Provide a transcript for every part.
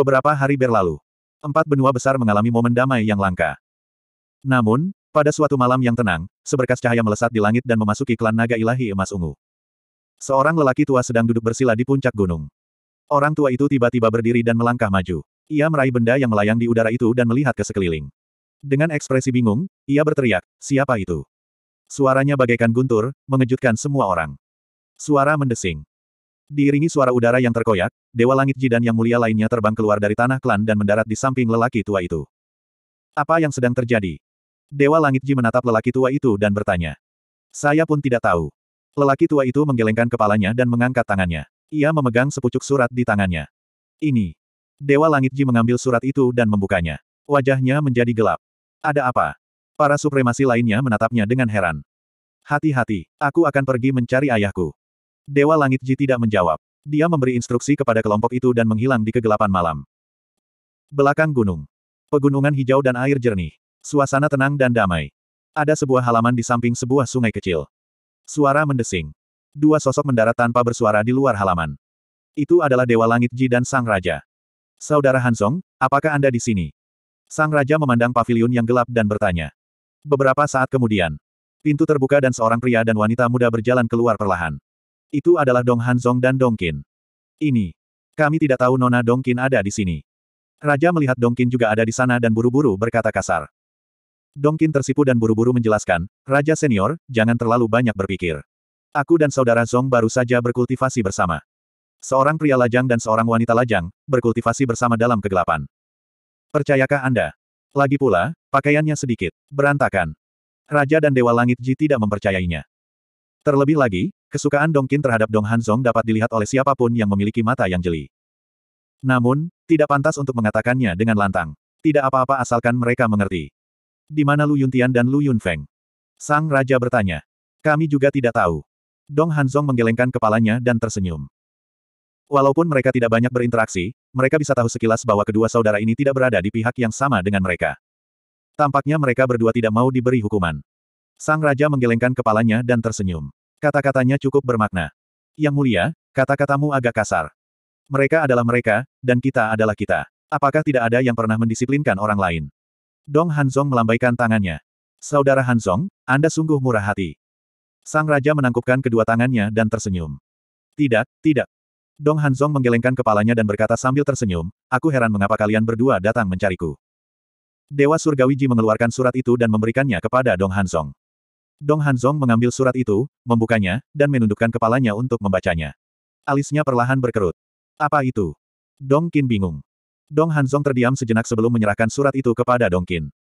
Beberapa hari berlalu. Empat benua besar mengalami momen damai yang langka. Namun, pada suatu malam yang tenang, seberkas cahaya melesat di langit dan memasuki klan naga ilahi emas ungu. Seorang lelaki tua sedang duduk bersila di puncak gunung. Orang tua itu tiba-tiba berdiri dan melangkah maju. Ia meraih benda yang melayang di udara itu dan melihat ke sekeliling. Dengan ekspresi bingung, ia berteriak, siapa itu? Suaranya bagaikan guntur, mengejutkan semua orang. Suara mendesing. Diiringi suara udara yang terkoyak, Dewa Langit Ji dan yang mulia lainnya terbang keluar dari tanah klan dan mendarat di samping lelaki tua itu. Apa yang sedang terjadi? Dewa Langit Ji menatap lelaki tua itu dan bertanya. Saya pun tidak tahu. Lelaki tua itu menggelengkan kepalanya dan mengangkat tangannya. Ia memegang sepucuk surat di tangannya. Ini. Dewa Langit Ji mengambil surat itu dan membukanya. Wajahnya menjadi gelap. Ada apa? Para supremasi lainnya menatapnya dengan heran. Hati-hati, aku akan pergi mencari ayahku. Dewa Langit Ji tidak menjawab. Dia memberi instruksi kepada kelompok itu dan menghilang di kegelapan malam. Belakang gunung. Pegunungan hijau dan air jernih. Suasana tenang dan damai. Ada sebuah halaman di samping sebuah sungai kecil. Suara mendesing. Dua sosok mendarat tanpa bersuara di luar halaman. Itu adalah Dewa Langit Ji dan Sang Raja. Saudara Hansong, apakah Anda di sini? Sang Raja memandang pavilion yang gelap dan bertanya. Beberapa saat kemudian, pintu terbuka dan seorang pria dan wanita muda berjalan keluar perlahan. Itu adalah Dong Hanzong dan Dong Dongkin. Ini. Kami tidak tahu Nona Dong Dongkin ada di sini. Raja melihat Dong Dongkin juga ada di sana dan buru-buru berkata kasar. Dong Dongkin tersipu dan buru-buru menjelaskan, Raja Senior, jangan terlalu banyak berpikir. Aku dan saudara Zong baru saja berkultivasi bersama. Seorang pria lajang dan seorang wanita lajang, berkultivasi bersama dalam kegelapan. Percayakah Anda? Lagi pula, pakaiannya sedikit, berantakan. Raja dan Dewa Langit Ji tidak mempercayainya. Terlebih lagi, Kesukaan Dongkin terhadap Dong Hanzong dapat dilihat oleh siapapun yang memiliki mata yang jeli. Namun, tidak pantas untuk mengatakannya dengan lantang. Tidak apa-apa asalkan mereka mengerti. Di mana Lu Yuntian dan Lu Yunfeng? Sang Raja bertanya. Kami juga tidak tahu. Dong Hanzong menggelengkan kepalanya dan tersenyum. Walaupun mereka tidak banyak berinteraksi, mereka bisa tahu sekilas bahwa kedua saudara ini tidak berada di pihak yang sama dengan mereka. Tampaknya mereka berdua tidak mau diberi hukuman. Sang Raja menggelengkan kepalanya dan tersenyum. Kata-katanya cukup bermakna. Yang mulia, kata-katamu agak kasar. Mereka adalah mereka, dan kita adalah kita. Apakah tidak ada yang pernah mendisiplinkan orang lain? Dong Hanzong melambaikan tangannya. Saudara Hanzong, Anda sungguh murah hati. Sang Raja menangkupkan kedua tangannya dan tersenyum. Tidak, tidak. Dong Hanzong menggelengkan kepalanya dan berkata sambil tersenyum, aku heran mengapa kalian berdua datang mencariku. Dewa Surgawiji mengeluarkan surat itu dan memberikannya kepada Dong Hanzong. Dong Hanzong mengambil surat itu, membukanya, dan menundukkan kepalanya untuk membacanya. Alisnya perlahan berkerut. Apa itu? Dong Qin bingung. Dong Hanzong terdiam sejenak sebelum menyerahkan surat itu kepada Dong Qin.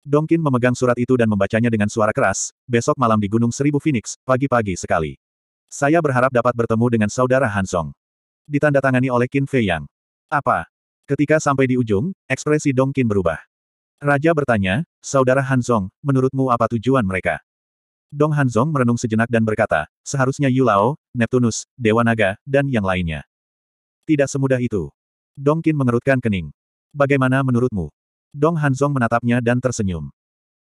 Dong Qin memegang surat itu dan membacanya dengan suara keras, besok malam di Gunung Seribu Phoenix, pagi-pagi sekali. Saya berharap dapat bertemu dengan saudara Hanzong. Ditandatangani oleh Qin Fei Yang. Apa? Ketika sampai di ujung, ekspresi Dong Qin berubah. Raja bertanya, Saudara Hanzong, menurutmu apa tujuan mereka? Dong Hanzong merenung sejenak dan berkata, seharusnya Yu Lao, Neptunus, Dewa Naga, dan yang lainnya. Tidak semudah itu. Dong Qin mengerutkan kening. Bagaimana menurutmu? Dong Hanzong menatapnya dan tersenyum.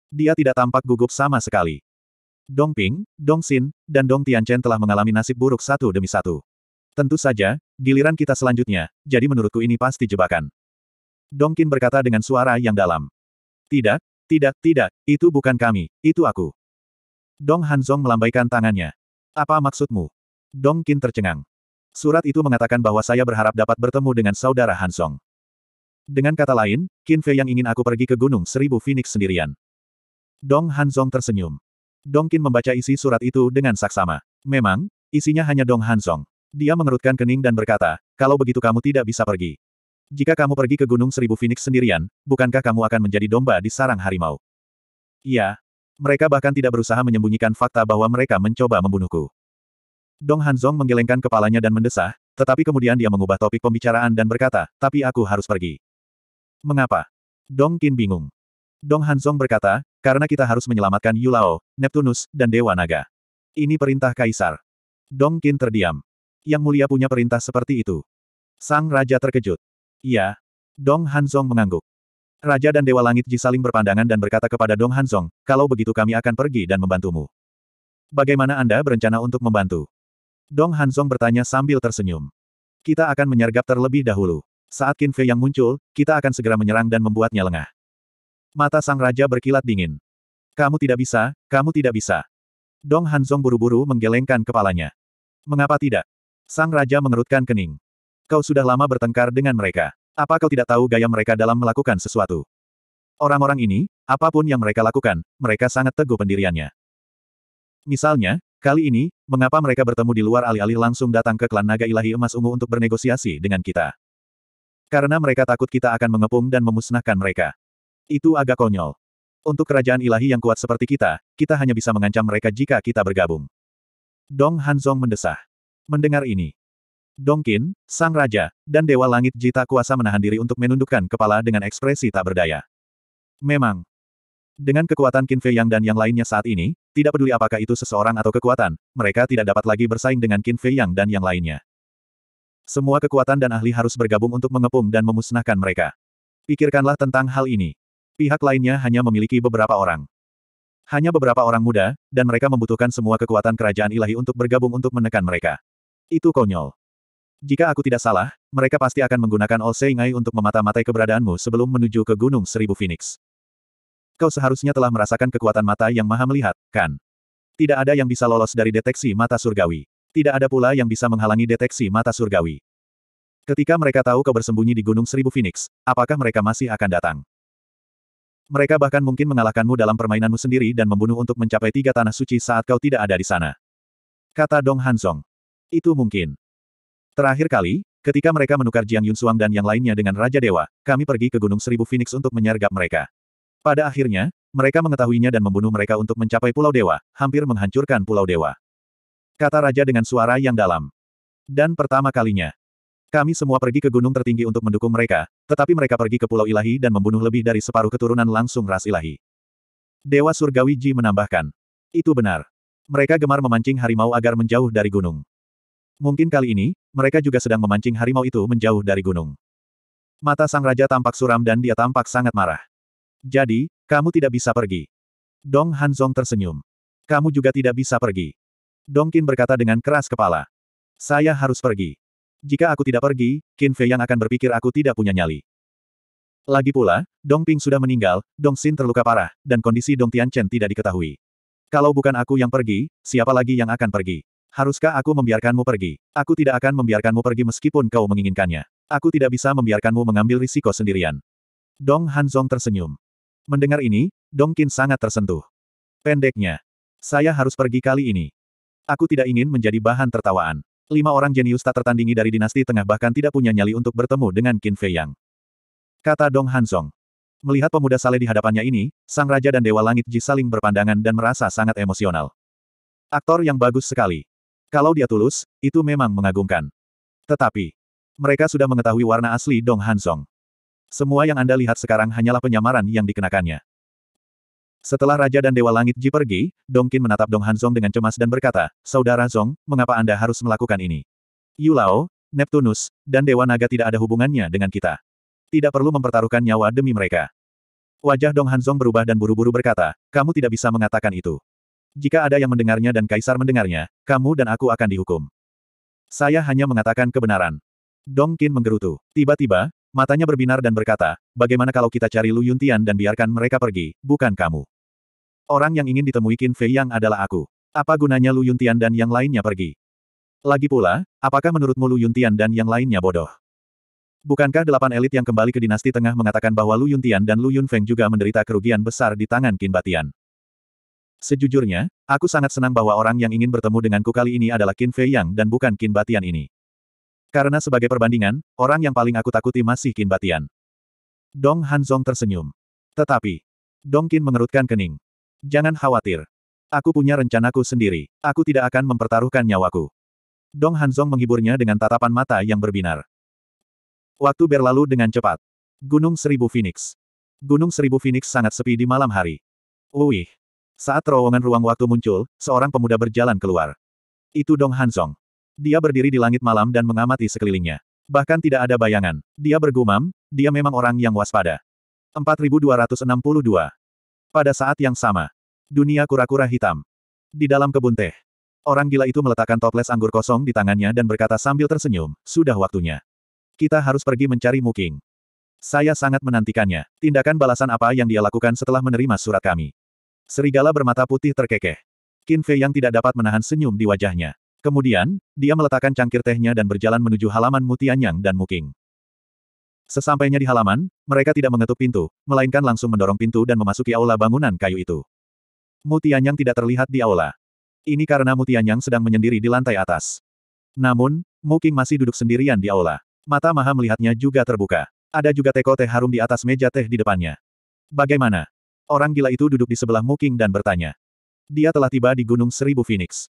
Dia tidak tampak gugup sama sekali. Dong Ping, Dong Xin, dan Dong Tianchen telah mengalami nasib buruk satu demi satu. Tentu saja, giliran kita selanjutnya, jadi menurutku ini pasti jebakan. Dong Qin berkata dengan suara yang dalam. Tidak, tidak, tidak, itu bukan kami, itu aku. Dong Hanzong melambaikan tangannya. Apa maksudmu? Dong Qin tercengang. Surat itu mengatakan bahwa saya berharap dapat bertemu dengan saudara Hansong. Dengan kata lain, Qin Fei yang ingin aku pergi ke Gunung Seribu Phoenix sendirian. Dong Hanzong tersenyum. Dong Qin membaca isi surat itu dengan saksama. Memang, isinya hanya Dong Hanzong. Dia mengerutkan kening dan berkata, kalau begitu kamu tidak bisa pergi. Jika kamu pergi ke Gunung Seribu Phoenix sendirian, bukankah kamu akan menjadi domba di sarang harimau? Iya, mereka bahkan tidak berusaha menyembunyikan fakta bahwa mereka mencoba membunuhku. Dong Hanzong menggelengkan kepalanya dan mendesah, tetapi kemudian dia mengubah topik pembicaraan dan berkata, tapi aku harus pergi. Mengapa? Dong Qin bingung. Dong Hanzong berkata, karena kita harus menyelamatkan Yulao, Neptunus, dan Dewa Naga. Ini perintah Kaisar. Dong Qin terdiam. Yang mulia punya perintah seperti itu. Sang Raja terkejut. Iya. Dong Hanzong mengangguk. Raja dan Dewa Langit Ji saling berpandangan dan berkata kepada Dong Hanzong, kalau begitu kami akan pergi dan membantumu. Bagaimana Anda berencana untuk membantu? Dong Hanzong bertanya sambil tersenyum. Kita akan menyergap terlebih dahulu. Saat Qin Fei yang muncul, kita akan segera menyerang dan membuatnya lengah. Mata sang raja berkilat dingin. Kamu tidak bisa, kamu tidak bisa. Dong Hanzong buru-buru menggelengkan kepalanya. Mengapa tidak? Sang raja mengerutkan kening. Kau sudah lama bertengkar dengan mereka. Apa kau tidak tahu gaya mereka dalam melakukan sesuatu? Orang-orang ini, apapun yang mereka lakukan, mereka sangat teguh pendiriannya. Misalnya, kali ini, mengapa mereka bertemu di luar alih-alih langsung datang ke klan naga ilahi emas ungu untuk bernegosiasi dengan kita? Karena mereka takut kita akan mengepung dan memusnahkan mereka. Itu agak konyol. Untuk kerajaan ilahi yang kuat seperti kita, kita hanya bisa mengancam mereka jika kita bergabung. Dong Hanzong mendesah. Mendengar ini, Dongkin, Sang Raja, dan Dewa Langit Jita Kuasa menahan diri untuk menundukkan kepala dengan ekspresi tak berdaya. Memang. Dengan kekuatan Qin Fei Yang dan yang lainnya saat ini, tidak peduli apakah itu seseorang atau kekuatan, mereka tidak dapat lagi bersaing dengan Qin Fei Yang dan yang lainnya. Semua kekuatan dan ahli harus bergabung untuk mengepung dan memusnahkan mereka. Pikirkanlah tentang hal ini. Pihak lainnya hanya memiliki beberapa orang. Hanya beberapa orang muda, dan mereka membutuhkan semua kekuatan kerajaan ilahi untuk bergabung untuk menekan mereka. Itu konyol. Jika aku tidak salah, mereka pasti akan menggunakan All Seingai untuk memata-matai keberadaanmu sebelum menuju ke Gunung Seribu Phoenix. Kau seharusnya telah merasakan kekuatan mata yang maha melihat, kan? Tidak ada yang bisa lolos dari deteksi mata surgawi. Tidak ada pula yang bisa menghalangi deteksi mata surgawi. Ketika mereka tahu kau bersembunyi di Gunung Seribu Phoenix, apakah mereka masih akan datang? Mereka bahkan mungkin mengalahkanmu dalam permainanmu sendiri dan membunuh untuk mencapai tiga tanah suci saat kau tidak ada di sana. Kata Dong Hanzong. Itu mungkin. Terakhir kali, ketika mereka menukar Jiang Yun Yunsuang dan yang lainnya dengan Raja Dewa, kami pergi ke Gunung Seribu Phoenix untuk menyergap mereka. Pada akhirnya, mereka mengetahuinya dan membunuh mereka untuk mencapai Pulau Dewa, hampir menghancurkan Pulau Dewa. Kata Raja dengan suara yang dalam. Dan pertama kalinya, kami semua pergi ke gunung tertinggi untuk mendukung mereka, tetapi mereka pergi ke Pulau Ilahi dan membunuh lebih dari separuh keturunan langsung ras ilahi. Dewa Surgawi Ji menambahkan. Itu benar. Mereka gemar memancing harimau agar menjauh dari gunung. Mungkin kali ini, mereka juga sedang memancing harimau itu menjauh dari gunung. Mata sang raja tampak suram dan dia tampak sangat marah. Jadi, kamu tidak bisa pergi. Dong Hanzong tersenyum. Kamu juga tidak bisa pergi. Dong Qin berkata dengan keras kepala. Saya harus pergi. Jika aku tidak pergi, Qin Fei yang akan berpikir aku tidak punya nyali. Lagi pula, Dong Ping sudah meninggal, Dong Xin terluka parah, dan kondisi Dong Tianchen tidak diketahui. Kalau bukan aku yang pergi, siapa lagi yang akan pergi? Haruskah aku membiarkanmu pergi? Aku tidak akan membiarkanmu pergi meskipun kau menginginkannya. Aku tidak bisa membiarkanmu mengambil risiko sendirian. Dong Hanzong tersenyum. Mendengar ini, Dong Qin sangat tersentuh. Pendeknya. Saya harus pergi kali ini. Aku tidak ingin menjadi bahan tertawaan. Lima orang jenius tak tertandingi dari dinasti tengah bahkan tidak punya nyali untuk bertemu dengan Qin Fei Yang. Kata Dong Hanzong. Melihat pemuda saleh di hadapannya ini, Sang Raja dan Dewa Langit Ji saling berpandangan dan merasa sangat emosional. Aktor yang bagus sekali. Kalau dia tulus, itu memang mengagumkan. Tetapi, mereka sudah mengetahui warna asli Dong Hansong. Semua yang Anda lihat sekarang hanyalah penyamaran yang dikenakannya. Setelah Raja dan Dewa Langit Ji pergi, Dong Qin menatap Dong Hansong dengan cemas dan berkata, Saudara Zong, mengapa Anda harus melakukan ini? Yulao, Neptunus, dan Dewa Naga tidak ada hubungannya dengan kita. Tidak perlu mempertaruhkan nyawa demi mereka. Wajah Dong Hansong berubah dan buru-buru berkata, kamu tidak bisa mengatakan itu. Jika ada yang mendengarnya dan kaisar mendengarnya, kamu dan aku akan dihukum. Saya hanya mengatakan kebenaran. Dong Qin menggerutu. Tiba-tiba, matanya berbinar dan berkata, bagaimana kalau kita cari Lu Yuntian dan biarkan mereka pergi, bukan kamu. Orang yang ingin ditemui Qin Fei Yang adalah aku. Apa gunanya Lu Yuntian dan yang lainnya pergi? Lagi pula, apakah menurutmu Lu Yuntian dan yang lainnya bodoh? Bukankah delapan elit yang kembali ke dinasti tengah mengatakan bahwa Lu Yuntian dan Lu Yunfeng juga menderita kerugian besar di tangan Qin Batian? Sejujurnya, aku sangat senang bahwa orang yang ingin bertemu denganku kali ini adalah Qin Fei Yang dan bukan Qin Batian ini. Karena sebagai perbandingan, orang yang paling aku takuti masih Qin Batian. Dong Hanzong tersenyum. Tetapi, Dong Qin mengerutkan kening. Jangan khawatir. Aku punya rencanaku sendiri. Aku tidak akan mempertaruhkan nyawaku. Dong Hanzong menghiburnya dengan tatapan mata yang berbinar. Waktu berlalu dengan cepat. Gunung Seribu Phoenix. Gunung Seribu Phoenix sangat sepi di malam hari. Uih, saat terowongan ruang waktu muncul, seorang pemuda berjalan keluar. Itu Dong Hansong. Dia berdiri di langit malam dan mengamati sekelilingnya. Bahkan tidak ada bayangan. Dia bergumam, dia memang orang yang waspada. 4262. Pada saat yang sama, dunia kura-kura hitam. Di dalam kebun teh, orang gila itu meletakkan toples anggur kosong di tangannya dan berkata sambil tersenyum, sudah waktunya. Kita harus pergi mencari Muking. Saya sangat menantikannya. Tindakan balasan apa yang dia lakukan setelah menerima surat kami. Serigala bermata putih terkekeh. Qin Fei yang tidak dapat menahan senyum di wajahnya. Kemudian, dia meletakkan cangkir tehnya dan berjalan menuju halaman Mutianyang dan Muking. Sesampainya di halaman, mereka tidak mengetuk pintu, melainkan langsung mendorong pintu dan memasuki aula bangunan kayu itu. Mutianyang tidak terlihat di aula. Ini karena Mutianyang sedang menyendiri di lantai atas. Namun, Muking masih duduk sendirian di aula. Mata Maha melihatnya juga terbuka. Ada juga teko teh harum di atas meja teh di depannya. Bagaimana? Orang gila itu duduk di sebelah Mu King dan bertanya. Dia telah tiba di Gunung Seribu Phoenix.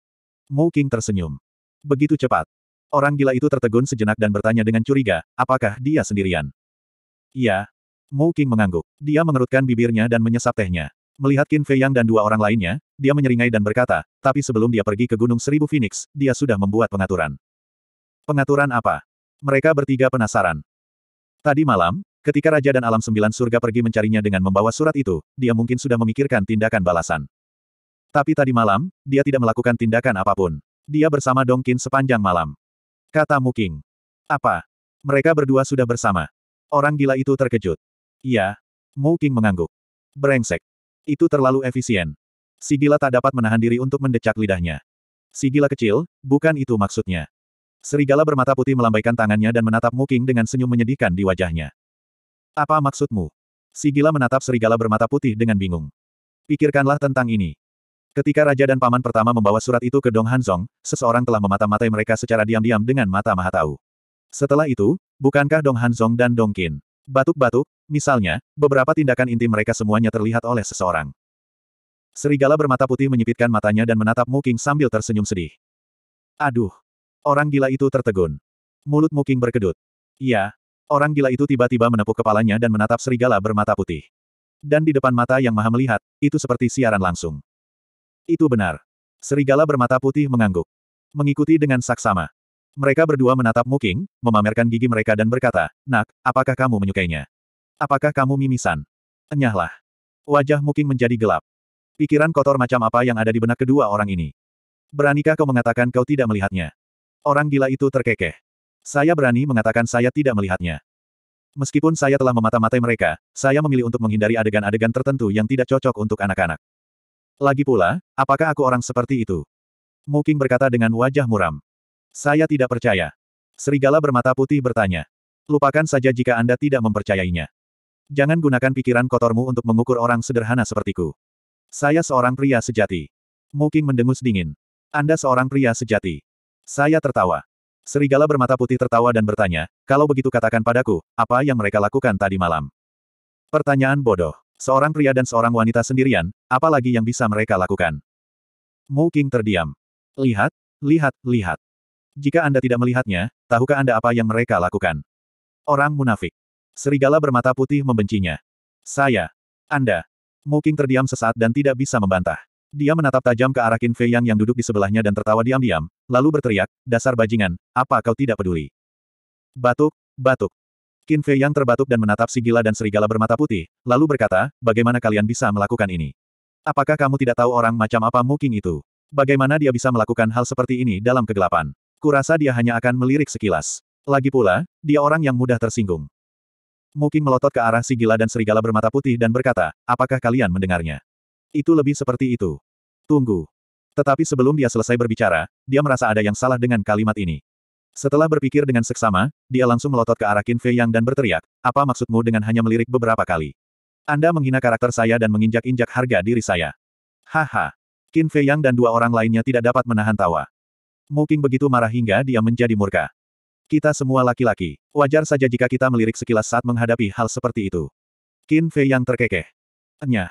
Mu King tersenyum. Begitu cepat. Orang gila itu tertegun sejenak dan bertanya dengan curiga, apakah dia sendirian? Iya. Mu King mengangguk. Dia mengerutkan bibirnya dan menyesap tehnya. Melihat Qin Fei Yang dan dua orang lainnya, dia menyeringai dan berkata, tapi sebelum dia pergi ke Gunung Seribu Phoenix, dia sudah membuat pengaturan. Pengaturan apa? Mereka bertiga penasaran. Tadi malam, Ketika Raja dan Alam Sembilan Surga pergi mencarinya dengan membawa surat itu, dia mungkin sudah memikirkan tindakan balasan. Tapi tadi malam, dia tidak melakukan tindakan apapun. Dia bersama Dongkin sepanjang malam. Kata Muking. Apa? Mereka berdua sudah bersama. Orang gila itu terkejut. Iya. Muking mengangguk. berengsek. Itu terlalu efisien. Si gila tak dapat menahan diri untuk mendecak lidahnya. Si gila kecil, bukan itu maksudnya. Serigala bermata putih melambaikan tangannya dan menatap Muking dengan senyum menyedihkan di wajahnya. Apa maksudmu? Si menatap serigala bermata putih dengan bingung. Pikirkanlah tentang ini. Ketika raja dan paman pertama membawa surat itu ke Dong Hanzong, seseorang telah memata-matai mereka secara diam-diam dengan mata mahatau. Setelah itu, bukankah Dong Hanzong dan Dong Qin batuk-batuk, misalnya, beberapa tindakan inti mereka semuanya terlihat oleh seseorang. Serigala bermata putih menyipitkan matanya dan menatap Muking sambil tersenyum sedih. Aduh, orang gila itu tertegun. Mulut Muking berkedut. Ya. Orang gila itu tiba-tiba menepuk kepalanya dan menatap serigala bermata putih. Dan di depan mata yang maha melihat, itu seperti siaran langsung. Itu benar. Serigala bermata putih mengangguk. Mengikuti dengan saksama. Mereka berdua menatap Muking, memamerkan gigi mereka dan berkata, Nak, apakah kamu menyukainya? Apakah kamu mimisan? Enyahlah. Wajah Muking menjadi gelap. Pikiran kotor macam apa yang ada di benak kedua orang ini? Beranikah kau mengatakan kau tidak melihatnya? Orang gila itu terkekeh. Saya berani mengatakan saya tidak melihatnya. Meskipun saya telah memata-matai mereka, saya memilih untuk menghindari adegan-adegan tertentu yang tidak cocok untuk anak-anak. Lagi pula, apakah aku orang seperti itu? Muking berkata dengan wajah muram. Saya tidak percaya. Serigala bermata putih bertanya. Lupakan saja jika Anda tidak mempercayainya. Jangan gunakan pikiran kotormu untuk mengukur orang sederhana sepertiku. Saya seorang pria sejati. Muking mendengus dingin. Anda seorang pria sejati. Saya tertawa. Serigala bermata putih tertawa dan bertanya, kalau begitu katakan padaku, apa yang mereka lakukan tadi malam? Pertanyaan bodoh. Seorang pria dan seorang wanita sendirian, apalagi yang bisa mereka lakukan? Mu King terdiam. Lihat, lihat, lihat. Jika Anda tidak melihatnya, tahukah Anda apa yang mereka lakukan? Orang munafik. Serigala bermata putih membencinya. Saya. Anda. Mu King terdiam sesaat dan tidak bisa membantah. Dia menatap tajam ke arah Qin Fei Yang yang duduk di sebelahnya dan tertawa diam-diam, lalu berteriak, dasar bajingan, apa kau tidak peduli? Batuk, batuk. Qin Fei Yang terbatuk dan menatap si gila dan serigala bermata putih, lalu berkata, bagaimana kalian bisa melakukan ini? Apakah kamu tidak tahu orang macam apa Muking itu? Bagaimana dia bisa melakukan hal seperti ini dalam kegelapan? Kurasa dia hanya akan melirik sekilas. Lagi pula, dia orang yang mudah tersinggung. Muking melotot ke arah si gila dan serigala bermata putih dan berkata, apakah kalian mendengarnya? Itu lebih seperti itu. Tunggu. Tetapi sebelum dia selesai berbicara, dia merasa ada yang salah dengan kalimat ini. Setelah berpikir dengan seksama, dia langsung melotot ke arah Qin Fei Yang dan berteriak, apa maksudmu dengan hanya melirik beberapa kali? Anda menghina karakter saya dan menginjak-injak harga diri saya. Haha. Qin Fei Yang dan dua orang lainnya tidak dapat menahan tawa. Mungkin begitu marah hingga dia menjadi murka. Kita semua laki-laki. Wajar saja jika kita melirik sekilas saat menghadapi hal seperti itu. Qin Fei Yang terkekeh. Enyah.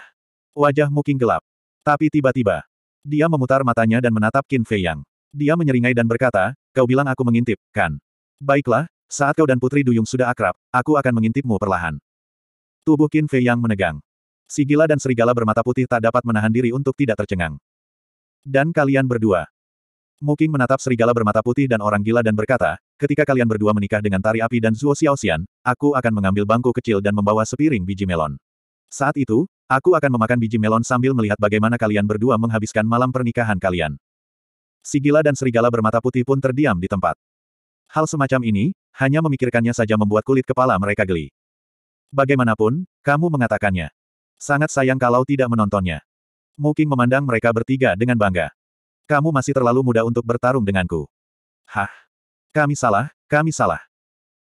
Wajah Muking gelap. Tapi tiba-tiba, dia memutar matanya dan menatap Qin Fei Yang. Dia menyeringai dan berkata, kau bilang aku mengintip, kan? Baiklah, saat kau dan Putri Duyung sudah akrab, aku akan mengintipmu perlahan. Tubuh Qin Fei Yang menegang. Si gila dan serigala bermata putih tak dapat menahan diri untuk tidak tercengang. Dan kalian berdua. Muking menatap serigala bermata putih dan orang gila dan berkata, ketika kalian berdua menikah dengan tari api dan Zuo Xiaoxian, aku akan mengambil bangku kecil dan membawa sepiring biji melon. Saat itu, Aku akan memakan biji melon sambil melihat bagaimana kalian berdua menghabiskan malam pernikahan kalian. Sigila dan serigala bermata putih pun terdiam di tempat. Hal semacam ini, hanya memikirkannya saja membuat kulit kepala mereka geli. Bagaimanapun, kamu mengatakannya. Sangat sayang kalau tidak menontonnya. Mungkin memandang mereka bertiga dengan bangga. Kamu masih terlalu muda untuk bertarung denganku. Hah? Kami salah, kami salah.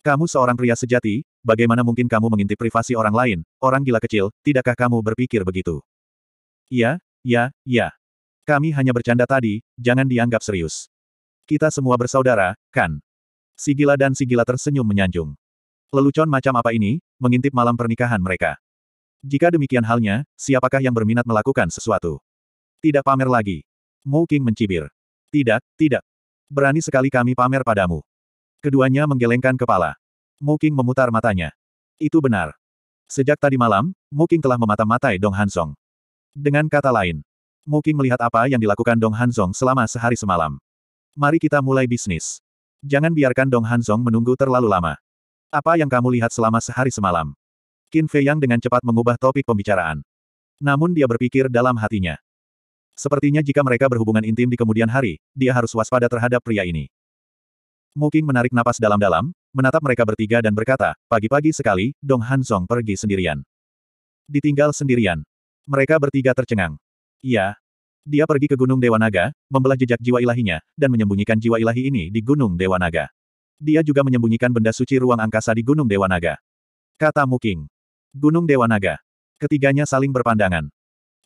Kamu seorang pria sejati, Bagaimana mungkin kamu mengintip privasi orang lain, orang gila kecil, tidakkah kamu berpikir begitu? Ya, ya, ya. Kami hanya bercanda tadi, jangan dianggap serius. Kita semua bersaudara, kan? Si gila dan si gila tersenyum menyanjung. Lelucon macam apa ini, mengintip malam pernikahan mereka. Jika demikian halnya, siapakah yang berminat melakukan sesuatu? Tidak pamer lagi. Mu King mencibir. Tidak, tidak. Berani sekali kami pamer padamu. Keduanya menggelengkan kepala. Muking memutar matanya. Itu benar. Sejak tadi malam, Muking telah memata-matai Dong Hansong. Dengan kata lain, Muking melihat apa yang dilakukan Dong Hansong selama sehari semalam. Mari kita mulai bisnis. Jangan biarkan Dong Hansong menunggu terlalu lama. Apa yang kamu lihat selama sehari semalam? Qin Fei Yang dengan cepat mengubah topik pembicaraan. Namun dia berpikir dalam hatinya. Sepertinya jika mereka berhubungan intim di kemudian hari, dia harus waspada terhadap pria ini. Muking menarik napas dalam-dalam, menatap mereka bertiga dan berkata, pagi-pagi sekali, Dong Hanzong pergi sendirian. Ditinggal sendirian. Mereka bertiga tercengang. Iya. Dia pergi ke Gunung Dewa Naga, membelah jejak jiwa ilahinya, dan menyembunyikan jiwa ilahi ini di Gunung Dewa Naga. Dia juga menyembunyikan benda suci ruang angkasa di Gunung Dewa Naga. Kata Muking. Gunung Dewa Naga. Ketiganya saling berpandangan.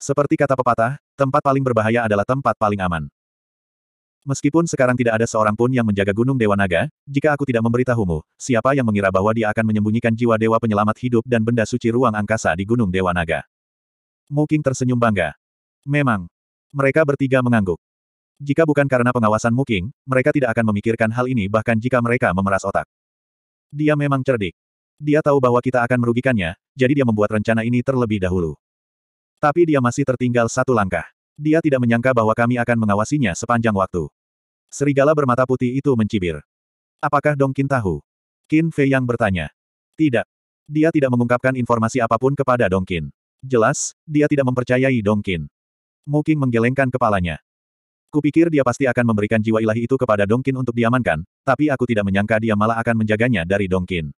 Seperti kata pepatah, tempat paling berbahaya adalah tempat paling aman. Meskipun sekarang tidak ada seorang pun yang menjaga Gunung Dewa Naga, jika aku tidak memberitahumu, siapa yang mengira bahwa dia akan menyembunyikan jiwa Dewa Penyelamat Hidup dan benda suci ruang angkasa di Gunung Dewa Naga? Muking tersenyum bangga. Memang. Mereka bertiga mengangguk. Jika bukan karena pengawasan Muking, mereka tidak akan memikirkan hal ini bahkan jika mereka memeras otak. Dia memang cerdik. Dia tahu bahwa kita akan merugikannya, jadi dia membuat rencana ini terlebih dahulu. Tapi dia masih tertinggal satu langkah. Dia tidak menyangka bahwa kami akan mengawasinya sepanjang waktu. Serigala bermata putih itu mencibir. Apakah Dong Qin tahu? Qin Fei yang bertanya. Tidak. Dia tidak mengungkapkan informasi apapun kepada Dong Qin. Jelas, dia tidak mempercayai Dong Dongkin. Muking menggelengkan kepalanya. Kupikir dia pasti akan memberikan jiwa ilahi itu kepada Dong Qin untuk diamankan, tapi aku tidak menyangka dia malah akan menjaganya dari Dong Qin.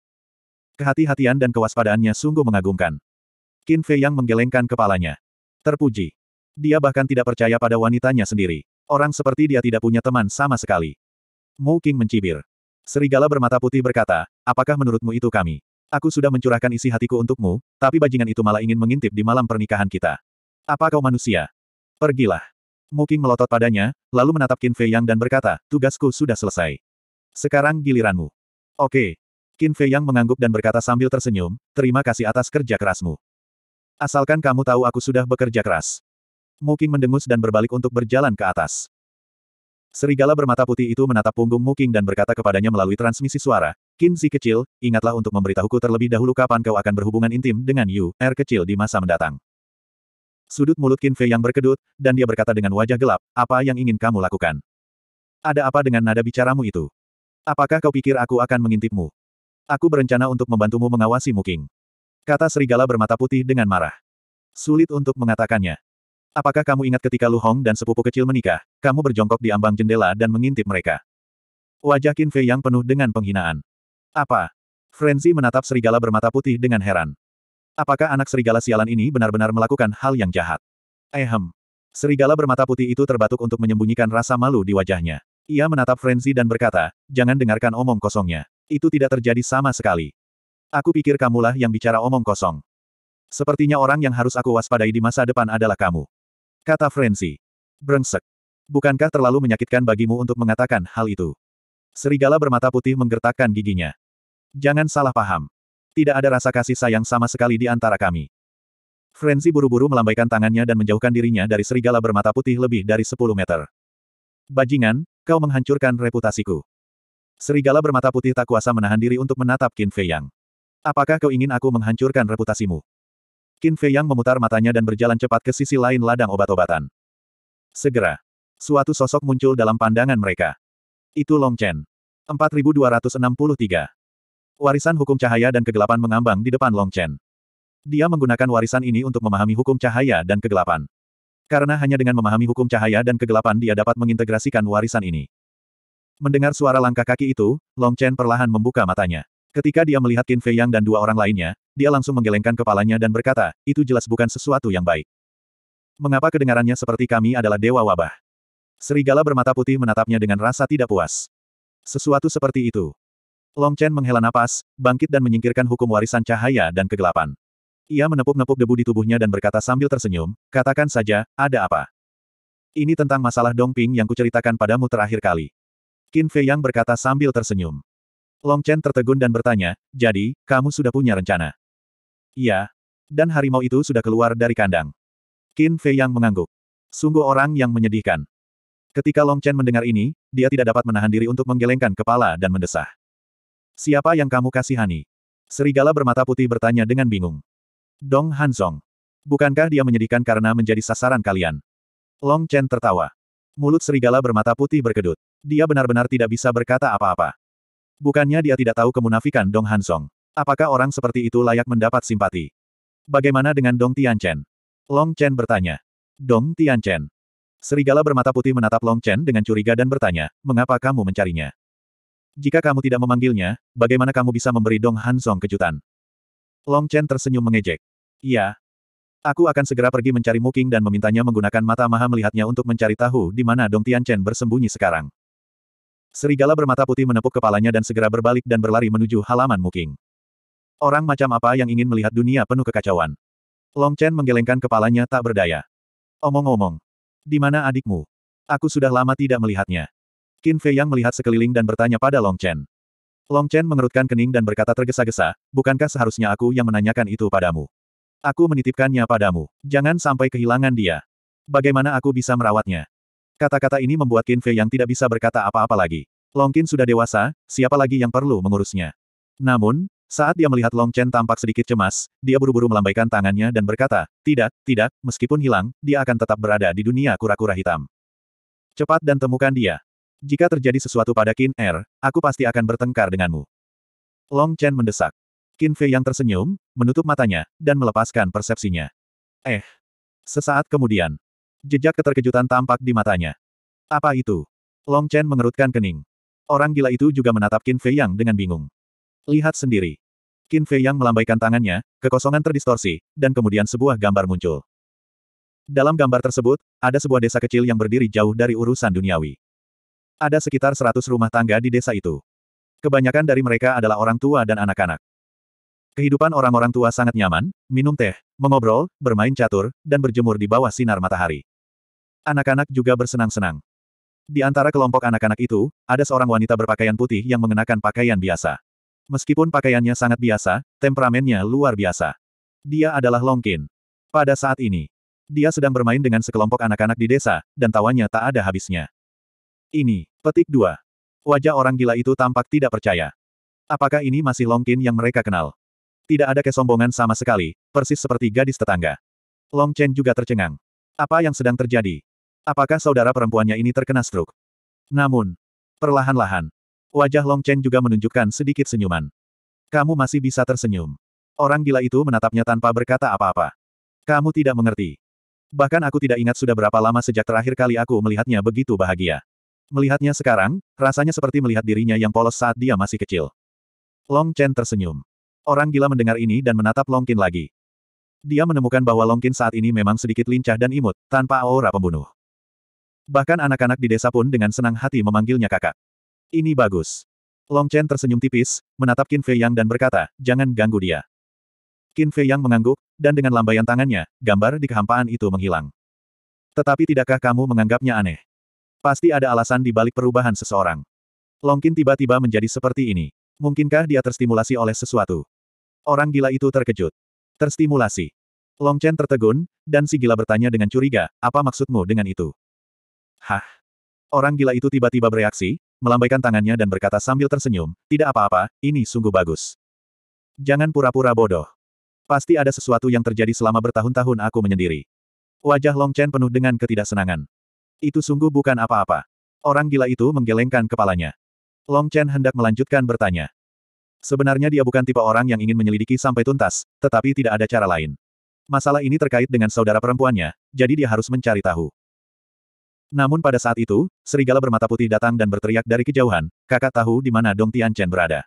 Kehati-hatian dan kewaspadaannya sungguh mengagumkan. Qin Fei yang menggelengkan kepalanya. Terpuji. Dia bahkan tidak percaya pada wanitanya sendiri. Orang seperti dia tidak punya teman sama sekali. Mu King mencibir. Serigala bermata putih berkata, apakah menurutmu itu kami? Aku sudah mencurahkan isi hatiku untukmu, tapi bajingan itu malah ingin mengintip di malam pernikahan kita. Apa kau manusia? Pergilah. Mu King melotot padanya, lalu menatap Qin Fei Yang dan berkata, tugasku sudah selesai. Sekarang giliranmu. Oke. Qin Fei Yang mengangguk dan berkata sambil tersenyum, terima kasih atas kerja kerasmu. Asalkan kamu tahu aku sudah bekerja keras. Muking mendengus dan berbalik untuk berjalan ke atas. Serigala bermata putih itu menatap punggung Muking dan berkata kepadanya melalui transmisi suara, Kinzi kecil, ingatlah untuk memberitahuku terlebih dahulu kapan kau akan berhubungan intim dengan Yu, R er kecil di masa mendatang. Sudut mulut Kinfe yang berkedut, dan dia berkata dengan wajah gelap, apa yang ingin kamu lakukan? Ada apa dengan nada bicaramu itu? Apakah kau pikir aku akan mengintipmu? Aku berencana untuk membantumu mengawasi Muking. Kata serigala bermata putih dengan marah. Sulit untuk mengatakannya. Apakah kamu ingat ketika Lu Hong dan sepupu kecil menikah, kamu berjongkok di ambang jendela dan mengintip mereka? Wajah Qin Fei yang penuh dengan penghinaan. Apa? Frenzy menatap serigala bermata putih dengan heran. Apakah anak serigala sialan ini benar-benar melakukan hal yang jahat? Ehem. Serigala bermata putih itu terbatuk untuk menyembunyikan rasa malu di wajahnya. Ia menatap Frenzy dan berkata, jangan dengarkan omong kosongnya. Itu tidak terjadi sama sekali. Aku pikir kamulah yang bicara omong kosong. Sepertinya orang yang harus aku waspadai di masa depan adalah kamu. Kata Frenzy. Brengsek. Bukankah terlalu menyakitkan bagimu untuk mengatakan hal itu? Serigala bermata putih menggertakkan giginya. Jangan salah paham. Tidak ada rasa kasih sayang sama sekali di antara kami. Frenzy buru-buru melambaikan tangannya dan menjauhkan dirinya dari serigala bermata putih lebih dari 10 meter. Bajingan, kau menghancurkan reputasiku. Serigala bermata putih tak kuasa menahan diri untuk menatap Qin Fei Yang. Apakah kau ingin aku menghancurkan reputasimu? Qin Fei Yang memutar matanya dan berjalan cepat ke sisi lain ladang obat-obatan. Segera. Suatu sosok muncul dalam pandangan mereka. Itu Long Chen. 4263. Warisan hukum cahaya dan kegelapan mengambang di depan Long Chen. Dia menggunakan warisan ini untuk memahami hukum cahaya dan kegelapan. Karena hanya dengan memahami hukum cahaya dan kegelapan dia dapat mengintegrasikan warisan ini. Mendengar suara langkah kaki itu, Long Chen perlahan membuka matanya. Ketika dia melihat Qin Fei Yang dan dua orang lainnya, dia langsung menggelengkan kepalanya dan berkata, itu jelas bukan sesuatu yang baik. Mengapa kedengarannya seperti kami adalah dewa wabah? Serigala bermata putih menatapnya dengan rasa tidak puas. Sesuatu seperti itu. Long Chen menghela napas, bangkit dan menyingkirkan hukum warisan cahaya dan kegelapan. Ia menepuk-nepuk debu di tubuhnya dan berkata sambil tersenyum, katakan saja, ada apa? Ini tentang masalah Dong Ping yang kuceritakan padamu terakhir kali. Qin Fei Yang berkata sambil tersenyum. Long Chen tertegun dan bertanya, jadi, kamu sudah punya rencana? Iya. Dan harimau itu sudah keluar dari kandang. Qin Fei yang mengangguk. Sungguh orang yang menyedihkan. Ketika Long Chen mendengar ini, dia tidak dapat menahan diri untuk menggelengkan kepala dan mendesah. Siapa yang kamu kasihani? Serigala bermata putih bertanya dengan bingung. Dong Hanzong. Bukankah dia menyedihkan karena menjadi sasaran kalian? Long Chen tertawa. Mulut serigala bermata putih berkedut. Dia benar-benar tidak bisa berkata apa-apa. Bukannya dia tidak tahu kemunafikan Dong Hansong. Apakah orang seperti itu layak mendapat simpati? Bagaimana dengan Dong Tianchen? Long Chen bertanya. Dong Tianchen. Serigala bermata putih menatap Long Chen dengan curiga dan bertanya, mengapa kamu mencarinya? Jika kamu tidak memanggilnya, bagaimana kamu bisa memberi Dong Hansong kejutan? Long Chen tersenyum mengejek. Iya. Aku akan segera pergi mencari Muking dan memintanya menggunakan mata maha melihatnya untuk mencari tahu di mana Dong Tianchen bersembunyi sekarang. Serigala bermata putih menepuk kepalanya dan segera berbalik dan berlari menuju halaman Muking. Orang macam apa yang ingin melihat dunia penuh kekacauan? Long Chen menggelengkan kepalanya tak berdaya. Omong-omong. Di mana adikmu? Aku sudah lama tidak melihatnya. Qin Fei Yang melihat sekeliling dan bertanya pada Long Chen. Long Chen mengerutkan kening dan berkata tergesa-gesa, bukankah seharusnya aku yang menanyakan itu padamu? Aku menitipkannya padamu. Jangan sampai kehilangan dia. Bagaimana aku bisa merawatnya? Kata-kata ini membuat Qin Fei yang tidak bisa berkata apa-apa lagi. Long Qin sudah dewasa, siapa lagi yang perlu mengurusnya? Namun, saat dia melihat Long Chen tampak sedikit cemas, dia buru-buru melambaikan tangannya dan berkata, tidak, tidak, meskipun hilang, dia akan tetap berada di dunia kura-kura hitam. Cepat dan temukan dia. Jika terjadi sesuatu pada Qin Er, aku pasti akan bertengkar denganmu. Long Chen mendesak. Qin Fei yang tersenyum, menutup matanya, dan melepaskan persepsinya. Eh. Sesaat kemudian, Jejak keterkejutan tampak di matanya. Apa itu? Long Chen mengerutkan kening. Orang gila itu juga menatap Qin Fei Yang dengan bingung. Lihat sendiri. Qin Fei Yang melambaikan tangannya, kekosongan terdistorsi, dan kemudian sebuah gambar muncul. Dalam gambar tersebut, ada sebuah desa kecil yang berdiri jauh dari urusan duniawi. Ada sekitar 100 rumah tangga di desa itu. Kebanyakan dari mereka adalah orang tua dan anak-anak. Kehidupan orang-orang tua sangat nyaman, minum teh, mengobrol, bermain catur, dan berjemur di bawah sinar matahari. Anak-anak juga bersenang-senang. Di antara kelompok anak-anak itu, ada seorang wanita berpakaian putih yang mengenakan pakaian biasa. Meskipun pakaiannya sangat biasa, temperamennya luar biasa. Dia adalah Longkin. Pada saat ini, dia sedang bermain dengan sekelompok anak-anak di desa, dan tawanya tak ada habisnya. Ini, petik dua. Wajah orang gila itu tampak tidak percaya. Apakah ini masih Longkin yang mereka kenal? Tidak ada kesombongan sama sekali, persis seperti gadis tetangga. Long Chen juga tercengang. Apa yang sedang terjadi? Apakah saudara perempuannya ini terkena stroke? Namun, perlahan-lahan, wajah Long Chen juga menunjukkan sedikit senyuman. Kamu masih bisa tersenyum. Orang gila itu menatapnya tanpa berkata apa-apa. Kamu tidak mengerti. Bahkan aku tidak ingat sudah berapa lama sejak terakhir kali aku melihatnya begitu bahagia. Melihatnya sekarang, rasanya seperti melihat dirinya yang polos saat dia masih kecil. Long Chen tersenyum. Orang gila mendengar ini dan menatap Long Qin lagi. Dia menemukan bahwa Long Qin saat ini memang sedikit lincah dan imut, tanpa aura pembunuh. Bahkan anak-anak di desa pun dengan senang hati memanggilnya kakak. Ini bagus. Long Chen tersenyum tipis, menatap Qin Fei Yang dan berkata, jangan ganggu dia. Qin Fei Yang mengangguk, dan dengan lambaian tangannya, gambar di kehampaan itu menghilang. Tetapi tidakkah kamu menganggapnya aneh? Pasti ada alasan di balik perubahan seseorang. Long Qin tiba-tiba menjadi seperti ini. Mungkinkah dia terstimulasi oleh sesuatu? Orang gila itu terkejut. Terstimulasi. Long Chen tertegun, dan si gila bertanya dengan curiga, apa maksudmu dengan itu? Hah? Orang gila itu tiba-tiba bereaksi, melambaikan tangannya dan berkata sambil tersenyum, tidak apa-apa, ini sungguh bagus. Jangan pura-pura bodoh. Pasti ada sesuatu yang terjadi selama bertahun-tahun aku menyendiri. Wajah Long Chen penuh dengan ketidaksenangan. Itu sungguh bukan apa-apa. Orang gila itu menggelengkan kepalanya. Long Chen hendak melanjutkan bertanya. Sebenarnya dia bukan tipe orang yang ingin menyelidiki sampai tuntas, tetapi tidak ada cara lain. Masalah ini terkait dengan saudara perempuannya, jadi dia harus mencari tahu. Namun pada saat itu, serigala bermata putih datang dan berteriak dari kejauhan, kakak tahu di mana Dong Tian Chen berada.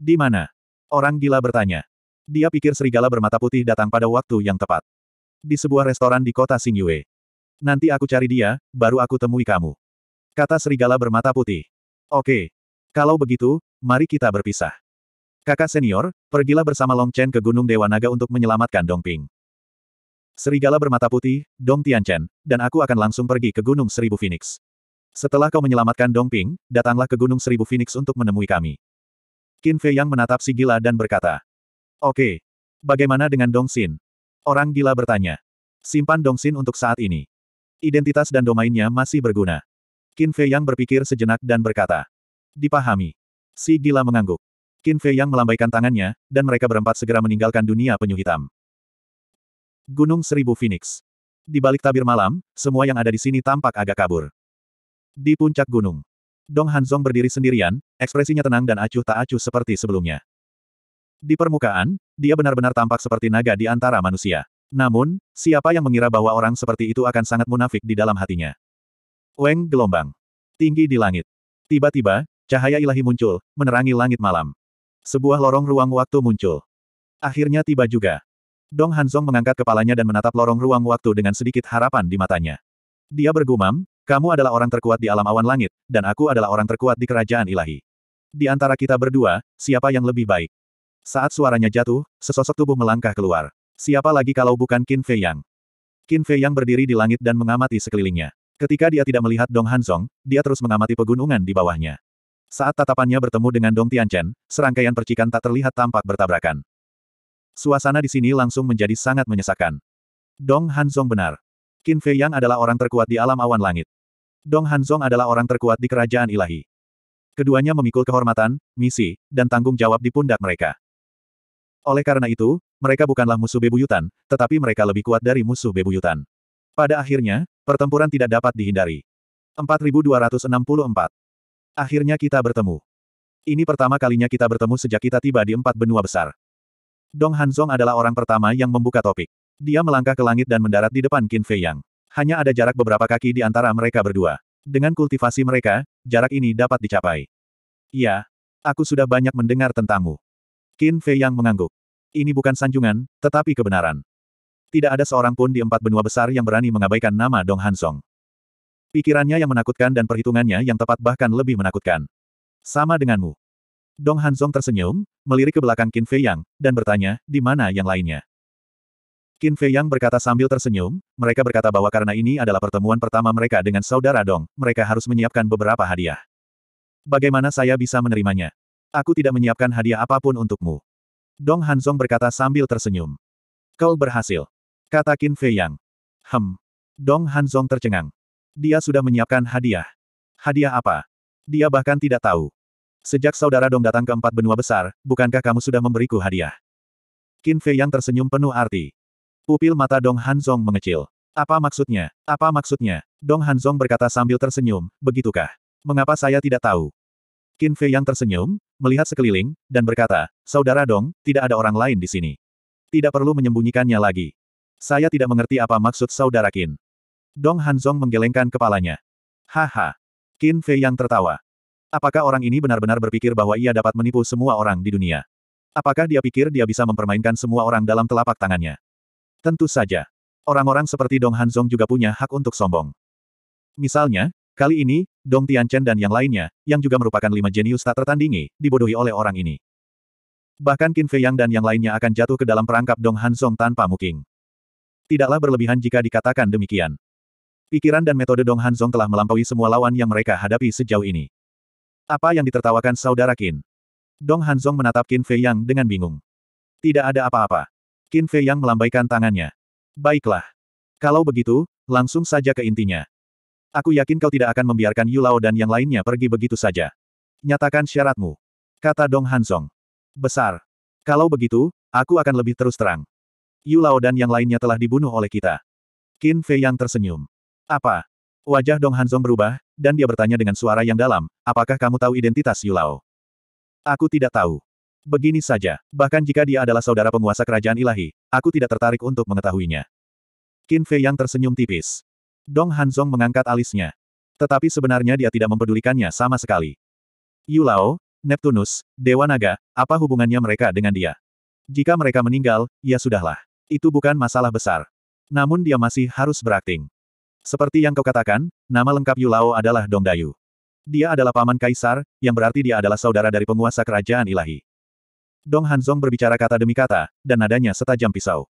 Di mana? Orang gila bertanya. Dia pikir serigala bermata putih datang pada waktu yang tepat. Di sebuah restoran di kota Xingyue. Nanti aku cari dia, baru aku temui kamu. Kata serigala bermata putih. Oke. Kalau begitu, mari kita berpisah. Kakak senior, pergilah bersama Long Chen ke Gunung Dewa Naga untuk menyelamatkan Dong Ping. Serigala bermata putih, Dong Tianchen, dan aku akan langsung pergi ke Gunung Seribu Phoenix. Setelah kau menyelamatkan Dong Ping, datanglah ke Gunung Seribu Phoenix untuk menemui kami. Qin Fei Yang menatap si gila dan berkata, Oke, okay. bagaimana dengan Dong Xin? Orang gila bertanya. Simpan Dong Xin untuk saat ini. Identitas dan domainnya masih berguna. Qin Fei Yang berpikir sejenak dan berkata, Dipahami. Si gila mengangguk. Qin Fei Yang melambaikan tangannya, dan mereka berempat segera meninggalkan dunia penyu hitam. Gunung Seribu Phoenix. Di balik tabir malam, semua yang ada di sini tampak agak kabur. Di puncak gunung. Dong Hanzong berdiri sendirian, ekspresinya tenang dan acuh tak acuh seperti sebelumnya. Di permukaan, dia benar-benar tampak seperti naga di antara manusia. Namun, siapa yang mengira bahwa orang seperti itu akan sangat munafik di dalam hatinya? Weng gelombang. Tinggi di langit. Tiba-tiba, cahaya ilahi muncul, menerangi langit malam. Sebuah lorong ruang waktu muncul. Akhirnya tiba juga. Dong Hanzong mengangkat kepalanya dan menatap lorong ruang waktu dengan sedikit harapan di matanya. Dia bergumam, kamu adalah orang terkuat di alam awan langit, dan aku adalah orang terkuat di kerajaan ilahi. Di antara kita berdua, siapa yang lebih baik? Saat suaranya jatuh, sesosok tubuh melangkah keluar. Siapa lagi kalau bukan Qin Fei Yang? Qin Fei Yang berdiri di langit dan mengamati sekelilingnya. Ketika dia tidak melihat Dong Hanzong, dia terus mengamati pegunungan di bawahnya. Saat tatapannya bertemu dengan Dong Tianchen, serangkaian percikan tak terlihat tampak bertabrakan. Suasana di sini langsung menjadi sangat menyesakan. Dong Hanzong benar. Qin Fei Yang adalah orang terkuat di alam awan langit. Dong Hanzong adalah orang terkuat di kerajaan ilahi. Keduanya memikul kehormatan, misi, dan tanggung jawab di pundak mereka. Oleh karena itu, mereka bukanlah musuh bebuyutan, tetapi mereka lebih kuat dari musuh bebuyutan. Pada akhirnya, pertempuran tidak dapat dihindari. 4264. Akhirnya kita bertemu. Ini pertama kalinya kita bertemu sejak kita tiba di empat benua besar. Dong Hanzong adalah orang pertama yang membuka topik. Dia melangkah ke langit dan mendarat di depan Qin Fei Yang. Hanya ada jarak beberapa kaki di antara mereka berdua. Dengan kultivasi mereka, jarak ini dapat dicapai. Ya, aku sudah banyak mendengar tentangmu. Qin Fei Yang mengangguk. Ini bukan sanjungan, tetapi kebenaran. Tidak ada seorang pun di empat benua besar yang berani mengabaikan nama Dong Hansong. Pikirannya yang menakutkan dan perhitungannya yang tepat bahkan lebih menakutkan. Sama denganmu. Dong Hanzong tersenyum, melirik ke belakang Qin Fei Yang, dan bertanya, di mana yang lainnya? Qin Fei Yang berkata sambil tersenyum, mereka berkata bahwa karena ini adalah pertemuan pertama mereka dengan saudara Dong, mereka harus menyiapkan beberapa hadiah. Bagaimana saya bisa menerimanya? Aku tidak menyiapkan hadiah apapun untukmu. Dong Hanzong berkata sambil tersenyum. Kau berhasil. Kata Qin Fei Yang. Hem. Dong Hanzong tercengang. Dia sudah menyiapkan hadiah. Hadiah apa? Dia bahkan tidak tahu. Sejak saudara Dong datang ke empat benua besar, bukankah kamu sudah memberiku hadiah? Qin Fei yang tersenyum penuh arti. Pupil mata Dong Hanzong mengecil. Apa maksudnya? Apa maksudnya? Dong Hanzong berkata sambil tersenyum, begitukah? Mengapa saya tidak tahu? Qin Fei yang tersenyum, melihat sekeliling, dan berkata, Saudara Dong, tidak ada orang lain di sini. Tidak perlu menyembunyikannya lagi. Saya tidak mengerti apa maksud saudara Qin. Dong Hanzong menggelengkan kepalanya. Haha. Qin Fei yang tertawa. Apakah orang ini benar-benar berpikir bahwa ia dapat menipu semua orang di dunia? Apakah dia pikir dia bisa mempermainkan semua orang dalam telapak tangannya? Tentu saja. Orang-orang seperti Dong Hanzong juga punya hak untuk sombong. Misalnya, kali ini, Dong Tianchen dan yang lainnya, yang juga merupakan lima jenius tak tertandingi, dibodohi oleh orang ini. Bahkan Qin Fei Yang dan yang lainnya akan jatuh ke dalam perangkap Dong Hanzong tanpa muking. Tidaklah berlebihan jika dikatakan demikian. Pikiran dan metode Dong Hanzong telah melampaui semua lawan yang mereka hadapi sejauh ini. Apa yang ditertawakan saudara Qin? Dong Hanzong menatap Qin Fei Yang dengan bingung. Tidak ada apa-apa. Qin Fei Yang melambaikan tangannya. Baiklah. Kalau begitu, langsung saja ke intinya. Aku yakin kau tidak akan membiarkan Yulao dan yang lainnya pergi begitu saja. Nyatakan syaratmu. Kata Dong Hanzong. Besar. Kalau begitu, aku akan lebih terus terang. Yulao dan yang lainnya telah dibunuh oleh kita. Qin Fei Yang tersenyum. Apa? Wajah Dong Hanzong berubah, dan dia bertanya dengan suara yang dalam, apakah kamu tahu identitas Yulao? Aku tidak tahu. Begini saja, bahkan jika dia adalah saudara penguasa kerajaan ilahi, aku tidak tertarik untuk mengetahuinya. Qin Fei yang tersenyum tipis. Dong Hanzong mengangkat alisnya. Tetapi sebenarnya dia tidak mempedulikannya sama sekali. Yulao, Neptunus, Dewa Naga, apa hubungannya mereka dengan dia? Jika mereka meninggal, ya sudahlah. Itu bukan masalah besar. Namun dia masih harus berakting. Seperti yang kau katakan, nama lengkap Yulao adalah Dong Dayu. Dia adalah paman kaisar, yang berarti dia adalah saudara dari penguasa kerajaan ilahi. Dong Hanzong berbicara kata demi kata, dan nadanya setajam pisau.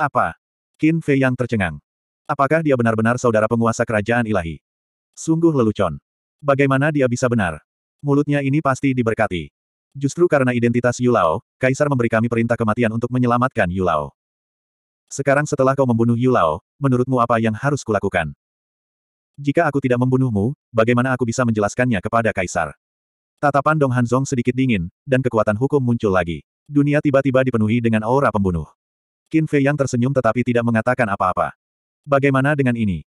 Apa? Qin Fei yang tercengang. Apakah dia benar-benar saudara penguasa kerajaan ilahi? Sungguh lelucon. Bagaimana dia bisa benar? Mulutnya ini pasti diberkati. Justru karena identitas Yulao, Kaisar memberi kami perintah kematian untuk menyelamatkan Yulao. Sekarang setelah kau membunuh Yulao, menurutmu apa yang harus kulakukan? Jika aku tidak membunuhmu, bagaimana aku bisa menjelaskannya kepada Kaisar? Tatapan Dong Hanzong sedikit dingin, dan kekuatan hukum muncul lagi. Dunia tiba-tiba dipenuhi dengan aura pembunuh. Qin Fei yang tersenyum tetapi tidak mengatakan apa-apa. Bagaimana dengan ini?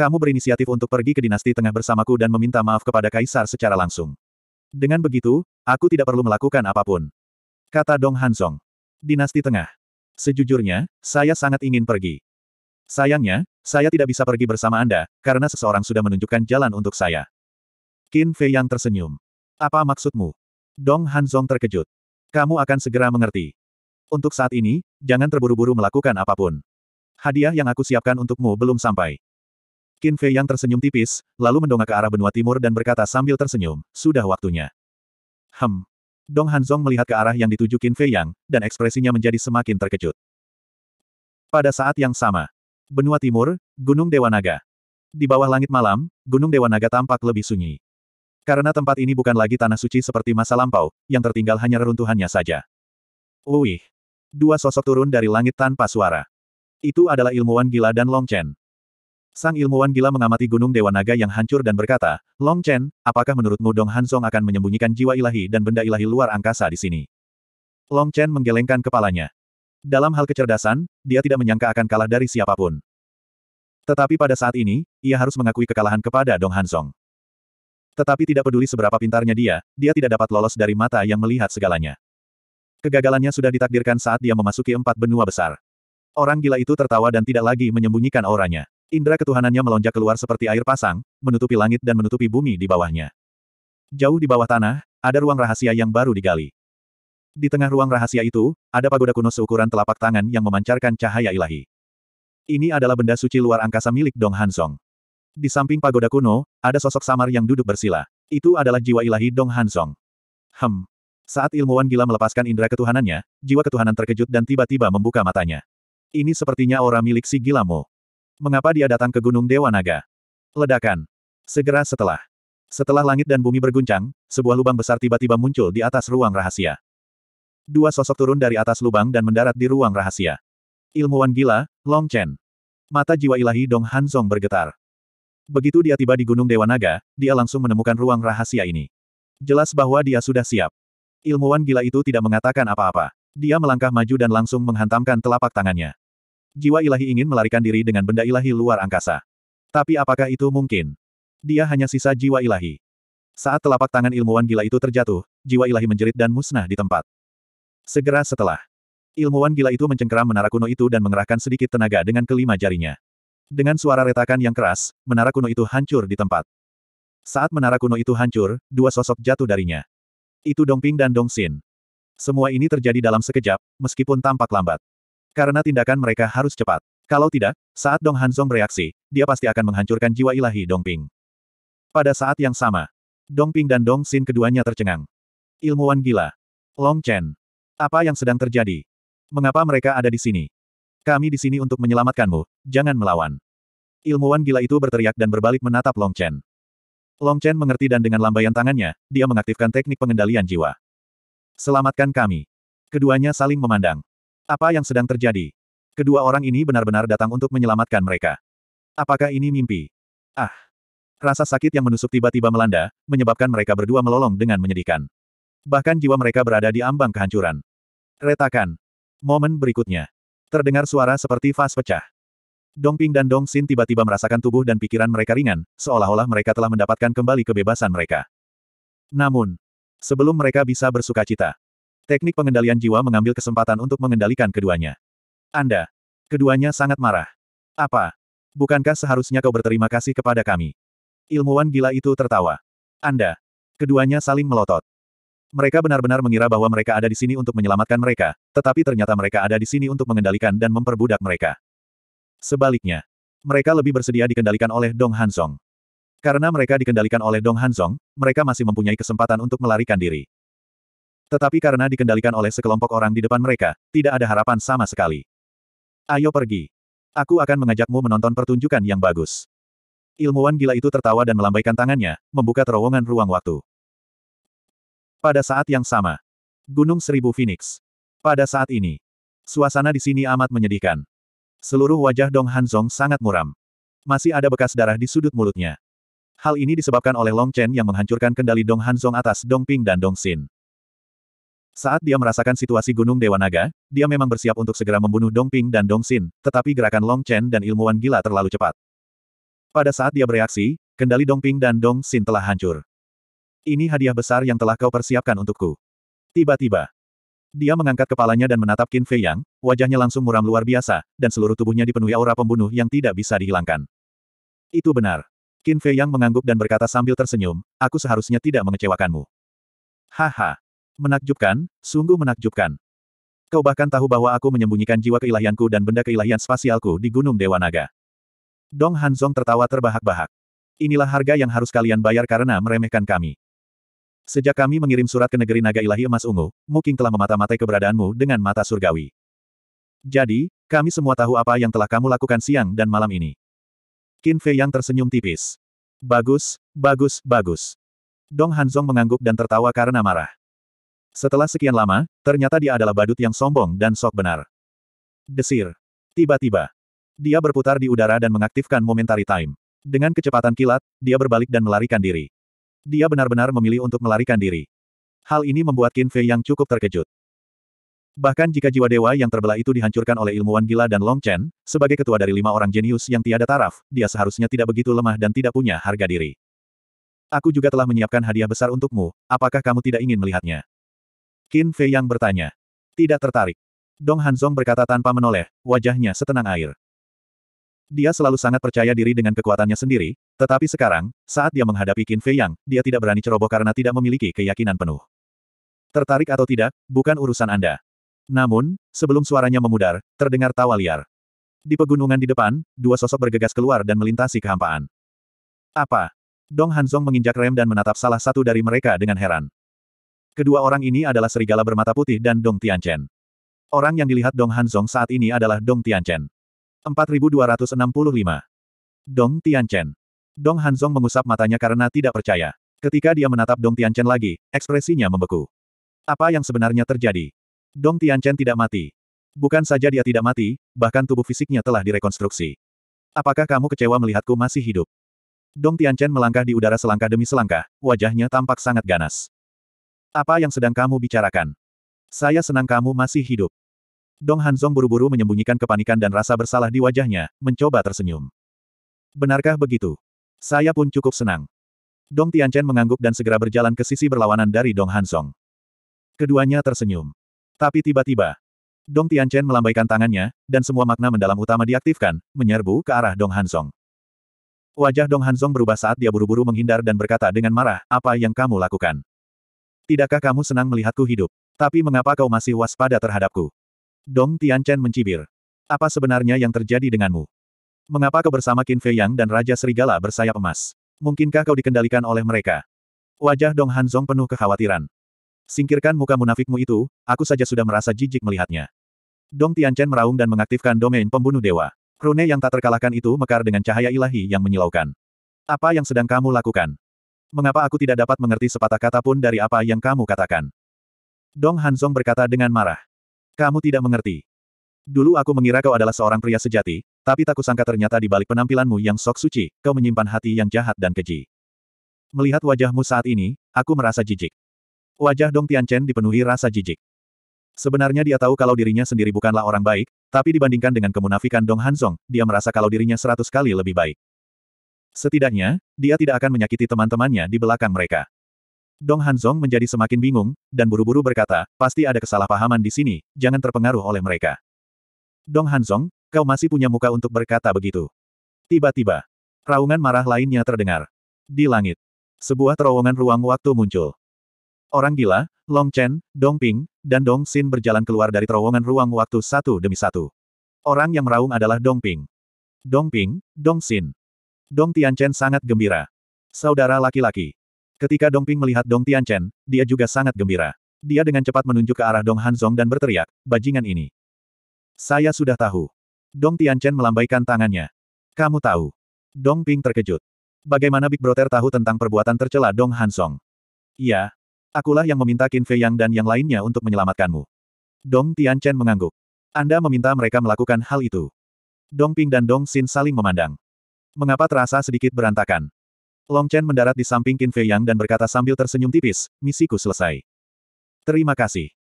Kamu berinisiatif untuk pergi ke dinasti tengah bersamaku dan meminta maaf kepada Kaisar secara langsung. Dengan begitu, aku tidak perlu melakukan apapun. Kata Dong Hanzong. Dinasti tengah. Sejujurnya, saya sangat ingin pergi. Sayangnya, saya tidak bisa pergi bersama Anda, karena seseorang sudah menunjukkan jalan untuk saya. Qin Fei yang tersenyum. Apa maksudmu? Dong Hanzong terkejut. Kamu akan segera mengerti. Untuk saat ini, jangan terburu-buru melakukan apapun. Hadiah yang aku siapkan untukmu belum sampai. Qin Fei yang tersenyum tipis, lalu mendongak ke arah benua timur dan berkata sambil tersenyum, sudah waktunya. Hem. Dong Hanzong melihat ke arah yang dituju Qin Fei Yang, dan ekspresinya menjadi semakin terkejut. Pada saat yang sama, benua timur, Gunung Dewa Naga. Di bawah langit malam, Gunung Dewa Naga tampak lebih sunyi. Karena tempat ini bukan lagi tanah suci seperti masa lampau, yang tertinggal hanya reruntuhannya saja. Uih! Dua sosok turun dari langit tanpa suara. Itu adalah ilmuwan gila dan Long Chen. Sang ilmuwan gila mengamati Gunung Dewa Naga yang hancur dan berkata, Long Chen, apakah menurutmu Dong Hansong akan menyembunyikan jiwa ilahi dan benda ilahi luar angkasa di sini? Long Chen menggelengkan kepalanya. Dalam hal kecerdasan, dia tidak menyangka akan kalah dari siapapun. Tetapi pada saat ini, ia harus mengakui kekalahan kepada Dong Hansong. Tetapi tidak peduli seberapa pintarnya dia, dia tidak dapat lolos dari mata yang melihat segalanya. Kegagalannya sudah ditakdirkan saat dia memasuki empat benua besar. Orang gila itu tertawa dan tidak lagi menyembunyikan auranya. Indra ketuhanannya melonjak keluar seperti air pasang, menutupi langit dan menutupi bumi di bawahnya. Jauh di bawah tanah, ada ruang rahasia yang baru digali. Di tengah ruang rahasia itu, ada pagoda kuno seukuran telapak tangan yang memancarkan cahaya ilahi. Ini adalah benda suci luar angkasa milik Dong Hansong. Di samping pagoda kuno, ada sosok samar yang duduk bersila. Itu adalah jiwa ilahi Dong Hansong. Hem. Saat ilmuwan gila melepaskan indera ketuhanannya, jiwa ketuhanan terkejut dan tiba-tiba membuka matanya. Ini sepertinya aura milik si gilamu. Mengapa dia datang ke Gunung Dewa Naga? Ledakan. Segera setelah. Setelah langit dan bumi berguncang, sebuah lubang besar tiba-tiba muncul di atas ruang rahasia dua sosok turun dari atas lubang dan mendarat di ruang rahasia. Ilmuwan gila, Long Chen. Mata jiwa ilahi Dong Hanzong bergetar. Begitu dia tiba di Gunung Dewa Naga, dia langsung menemukan ruang rahasia ini. Jelas bahwa dia sudah siap. Ilmuwan gila itu tidak mengatakan apa-apa. Dia melangkah maju dan langsung menghantamkan telapak tangannya. Jiwa ilahi ingin melarikan diri dengan benda ilahi luar angkasa. Tapi apakah itu mungkin? Dia hanya sisa jiwa ilahi. Saat telapak tangan ilmuwan gila itu terjatuh, jiwa ilahi menjerit dan musnah di tempat. Segera setelah, ilmuwan gila itu mencengkeram menara kuno itu dan mengerahkan sedikit tenaga dengan kelima jarinya. Dengan suara retakan yang keras, menara kuno itu hancur di tempat. Saat menara kuno itu hancur, dua sosok jatuh darinya. Itu Dongping dan Xin. Semua ini terjadi dalam sekejap, meskipun tampak lambat. Karena tindakan mereka harus cepat. Kalau tidak, saat Dong Hanzong bereaksi, dia pasti akan menghancurkan jiwa ilahi Dongping. Pada saat yang sama, Dongping dan Dong Xin keduanya tercengang. Ilmuwan gila. Long Chen. Apa yang sedang terjadi? Mengapa mereka ada di sini? Kami di sini untuk menyelamatkanmu, jangan melawan. Ilmuwan gila itu berteriak dan berbalik menatap Long Chen. Long Chen mengerti dan dengan lambaian tangannya, dia mengaktifkan teknik pengendalian jiwa. Selamatkan kami. Keduanya saling memandang. Apa yang sedang terjadi? Kedua orang ini benar-benar datang untuk menyelamatkan mereka. Apakah ini mimpi? Ah! Rasa sakit yang menusuk tiba-tiba melanda, menyebabkan mereka berdua melolong dengan menyedihkan. Bahkan jiwa mereka berada di ambang kehancuran. Retakan. Momen berikutnya. Terdengar suara seperti vas pecah. Dong Ping dan Dong Xin tiba-tiba merasakan tubuh dan pikiran mereka ringan, seolah-olah mereka telah mendapatkan kembali kebebasan mereka. Namun, sebelum mereka bisa bersuka cita, teknik pengendalian jiwa mengambil kesempatan untuk mengendalikan keduanya. Anda. Keduanya sangat marah. Apa? Bukankah seharusnya kau berterima kasih kepada kami? Ilmuwan gila itu tertawa. Anda. Keduanya saling melotot. Mereka benar-benar mengira bahwa mereka ada di sini untuk menyelamatkan mereka, tetapi ternyata mereka ada di sini untuk mengendalikan dan memperbudak mereka. Sebaliknya, mereka lebih bersedia dikendalikan oleh Dong Hansong. Karena mereka dikendalikan oleh Dong Hansong, mereka masih mempunyai kesempatan untuk melarikan diri. Tetapi karena dikendalikan oleh sekelompok orang di depan mereka, tidak ada harapan sama sekali. Ayo pergi. Aku akan mengajakmu menonton pertunjukan yang bagus. Ilmuwan gila itu tertawa dan melambaikan tangannya, membuka terowongan ruang waktu. Pada saat yang sama. Gunung Seribu Phoenix. Pada saat ini. Suasana di sini amat menyedihkan. Seluruh wajah Dong Hanzong sangat muram. Masih ada bekas darah di sudut mulutnya. Hal ini disebabkan oleh Long Chen yang menghancurkan kendali Dong Hanzong atas Dong Ping dan Dong Xin. Saat dia merasakan situasi Gunung Dewa Naga, dia memang bersiap untuk segera membunuh Dong Ping dan Dong Xin, tetapi gerakan Long Chen dan ilmuwan gila terlalu cepat. Pada saat dia bereaksi, kendali Dong Ping dan Dong Xin telah hancur. Ini hadiah besar yang telah kau persiapkan untukku. Tiba-tiba. Dia mengangkat kepalanya dan menatap Qin Fei Yang, wajahnya langsung muram luar biasa, dan seluruh tubuhnya dipenuhi aura pembunuh yang tidak bisa dihilangkan. Itu benar. Qin Fei Yang mengangguk dan berkata sambil tersenyum, aku seharusnya tidak mengecewakanmu. Haha. Menakjubkan, sungguh menakjubkan. Kau bahkan tahu bahwa aku menyembunyikan jiwa keilahianku dan benda keilahian spasialku di Gunung Dewa Naga. Dong Hanzong tertawa terbahak-bahak. Inilah harga yang harus kalian bayar karena meremehkan kami. Sejak kami mengirim surat ke negeri naga ilahi emas ungu, mungkin telah memata-matai keberadaanmu dengan mata surgawi. Jadi, kami semua tahu apa yang telah kamu lakukan siang dan malam ini. Qin Fei yang tersenyum tipis. Bagus, bagus, bagus. Dong Hanzong mengangguk dan tertawa karena marah. Setelah sekian lama, ternyata dia adalah badut yang sombong dan sok benar. Desir. Tiba-tiba. Dia berputar di udara dan mengaktifkan momentary time. Dengan kecepatan kilat, dia berbalik dan melarikan diri. Dia benar-benar memilih untuk melarikan diri. Hal ini membuat Qin Fei yang cukup terkejut. Bahkan jika jiwa dewa yang terbelah itu dihancurkan oleh ilmuwan gila dan Long Chen, sebagai ketua dari lima orang jenius yang tiada taraf, dia seharusnya tidak begitu lemah dan tidak punya harga diri. Aku juga telah menyiapkan hadiah besar untukmu, apakah kamu tidak ingin melihatnya? Qin Fei yang bertanya. Tidak tertarik. Dong Hanzong berkata tanpa menoleh, wajahnya setenang air. Dia selalu sangat percaya diri dengan kekuatannya sendiri, tetapi sekarang, saat dia menghadapi Qin Fei Yang, dia tidak berani ceroboh karena tidak memiliki keyakinan penuh. Tertarik atau tidak, bukan urusan Anda. Namun, sebelum suaranya memudar, terdengar tawa liar. Di pegunungan di depan, dua sosok bergegas keluar dan melintasi kehampaan. Apa? Dong Hanzong menginjak rem dan menatap salah satu dari mereka dengan heran. Kedua orang ini adalah serigala bermata putih dan Dong Tianchen. Orang yang dilihat Dong Hanzong saat ini adalah Dong Tianchen. 4265. Dong Tianchen. Dong Hanzong mengusap matanya karena tidak percaya. Ketika dia menatap Dong Tianchen lagi, ekspresinya membeku. Apa yang sebenarnya terjadi? Dong Tianchen tidak mati. Bukan saja dia tidak mati, bahkan tubuh fisiknya telah direkonstruksi. Apakah kamu kecewa melihatku masih hidup? Dong Tianchen melangkah di udara selangkah demi selangkah, wajahnya tampak sangat ganas. Apa yang sedang kamu bicarakan? Saya senang kamu masih hidup. Dong Hanzong buru-buru menyembunyikan kepanikan dan rasa bersalah di wajahnya, mencoba tersenyum. Benarkah begitu? Saya pun cukup senang. Dong Tianchen mengangguk dan segera berjalan ke sisi berlawanan dari Dong Hansong. Keduanya tersenyum. Tapi tiba-tiba, Dong Tianchen melambaikan tangannya, dan semua makna mendalam utama diaktifkan, menyerbu ke arah Dong Hansong. Wajah Dong Hansong berubah saat dia buru-buru menghindar dan berkata dengan marah, apa yang kamu lakukan? Tidakkah kamu senang melihatku hidup? Tapi mengapa kau masih waspada terhadapku? Dong Tianchen mencibir. Apa sebenarnya yang terjadi denganmu? Mengapa kau bersama Qin Fei Yang dan Raja Serigala bersayap emas? Mungkinkah kau dikendalikan oleh mereka? Wajah Dong Hanzong penuh kekhawatiran. Singkirkan muka munafikmu itu, aku saja sudah merasa jijik melihatnya. Dong Tianchen meraung dan mengaktifkan domain pembunuh dewa. Rune yang tak terkalahkan itu mekar dengan cahaya ilahi yang menyilaukan. Apa yang sedang kamu lakukan? Mengapa aku tidak dapat mengerti sepatah kata pun dari apa yang kamu katakan? Dong Hanzong berkata dengan marah. Kamu tidak mengerti. Dulu aku mengira kau adalah seorang pria sejati, tapi tak kusangka ternyata di balik penampilanmu yang sok suci, kau menyimpan hati yang jahat dan keji. Melihat wajahmu saat ini, aku merasa jijik. Wajah Dong Tianchen dipenuhi rasa jijik. Sebenarnya dia tahu kalau dirinya sendiri bukanlah orang baik, tapi dibandingkan dengan kemunafikan Dong Hanzong, dia merasa kalau dirinya seratus kali lebih baik. Setidaknya, dia tidak akan menyakiti teman-temannya di belakang mereka. Dong Hanzong menjadi semakin bingung, dan buru-buru berkata, pasti ada kesalahpahaman di sini, jangan terpengaruh oleh mereka. Dong Hanzong, kau masih punya muka untuk berkata begitu. Tiba-tiba, raungan marah lainnya terdengar. Di langit, sebuah terowongan ruang waktu muncul. Orang gila, Long Chen, Dong Ping, dan Dong Xin berjalan keluar dari terowongan ruang waktu satu demi satu. Orang yang meraung adalah Dong Ping. Dong Ping, Dong Xin. Dong Tianchen sangat gembira. Saudara laki-laki. Ketika Dong Ping melihat Dong Tianchen, dia juga sangat gembira. Dia dengan cepat menunjuk ke arah Dong Hanzong dan berteriak, bajingan ini. Saya sudah tahu. Dong Tianchen melambaikan tangannya. Kamu tahu. Dong Ping terkejut. Bagaimana Big Brother tahu tentang perbuatan tercela Dong Hanzong? Iya. Akulah yang meminta Qin Fei Yang dan yang lainnya untuk menyelamatkanmu. Dong Tianchen mengangguk. Anda meminta mereka melakukan hal itu. Dong Ping dan Dong Xin saling memandang. Mengapa terasa sedikit berantakan? Long Chen mendarat di samping Qin Fei Yang dan berkata sambil tersenyum tipis, misiku selesai. Terima kasih.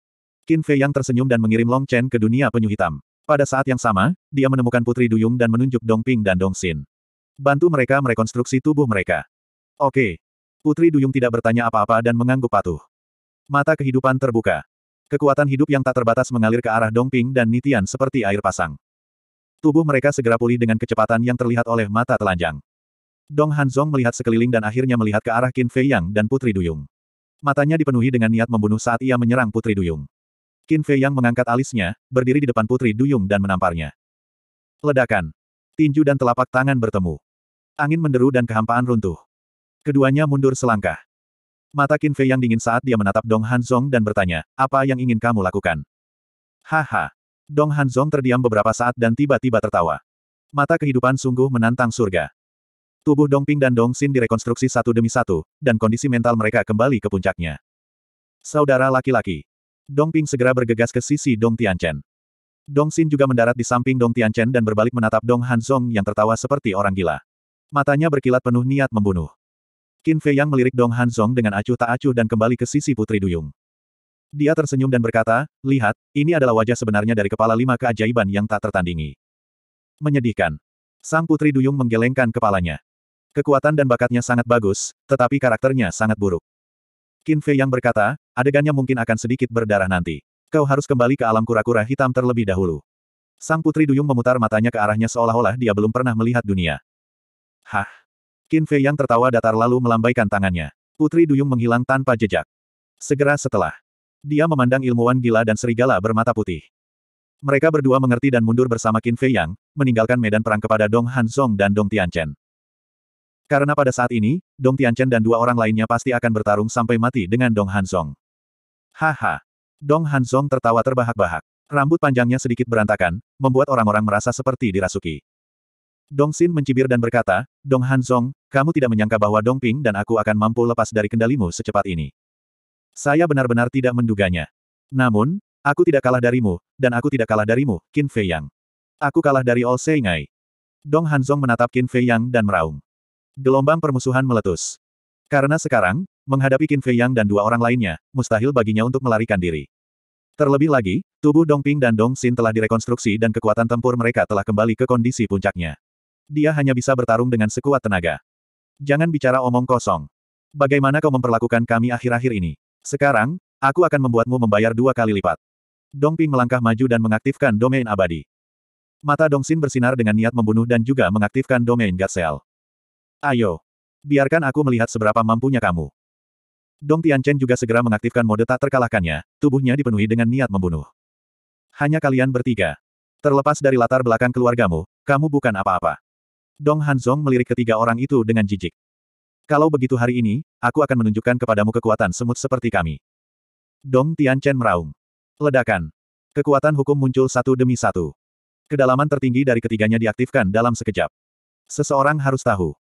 Qin Fei Yang tersenyum dan mengirim Long Chen ke dunia penyu hitam. Pada saat yang sama, dia menemukan Putri Duyung dan menunjuk Dong Ping dan Dong Xin. Bantu mereka merekonstruksi tubuh mereka. Oke. Putri Duyung tidak bertanya apa-apa dan mengangguk patuh. Mata kehidupan terbuka. Kekuatan hidup yang tak terbatas mengalir ke arah Dong Ping dan Nitian seperti air pasang. Tubuh mereka segera pulih dengan kecepatan yang terlihat oleh mata telanjang. Dong Hanzong melihat sekeliling dan akhirnya melihat ke arah Qin Fei Yang dan Putri Duyung. Matanya dipenuhi dengan niat membunuh saat ia menyerang Putri Duyung. Qin Fei Yang mengangkat alisnya, berdiri di depan Putri Duyung dan menamparnya. Ledakan. Tinju dan telapak tangan bertemu. Angin menderu dan kehampaan runtuh. Keduanya mundur selangkah. Mata Qin Fei Yang dingin saat dia menatap Dong Hanzong dan bertanya, apa yang ingin kamu lakukan? Haha. Dong Hanzong terdiam beberapa saat dan tiba-tiba tertawa. Mata kehidupan sungguh menantang surga. Tubuh Ping dan Dong Xin direkonstruksi satu demi satu, dan kondisi mental mereka kembali ke puncaknya. Saudara laki-laki. Dong Ping segera bergegas ke sisi Dong Tianchen. Xin juga mendarat di samping Dong Tianchen dan berbalik menatap Dong Hanzong yang tertawa seperti orang gila. Matanya berkilat penuh niat membunuh. Qin Fei yang melirik Dong Hanzong dengan acuh tak acuh dan kembali ke sisi Putri Duyung. Dia tersenyum dan berkata, lihat, ini adalah wajah sebenarnya dari kepala lima keajaiban yang tak tertandingi. Menyedihkan. Sang Putri Duyung menggelengkan kepalanya. Kekuatan dan bakatnya sangat bagus, tetapi karakternya sangat buruk. Qin Fei yang berkata, adegannya mungkin akan sedikit berdarah nanti. Kau harus kembali ke alam kura-kura hitam terlebih dahulu. Sang Putri Duyung memutar matanya ke arahnya seolah-olah dia belum pernah melihat dunia. Hah? Qin Fei yang tertawa datar lalu melambaikan tangannya. Putri Duyung menghilang tanpa jejak. Segera setelah, dia memandang ilmuwan gila dan serigala bermata putih. Mereka berdua mengerti dan mundur bersama Qin Fei Yang, meninggalkan medan perang kepada Dong Han dan Dong Tianchen. Karena pada saat ini, Dong Tianchen dan dua orang lainnya pasti akan bertarung sampai mati dengan Dong Hanzong. Haha. Dong Hanzong tertawa terbahak-bahak. Rambut panjangnya sedikit berantakan, membuat orang-orang merasa seperti dirasuki. Dong Xin mencibir dan berkata, Dong Hanzong, kamu tidak menyangka bahwa Dong Ping dan aku akan mampu lepas dari kendalimu secepat ini. Saya benar-benar tidak menduganya. Namun, aku tidak kalah darimu, dan aku tidak kalah darimu, Qin Fei Yang. Aku kalah dari All Sei Ngai. Dong Hanzong menatap Qin Fei Yang dan meraung. Gelombang permusuhan meletus. Karena sekarang, menghadapi Qin Fei Yang dan dua orang lainnya, mustahil baginya untuk melarikan diri. Terlebih lagi, tubuh Dong Ping dan Dong Xin telah direkonstruksi dan kekuatan tempur mereka telah kembali ke kondisi puncaknya. Dia hanya bisa bertarung dengan sekuat tenaga. Jangan bicara omong kosong. Bagaimana kau memperlakukan kami akhir-akhir ini? Sekarang, aku akan membuatmu membayar dua kali lipat. Dong Ping melangkah maju dan mengaktifkan domain abadi. Mata Dong Xin bersinar dengan niat membunuh dan juga mengaktifkan domain Gat Ayo. Biarkan aku melihat seberapa mampunya kamu. Dong Tianchen juga segera mengaktifkan mode tak terkalahkannya, tubuhnya dipenuhi dengan niat membunuh. Hanya kalian bertiga. Terlepas dari latar belakang keluargamu, kamu bukan apa-apa. Dong Hanzong melirik ketiga orang itu dengan jijik. Kalau begitu hari ini, aku akan menunjukkan kepadamu kekuatan semut seperti kami. Dong Tianchen meraung. Ledakan. Kekuatan hukum muncul satu demi satu. Kedalaman tertinggi dari ketiganya diaktifkan dalam sekejap. Seseorang harus tahu.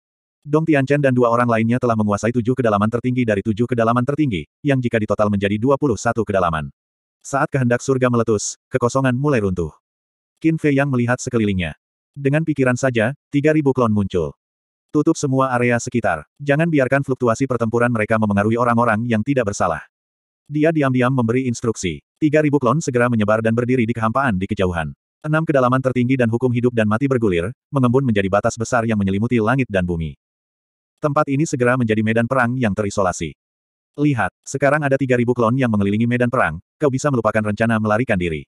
Dong Tianchen dan dua orang lainnya telah menguasai tujuh kedalaman tertinggi dari tujuh kedalaman tertinggi, yang jika ditotal menjadi 21 kedalaman. Saat kehendak surga meletus, kekosongan mulai runtuh. Qin Fei Yang melihat sekelilingnya. Dengan pikiran saja, 3.000 klon muncul. Tutup semua area sekitar. Jangan biarkan fluktuasi pertempuran mereka memengaruhi orang-orang yang tidak bersalah. Dia diam-diam memberi instruksi. 3.000 klon segera menyebar dan berdiri di kehampaan di kejauhan. Enam kedalaman tertinggi dan hukum hidup dan mati bergulir, mengembun menjadi batas besar yang menyelimuti langit dan bumi. Tempat ini segera menjadi medan perang yang terisolasi. Lihat, sekarang ada 3.000 klon yang mengelilingi medan perang, kau bisa melupakan rencana melarikan diri.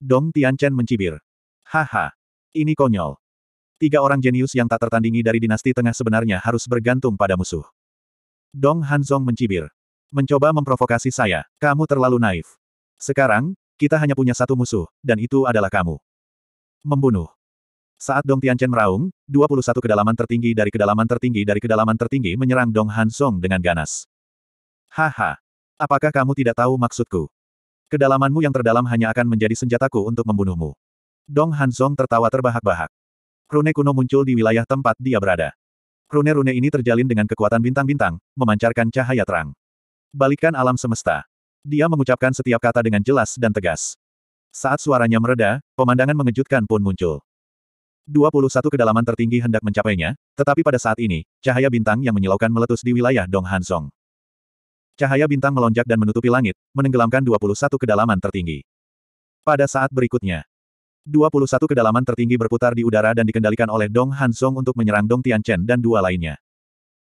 Dong Tianchen mencibir. Haha. Ini konyol. Tiga orang jenius yang tak tertandingi dari dinasti tengah sebenarnya harus bergantung pada musuh. Dong Hanzong mencibir. Mencoba memprovokasi saya, kamu terlalu naif. Sekarang, kita hanya punya satu musuh, dan itu adalah kamu. Membunuh. Saat Dong Tianchen meraung, 21 kedalaman tertinggi dari kedalaman tertinggi dari kedalaman tertinggi menyerang Dong Han Song dengan ganas. Haha. Apakah kamu tidak tahu maksudku? Kedalamanmu yang terdalam hanya akan menjadi senjataku untuk membunuhmu. Dong Han Song tertawa terbahak-bahak. Rune kuno muncul di wilayah tempat dia berada. Rune-rune ini terjalin dengan kekuatan bintang-bintang, memancarkan cahaya terang. Balikan alam semesta. Dia mengucapkan setiap kata dengan jelas dan tegas. Saat suaranya mereda, pemandangan mengejutkan pun muncul. 21 kedalaman tertinggi hendak mencapainya, tetapi pada saat ini, cahaya bintang yang menyilaukan meletus di wilayah Dong Hansong. Cahaya bintang melonjak dan menutupi langit, menenggelamkan 21 kedalaman tertinggi. Pada saat berikutnya, 21 kedalaman tertinggi berputar di udara dan dikendalikan oleh Dong Hansong untuk menyerang Dong Tianchen dan dua lainnya.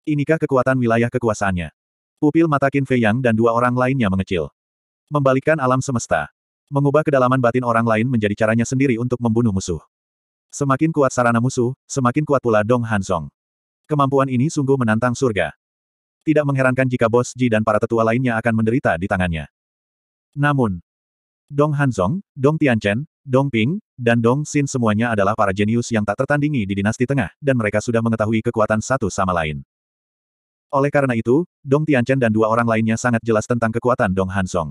Inikah kekuatan wilayah kekuasaannya? Pupil mata Qin Fei Yang dan dua orang lainnya mengecil. Membalikkan alam semesta. Mengubah kedalaman batin orang lain menjadi caranya sendiri untuk membunuh musuh. Semakin kuat sarana musuh, semakin kuat pula Dong Hansong. Kemampuan ini sungguh menantang surga. Tidak mengherankan jika bos Ji dan para tetua lainnya akan menderita di tangannya. Namun, Dong Hansong, Dong Tianchen, Dong Ping, dan Dong Xin semuanya adalah para jenius yang tak tertandingi di dinasti tengah, dan mereka sudah mengetahui kekuatan satu sama lain. Oleh karena itu, Dong Tianchen dan dua orang lainnya sangat jelas tentang kekuatan Dong Hansong.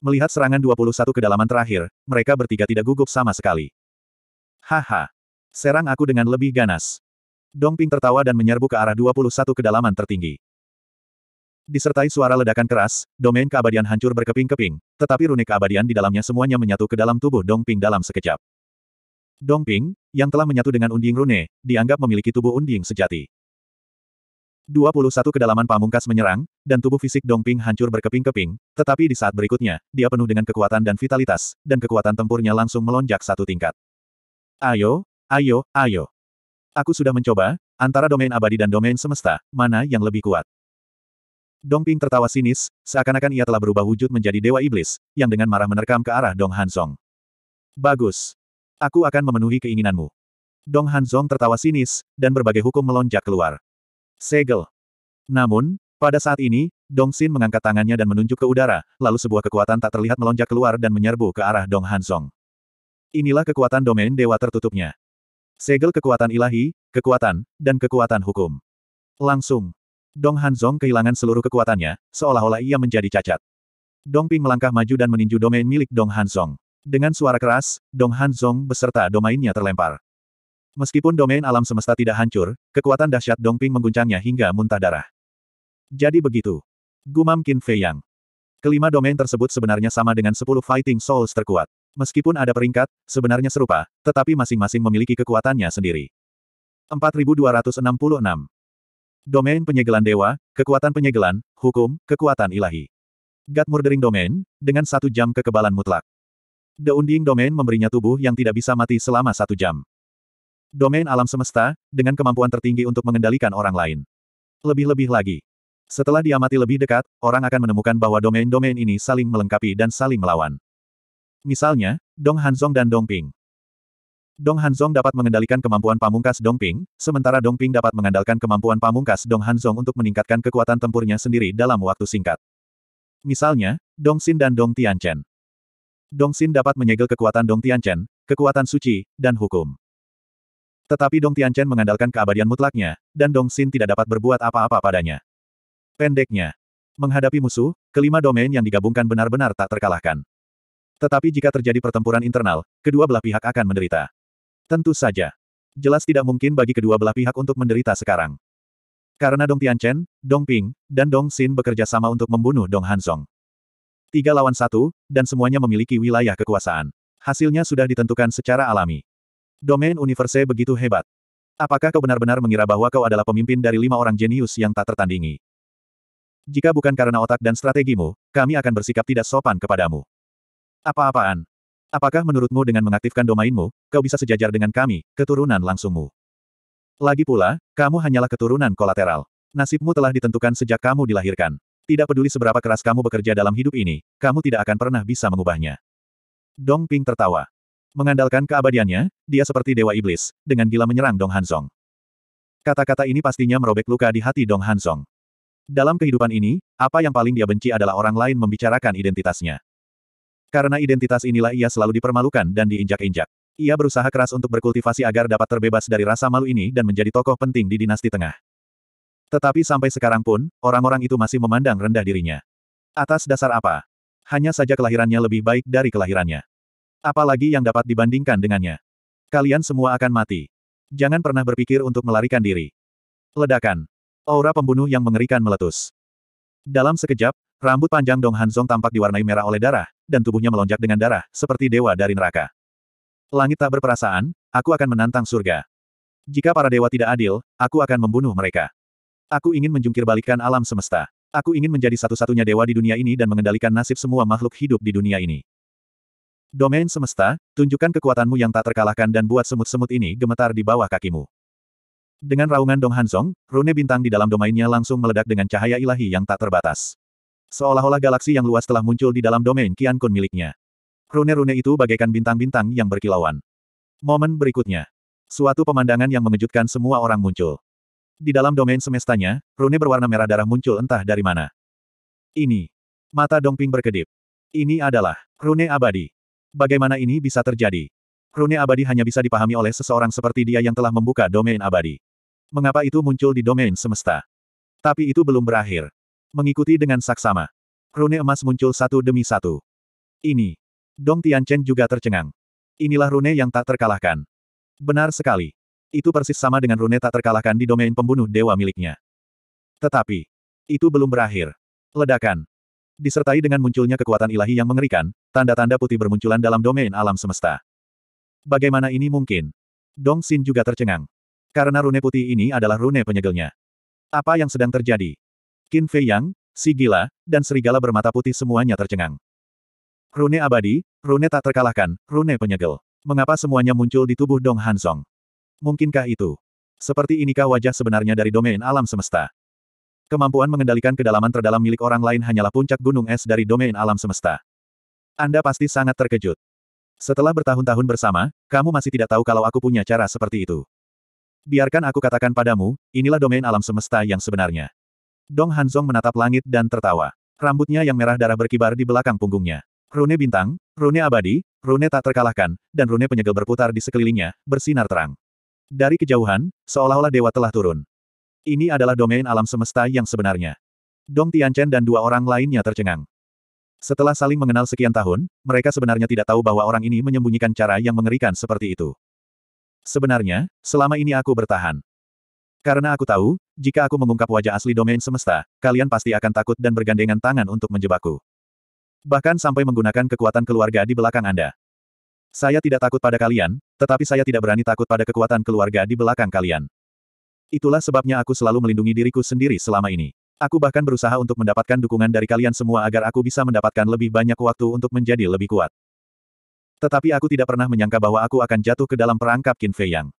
Melihat serangan 21 kedalaman terakhir, mereka bertiga tidak gugup sama sekali. Haha. Serang aku dengan lebih ganas. Dongping tertawa dan menyerbu ke arah 21 kedalaman tertinggi. Disertai suara ledakan keras, domain keabadian hancur berkeping-keping, tetapi rune keabadian di dalamnya semuanya menyatu ke dalam tubuh Dongping dalam sekejap. Dongping, yang telah menyatu dengan unding rune, dianggap memiliki tubuh unding sejati. 21 kedalaman pamungkas menyerang, dan tubuh fisik Dongping hancur berkeping-keping, tetapi di saat berikutnya, dia penuh dengan kekuatan dan vitalitas, dan kekuatan tempurnya langsung melonjak satu tingkat. Ayo, ayo, ayo. Aku sudah mencoba, antara domain abadi dan domain semesta, mana yang lebih kuat? Dongping tertawa sinis, seakan-akan ia telah berubah wujud menjadi dewa iblis, yang dengan marah menerkam ke arah Dong Hanzong. Bagus. Aku akan memenuhi keinginanmu. Dong Hanzong tertawa sinis, dan berbagai hukum melonjak keluar. Segel. Namun, pada saat ini, Dong Xin mengangkat tangannya dan menunjuk ke udara, lalu sebuah kekuatan tak terlihat melonjak keluar dan menyerbu ke arah Dong Hanzong. Inilah kekuatan domain dewa tertutupnya. Segel kekuatan ilahi, kekuatan, dan kekuatan hukum. Langsung. Dong Hanzong kehilangan seluruh kekuatannya, seolah-olah ia menjadi cacat. Dong Ping melangkah maju dan meninju domain milik Dong Hanzong. Dengan suara keras, Dong Hanzong beserta domainnya terlempar. Meskipun domain alam semesta tidak hancur, kekuatan dahsyat Dong Ping mengguncangnya hingga muntah darah. Jadi begitu. Gumam Qin Fei Yang. Kelima domain tersebut sebenarnya sama dengan sepuluh fighting souls terkuat. Meskipun ada peringkat, sebenarnya serupa, tetapi masing-masing memiliki kekuatannya sendiri. 4266. Domain penyegelan dewa, kekuatan penyegelan, hukum, kekuatan ilahi. God Murdering Domain, dengan satu jam kekebalan mutlak. The Undying Domain memberinya tubuh yang tidak bisa mati selama satu jam. Domain alam semesta, dengan kemampuan tertinggi untuk mengendalikan orang lain. Lebih-lebih lagi. Setelah diamati lebih dekat, orang akan menemukan bahwa domain-domain ini saling melengkapi dan saling melawan. Misalnya, Dong Hanzong dan Dong Ping. Dong Hanzong dapat mengendalikan kemampuan pamungkas Dong Ping, sementara Dong Ping dapat mengandalkan kemampuan pamungkas Dong Hanzong untuk meningkatkan kekuatan tempurnya sendiri dalam waktu singkat. Misalnya, Dong Xin dan Dong Tianchen. Dong Xin dapat menyegel kekuatan Dong Tianchen, kekuatan suci, dan hukum. Tetapi Dong Tianchen mengandalkan keabadian mutlaknya, dan Dong Xin tidak dapat berbuat apa-apa padanya. Pendeknya, menghadapi musuh, kelima domain yang digabungkan benar-benar tak terkalahkan. Tetapi jika terjadi pertempuran internal, kedua belah pihak akan menderita. Tentu saja. Jelas tidak mungkin bagi kedua belah pihak untuk menderita sekarang. Karena Dong Tianchen, Dong Ping, dan Dong Xin bekerja sama untuk membunuh Dong Hansong, Tiga lawan satu, dan semuanya memiliki wilayah kekuasaan. Hasilnya sudah ditentukan secara alami. Domain universe begitu hebat. Apakah kau benar-benar mengira bahwa kau adalah pemimpin dari lima orang jenius yang tak tertandingi? Jika bukan karena otak dan strategimu, kami akan bersikap tidak sopan kepadamu. Apa-apaan? Apakah menurutmu dengan mengaktifkan domainmu, kau bisa sejajar dengan kami, keturunan langsungmu? Lagi pula, kamu hanyalah keturunan kolateral. Nasibmu telah ditentukan sejak kamu dilahirkan. Tidak peduli seberapa keras kamu bekerja dalam hidup ini, kamu tidak akan pernah bisa mengubahnya. Dong Ping tertawa. Mengandalkan keabadiannya, dia seperti dewa iblis, dengan gila menyerang Dong Hansong. Kata-kata ini pastinya merobek luka di hati Dong Hansong. Dalam kehidupan ini, apa yang paling dia benci adalah orang lain membicarakan identitasnya. Karena identitas inilah ia selalu dipermalukan dan diinjak-injak. Ia berusaha keras untuk berkultivasi agar dapat terbebas dari rasa malu ini dan menjadi tokoh penting di dinasti tengah. Tetapi sampai sekarang pun, orang-orang itu masih memandang rendah dirinya. Atas dasar apa? Hanya saja kelahirannya lebih baik dari kelahirannya. Apalagi yang dapat dibandingkan dengannya. Kalian semua akan mati. Jangan pernah berpikir untuk melarikan diri. Ledakan. Aura pembunuh yang mengerikan meletus. Dalam sekejap, rambut panjang Dong Hanzong tampak diwarnai merah oleh darah, dan tubuhnya melonjak dengan darah, seperti dewa dari neraka. Langit tak berperasaan, aku akan menantang surga. Jika para dewa tidak adil, aku akan membunuh mereka. Aku ingin menjungkir alam semesta. Aku ingin menjadi satu-satunya dewa di dunia ini dan mengendalikan nasib semua makhluk hidup di dunia ini. Domain semesta, tunjukkan kekuatanmu yang tak terkalahkan dan buat semut-semut ini gemetar di bawah kakimu. Dengan raungan Dong Hanzong, rune bintang di dalam domainnya langsung meledak dengan cahaya ilahi yang tak terbatas. Seolah-olah galaksi yang luas telah muncul di dalam domain Qian Kun miliknya. Rune-rune itu bagaikan bintang-bintang yang berkilauan. Momen berikutnya. Suatu pemandangan yang mengejutkan semua orang muncul. Di dalam domain semestanya, rune berwarna merah darah muncul entah dari mana. Ini. Mata Dongping berkedip. Ini adalah rune abadi. Bagaimana ini bisa terjadi? Rune abadi hanya bisa dipahami oleh seseorang seperti dia yang telah membuka domain abadi. Mengapa itu muncul di domain semesta? Tapi itu belum berakhir. Mengikuti dengan saksama. Rune emas muncul satu demi satu. Ini. Dong Tianchen juga tercengang. Inilah rune yang tak terkalahkan. Benar sekali. Itu persis sama dengan rune tak terkalahkan di domain pembunuh dewa miliknya. Tetapi, itu belum berakhir. Ledakan. Disertai dengan munculnya kekuatan ilahi yang mengerikan, tanda-tanda putih bermunculan dalam domain alam semesta. Bagaimana ini mungkin? Dong Xin juga tercengang. Karena rune putih ini adalah rune penyegelnya. Apa yang sedang terjadi? Qin Fei Yang, si gila, dan serigala bermata putih semuanya tercengang. Rune abadi, rune tak terkalahkan, rune penyegel. Mengapa semuanya muncul di tubuh Dong Hansong? Mungkinkah itu? Seperti inikah wajah sebenarnya dari domain alam semesta? Kemampuan mengendalikan kedalaman terdalam milik orang lain hanyalah puncak gunung es dari domain alam semesta. Anda pasti sangat terkejut. Setelah bertahun-tahun bersama, kamu masih tidak tahu kalau aku punya cara seperti itu. Biarkan aku katakan padamu, inilah domain alam semesta yang sebenarnya. Dong Hanzong menatap langit dan tertawa. Rambutnya yang merah darah berkibar di belakang punggungnya. Rune bintang, rune abadi, rune tak terkalahkan, dan rune penyegel berputar di sekelilingnya, bersinar terang. Dari kejauhan, seolah-olah dewa telah turun. Ini adalah domain alam semesta yang sebenarnya. Dong Tianchen dan dua orang lainnya tercengang. Setelah saling mengenal sekian tahun, mereka sebenarnya tidak tahu bahwa orang ini menyembunyikan cara yang mengerikan seperti itu. Sebenarnya, selama ini aku bertahan. Karena aku tahu, jika aku mengungkap wajah asli domain semesta, kalian pasti akan takut dan bergandengan tangan untuk menjebakku. Bahkan sampai menggunakan kekuatan keluarga di belakang Anda. Saya tidak takut pada kalian, tetapi saya tidak berani takut pada kekuatan keluarga di belakang kalian. Itulah sebabnya aku selalu melindungi diriku sendiri selama ini. Aku bahkan berusaha untuk mendapatkan dukungan dari kalian semua agar aku bisa mendapatkan lebih banyak waktu untuk menjadi lebih kuat. Tetapi aku tidak pernah menyangka bahwa aku akan jatuh ke dalam perangkap Qin Fei Yang.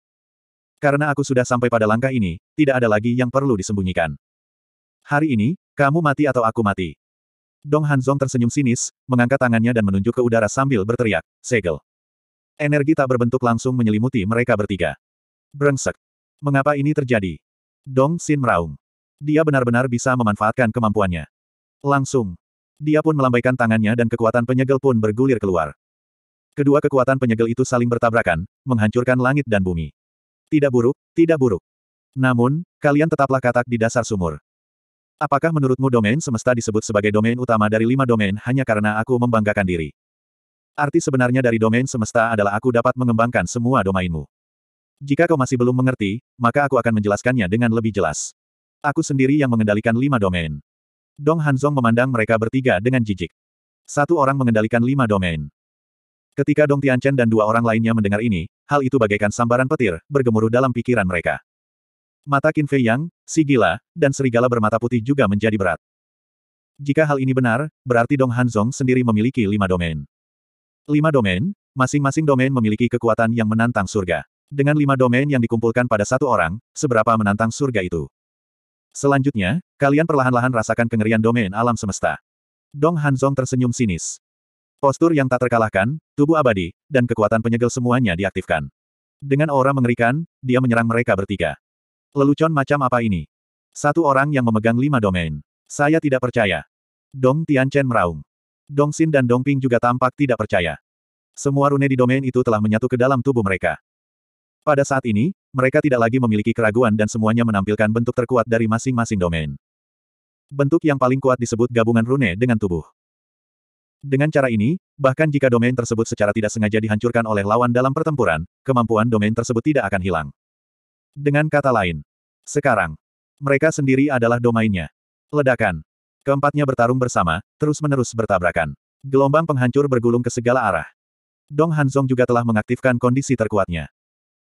Karena aku sudah sampai pada langkah ini, tidak ada lagi yang perlu disembunyikan. Hari ini, kamu mati atau aku mati. Dong Hanzong tersenyum sinis, mengangkat tangannya dan menunjuk ke udara sambil berteriak, segel. Energi tak berbentuk langsung menyelimuti mereka bertiga. Brengsek. Mengapa ini terjadi? Dong Xin meraung. Dia benar-benar bisa memanfaatkan kemampuannya. Langsung. Dia pun melambaikan tangannya dan kekuatan penyegel pun bergulir keluar. Kedua kekuatan penyegel itu saling bertabrakan, menghancurkan langit dan bumi. Tidak buruk, tidak buruk. Namun, kalian tetaplah katak di dasar sumur. Apakah menurutmu domain semesta disebut sebagai domain utama dari lima domain hanya karena aku membanggakan diri? Arti sebenarnya dari domain semesta adalah aku dapat mengembangkan semua domainmu. Jika kau masih belum mengerti, maka aku akan menjelaskannya dengan lebih jelas. Aku sendiri yang mengendalikan lima domain. Dong Hanzong memandang mereka bertiga dengan jijik. Satu orang mengendalikan lima domain. Ketika Dong Tianchen dan dua orang lainnya mendengar ini, hal itu bagaikan sambaran petir, bergemuruh dalam pikiran mereka. Mata Qin Fei Yang, si gila, dan serigala bermata putih juga menjadi berat. Jika hal ini benar, berarti Dong Hanzong sendiri memiliki lima domain. Lima domain, masing-masing domain memiliki kekuatan yang menantang surga. Dengan lima domain yang dikumpulkan pada satu orang, seberapa menantang surga itu? Selanjutnya, kalian perlahan-lahan rasakan kengerian domain alam semesta. Dong Hanzong tersenyum sinis. Postur yang tak terkalahkan, tubuh abadi, dan kekuatan penyegel semuanya diaktifkan. Dengan aura mengerikan, dia menyerang mereka bertiga. Lelucon macam apa ini? Satu orang yang memegang lima domain. Saya tidak percaya. Dong Tianchen meraung. Dong Xin dan Dong Ping juga tampak tidak percaya. Semua rune di domain itu telah menyatu ke dalam tubuh mereka. Pada saat ini, mereka tidak lagi memiliki keraguan dan semuanya menampilkan bentuk terkuat dari masing-masing domain. Bentuk yang paling kuat disebut gabungan rune dengan tubuh. Dengan cara ini, bahkan jika domain tersebut secara tidak sengaja dihancurkan oleh lawan dalam pertempuran, kemampuan domain tersebut tidak akan hilang. Dengan kata lain, sekarang, mereka sendiri adalah domainnya. Ledakan. Keempatnya bertarung bersama, terus-menerus bertabrakan. Gelombang penghancur bergulung ke segala arah. Dong Hanzong juga telah mengaktifkan kondisi terkuatnya.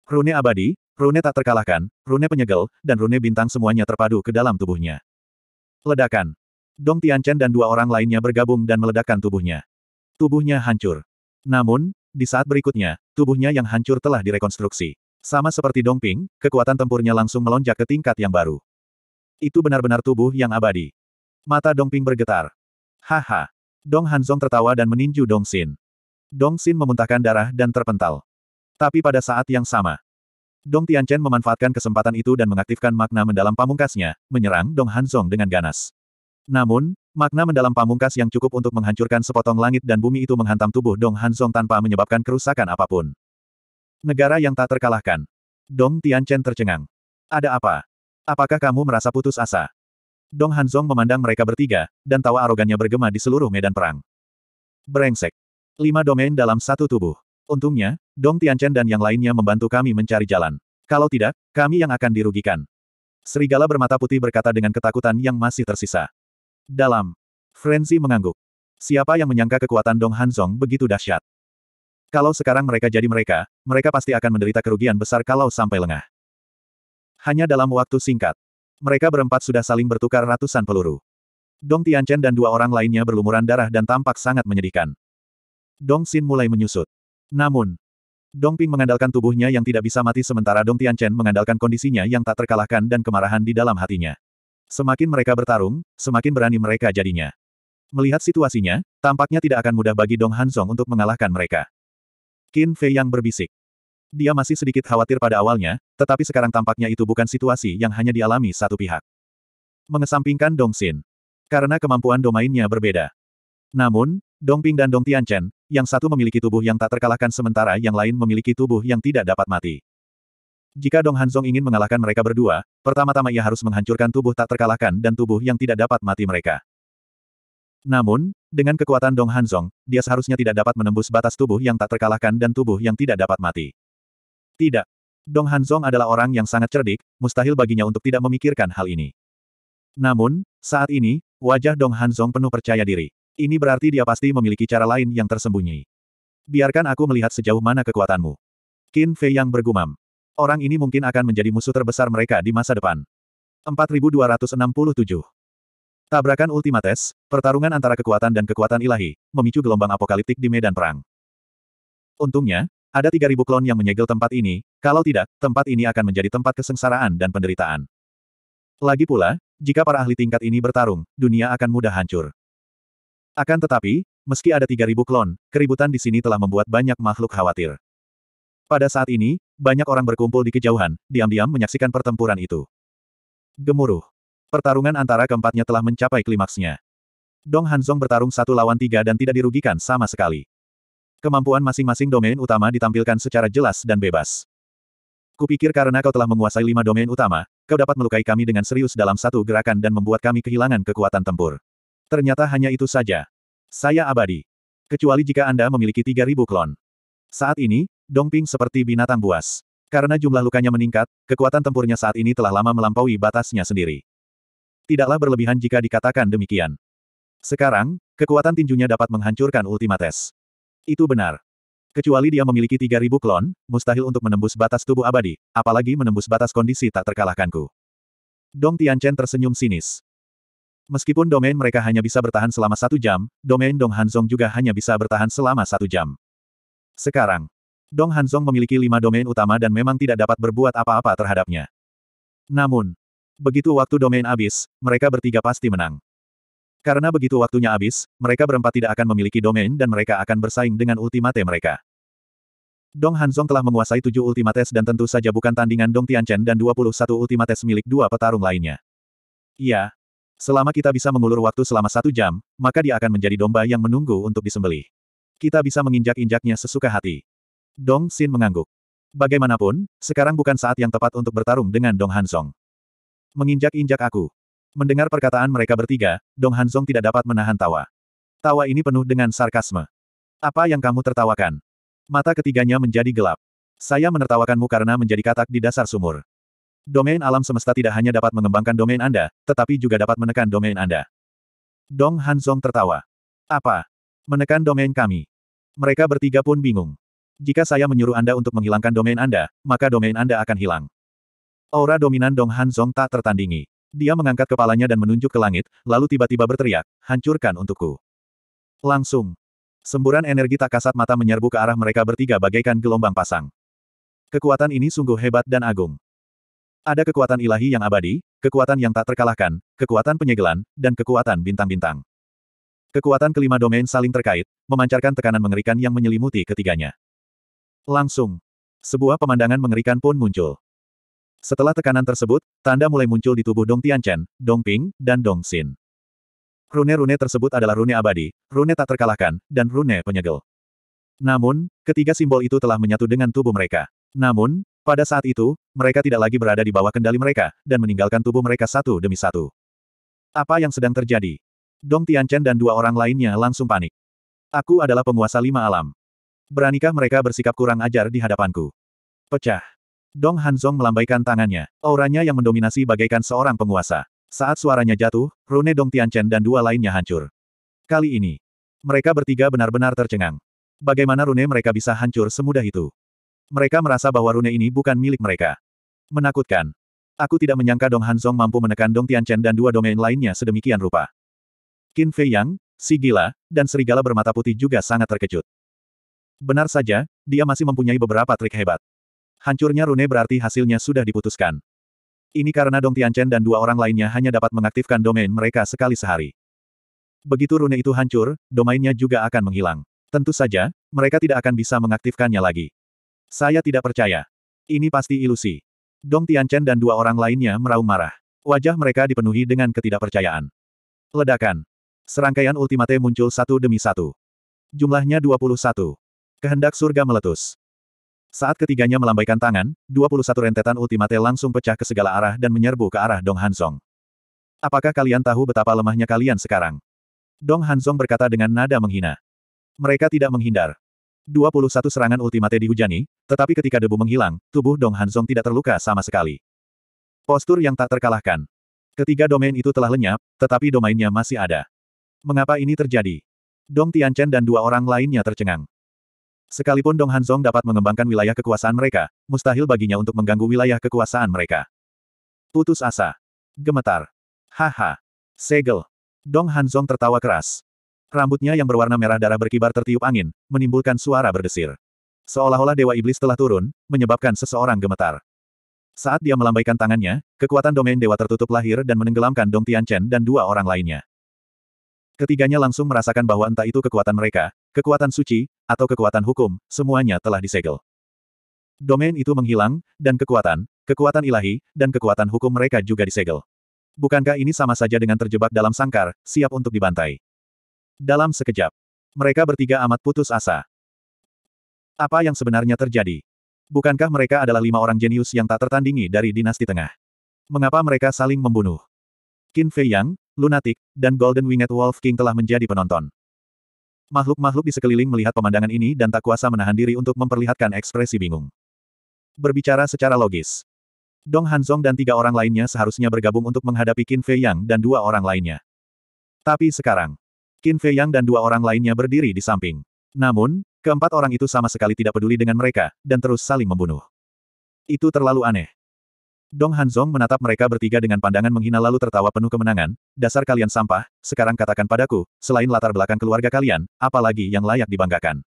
Rune abadi, rune tak terkalahkan, rune penyegel, dan rune bintang semuanya terpadu ke dalam tubuhnya. Ledakan. Dong Tianchen dan dua orang lainnya bergabung dan meledakkan tubuhnya. Tubuhnya hancur. Namun, di saat berikutnya, tubuhnya yang hancur telah direkonstruksi. Sama seperti Dong Ping, kekuatan tempurnya langsung melonjak ke tingkat yang baru. Itu benar-benar tubuh yang abadi. Mata Dong Ping bergetar. Haha. Dong Hanzong tertawa dan meninju Dong Xin. Dong Xin memuntahkan darah dan terpental. Tapi pada saat yang sama, Dong Tianchen memanfaatkan kesempatan itu dan mengaktifkan makna mendalam pamungkasnya, menyerang Dong Hanzong dengan ganas. Namun, makna mendalam pamungkas yang cukup untuk menghancurkan sepotong langit dan bumi itu menghantam tubuh Dong Hansong tanpa menyebabkan kerusakan apapun. Negara yang tak terkalahkan. Dong Tianchen tercengang. Ada apa? Apakah kamu merasa putus asa? Dong Hansong memandang mereka bertiga, dan tawa arogannya bergema di seluruh medan perang. Berengsek. Lima domain dalam satu tubuh. Untungnya, Dong Tianchen dan yang lainnya membantu kami mencari jalan. Kalau tidak, kami yang akan dirugikan. Serigala bermata putih berkata dengan ketakutan yang masih tersisa. Dalam. Frenzy mengangguk. Siapa yang menyangka kekuatan Dong Hanzong begitu dahsyat? Kalau sekarang mereka jadi mereka, mereka pasti akan menderita kerugian besar kalau sampai lengah. Hanya dalam waktu singkat, mereka berempat sudah saling bertukar ratusan peluru. Dong Tianchen dan dua orang lainnya berlumuran darah dan tampak sangat menyedihkan. Dong Xin mulai menyusut. Namun, Dong Ping mengandalkan tubuhnya yang tidak bisa mati sementara Dong Tianchen mengandalkan kondisinya yang tak terkalahkan dan kemarahan di dalam hatinya. Semakin mereka bertarung, semakin berani mereka jadinya. Melihat situasinya, tampaknya tidak akan mudah bagi Dong Hanzong untuk mengalahkan mereka. Qin Fei yang berbisik. Dia masih sedikit khawatir pada awalnya, tetapi sekarang tampaknya itu bukan situasi yang hanya dialami satu pihak. Mengesampingkan Dong Xin. Karena kemampuan domainnya berbeda. Namun, Dong Ping dan Dong Tianchen, yang satu memiliki tubuh yang tak terkalahkan sementara yang lain memiliki tubuh yang tidak dapat mati. Jika Dong Hanzong ingin mengalahkan mereka berdua, pertama-tama ia harus menghancurkan tubuh tak terkalahkan dan tubuh yang tidak dapat mati mereka. Namun, dengan kekuatan Dong Hanzong, dia seharusnya tidak dapat menembus batas tubuh yang tak terkalahkan dan tubuh yang tidak dapat mati. Tidak. Dong Hanzong adalah orang yang sangat cerdik, mustahil baginya untuk tidak memikirkan hal ini. Namun, saat ini, wajah Dong Hanzong penuh percaya diri. Ini berarti dia pasti memiliki cara lain yang tersembunyi. Biarkan aku melihat sejauh mana kekuatanmu. Qin Fei yang bergumam. Orang ini mungkin akan menjadi musuh terbesar mereka di masa depan. 4267. Tabrakan Ultimates, pertarungan antara kekuatan dan kekuatan ilahi, memicu gelombang apokaliptik di medan perang. Untungnya, ada 3.000 klon yang menyegel tempat ini, kalau tidak, tempat ini akan menjadi tempat kesengsaraan dan penderitaan. Lagi pula, jika para ahli tingkat ini bertarung, dunia akan mudah hancur. Akan tetapi, meski ada 3.000 klon, keributan di sini telah membuat banyak makhluk khawatir. Pada saat ini, banyak orang berkumpul di kejauhan, diam-diam menyaksikan pertempuran itu. Gemuruh. Pertarungan antara keempatnya telah mencapai klimaksnya. Dong Hanzong bertarung satu lawan tiga dan tidak dirugikan sama sekali. Kemampuan masing-masing domain utama ditampilkan secara jelas dan bebas. Kupikir karena kau telah menguasai lima domain utama, kau dapat melukai kami dengan serius dalam satu gerakan dan membuat kami kehilangan kekuatan tempur. Ternyata hanya itu saja. Saya abadi. Kecuali jika Anda memiliki 3.000 klon. Saat ini, Dongping seperti binatang buas. Karena jumlah lukanya meningkat, kekuatan tempurnya saat ini telah lama melampaui batasnya sendiri. Tidaklah berlebihan jika dikatakan demikian. Sekarang, kekuatan tinjunya dapat menghancurkan Ultimates. Itu benar. Kecuali dia memiliki 3.000 klon, mustahil untuk menembus batas tubuh abadi, apalagi menembus batas kondisi tak terkalahkanku. Dong Tianchen tersenyum sinis. Meskipun domain mereka hanya bisa bertahan selama satu jam, domain Dong Hanzong juga hanya bisa bertahan selama satu jam. Sekarang, Dong Hanzong memiliki lima domain utama dan memang tidak dapat berbuat apa-apa terhadapnya. Namun, begitu waktu domain habis, mereka bertiga pasti menang. Karena begitu waktunya habis, mereka berempat tidak akan memiliki domain dan mereka akan bersaing dengan ultimate mereka. Dong Hanzong telah menguasai tujuh ultimates dan tentu saja bukan tandingan Dong Tianchen dan 21 ultimates milik dua petarung lainnya. Iya. Selama kita bisa mengulur waktu selama satu jam, maka dia akan menjadi domba yang menunggu untuk disembelih. Kita bisa menginjak-injaknya sesuka hati. Dong Xin mengangguk. Bagaimanapun, sekarang bukan saat yang tepat untuk bertarung dengan Dong Hansong. Menginjak-injak aku. Mendengar perkataan mereka bertiga, Dong Hansong tidak dapat menahan tawa. Tawa ini penuh dengan sarkasme. Apa yang kamu tertawakan? Mata ketiganya menjadi gelap. Saya menertawakanmu karena menjadi katak di dasar sumur. Domain alam semesta tidak hanya dapat mengembangkan domain Anda, tetapi juga dapat menekan domain Anda. Dong Hansong tertawa. Apa? Menekan domain kami. Mereka bertiga pun bingung. Jika saya menyuruh Anda untuk menghilangkan domain Anda, maka domain Anda akan hilang. Aura dominan Dong Han Zong tak tertandingi. Dia mengangkat kepalanya dan menunjuk ke langit, lalu tiba-tiba berteriak, hancurkan untukku. Langsung. Semburan energi tak kasat mata menyerbu ke arah mereka bertiga bagaikan gelombang pasang. Kekuatan ini sungguh hebat dan agung. Ada kekuatan ilahi yang abadi, kekuatan yang tak terkalahkan, kekuatan penyegelan, dan kekuatan bintang-bintang. Kekuatan kelima domain saling terkait, memancarkan tekanan mengerikan yang menyelimuti ketiganya. Langsung. Sebuah pemandangan mengerikan pun muncul. Setelah tekanan tersebut, tanda mulai muncul di tubuh Dong Tianchen, Dong Ping, dan Dong Xin. Rune-rune tersebut adalah rune abadi, rune tak terkalahkan, dan rune penyegel. Namun, ketiga simbol itu telah menyatu dengan tubuh mereka. Namun, pada saat itu, mereka tidak lagi berada di bawah kendali mereka, dan meninggalkan tubuh mereka satu demi satu. Apa yang sedang terjadi? Dong Tianchen dan dua orang lainnya langsung panik. Aku adalah penguasa lima alam. Beranikah mereka bersikap kurang ajar di hadapanku? Pecah. Dong Hanzong melambaikan tangannya. Auranya yang mendominasi bagaikan seorang penguasa. Saat suaranya jatuh, Rune Dong Tianchen dan dua lainnya hancur. Kali ini, mereka bertiga benar-benar tercengang. Bagaimana rune mereka bisa hancur semudah itu? Mereka merasa bahwa rune ini bukan milik mereka. Menakutkan. Aku tidak menyangka Dong Hanzong mampu menekan Dong Tianchen dan dua domain lainnya sedemikian rupa. Qin Fei Yang, si gila, dan serigala bermata putih juga sangat terkejut. Benar saja, dia masih mempunyai beberapa trik hebat. Hancurnya rune berarti hasilnya sudah diputuskan. Ini karena Dong Tianchen dan dua orang lainnya hanya dapat mengaktifkan domain mereka sekali sehari. Begitu rune itu hancur, domainnya juga akan menghilang. Tentu saja, mereka tidak akan bisa mengaktifkannya lagi. Saya tidak percaya. Ini pasti ilusi. Dong Tianchen dan dua orang lainnya meraung marah. Wajah mereka dipenuhi dengan ketidakpercayaan. Ledakan. Serangkaian ultimate muncul satu demi satu. Jumlahnya 21. Kehendak surga meletus. Saat ketiganya melambaikan tangan, 21 rentetan ultimate langsung pecah ke segala arah dan menyerbu ke arah Dong Hansong. Apakah kalian tahu betapa lemahnya kalian sekarang? Dong Hansong berkata dengan nada menghina. Mereka tidak menghindar. 21 serangan ultimate dihujani, tetapi ketika debu menghilang, tubuh Dong Hansong tidak terluka sama sekali. Postur yang tak terkalahkan. Ketiga domain itu telah lenyap, tetapi domainnya masih ada. Mengapa ini terjadi? Dong Tianchen dan dua orang lainnya tercengang. Sekalipun Dong Hanzong dapat mengembangkan wilayah kekuasaan mereka, mustahil baginya untuk mengganggu wilayah kekuasaan mereka. Putus asa. Gemetar. Haha. Segel. Dong Hanzong tertawa keras. Rambutnya yang berwarna merah darah berkibar tertiup angin, menimbulkan suara berdesir. Seolah-olah Dewa Iblis telah turun, menyebabkan seseorang gemetar. Saat dia melambaikan tangannya, kekuatan domain Dewa tertutup lahir dan menenggelamkan Dong Tianchen dan dua orang lainnya. Ketiganya langsung merasakan bahwa entah itu kekuatan mereka, kekuatan suci, atau kekuatan hukum, semuanya telah disegel. Domain itu menghilang, dan kekuatan, kekuatan ilahi, dan kekuatan hukum mereka juga disegel. Bukankah ini sama saja dengan terjebak dalam sangkar, siap untuk dibantai? Dalam sekejap, mereka bertiga amat putus asa. Apa yang sebenarnya terjadi? Bukankah mereka adalah lima orang jenius yang tak tertandingi dari dinasti tengah? Mengapa mereka saling membunuh? Qin Fei Yang, Lunatic, dan Golden Winged Wolf King telah menjadi penonton. Makhluk-makhluk di sekeliling melihat pemandangan ini dan tak kuasa menahan diri untuk memperlihatkan ekspresi bingung. Berbicara secara logis. Dong Hanzong dan tiga orang lainnya seharusnya bergabung untuk menghadapi Qin Fei Yang dan dua orang lainnya. Tapi sekarang, Qin Fei Yang dan dua orang lainnya berdiri di samping. Namun, keempat orang itu sama sekali tidak peduli dengan mereka, dan terus saling membunuh. Itu terlalu aneh. Dong Hanzong menatap mereka bertiga dengan pandangan menghina lalu tertawa penuh kemenangan, dasar kalian sampah, sekarang katakan padaku, selain latar belakang keluarga kalian, apalagi yang layak dibanggakan.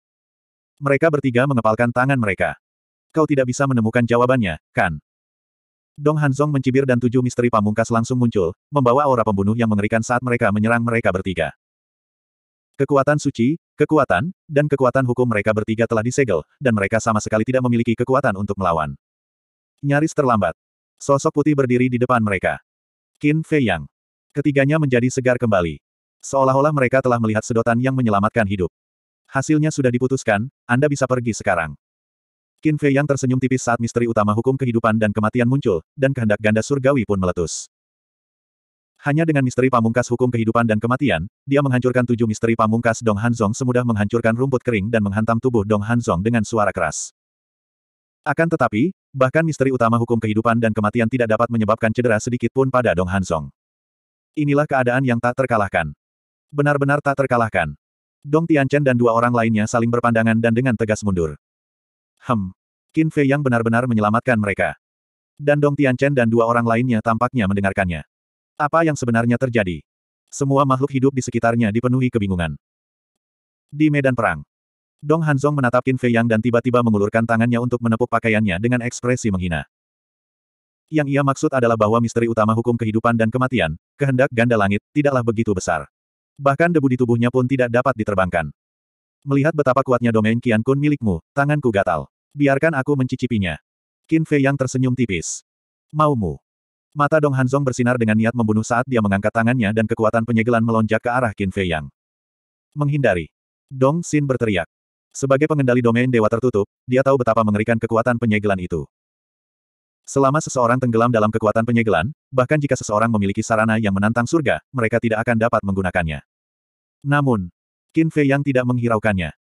Mereka bertiga mengepalkan tangan mereka. Kau tidak bisa menemukan jawabannya, kan? Dong Hanzong mencibir dan tujuh misteri pamungkas langsung muncul, membawa aura pembunuh yang mengerikan saat mereka menyerang mereka bertiga. Kekuatan suci, kekuatan, dan kekuatan hukum mereka bertiga telah disegel, dan mereka sama sekali tidak memiliki kekuatan untuk melawan. Nyaris terlambat, Sosok putih berdiri di depan mereka. Qin Fei Yang. Ketiganya menjadi segar kembali. Seolah-olah mereka telah melihat sedotan yang menyelamatkan hidup. Hasilnya sudah diputuskan, Anda bisa pergi sekarang. Qin Fei Yang tersenyum tipis saat misteri utama hukum kehidupan dan kematian muncul, dan kehendak ganda surgawi pun meletus. Hanya dengan misteri pamungkas hukum kehidupan dan kematian, dia menghancurkan tujuh misteri pamungkas Dong Hanzong semudah menghancurkan rumput kering dan menghantam tubuh Dong Hanzong dengan suara keras. Akan tetapi, Bahkan misteri utama hukum kehidupan dan kematian tidak dapat menyebabkan cedera sedikit pun pada Dong Hansong. Inilah keadaan yang tak terkalahkan. Benar-benar tak terkalahkan. Dong Tianchen dan dua orang lainnya saling berpandangan dan dengan tegas mundur. Hem. Qin Fei yang benar-benar menyelamatkan mereka. Dan Dong Tianchen dan dua orang lainnya tampaknya mendengarkannya. Apa yang sebenarnya terjadi? Semua makhluk hidup di sekitarnya dipenuhi kebingungan. Di medan perang, Dong Hanzong menatap Qin Fei Yang dan tiba-tiba mengulurkan tangannya untuk menepuk pakaiannya dengan ekspresi menghina. Yang ia maksud adalah bahwa misteri utama hukum kehidupan dan kematian, kehendak ganda langit, tidaklah begitu besar. Bahkan debu di tubuhnya pun tidak dapat diterbangkan. Melihat betapa kuatnya domain Qian Kun milikmu, tanganku gatal. Biarkan aku mencicipinya. Qin Fei Yang tersenyum tipis. Maumu. Mata Dong Hanzong bersinar dengan niat membunuh saat dia mengangkat tangannya dan kekuatan penyegelan melonjak ke arah Qin Fei Yang. Menghindari. Dong Xin berteriak. Sebagai pengendali domain dewa tertutup, dia tahu betapa mengerikan kekuatan penyegelan itu. Selama seseorang tenggelam dalam kekuatan penyegelan, bahkan jika seseorang memiliki sarana yang menantang surga, mereka tidak akan dapat menggunakannya. Namun, Qin Fei yang tidak menghiraukannya.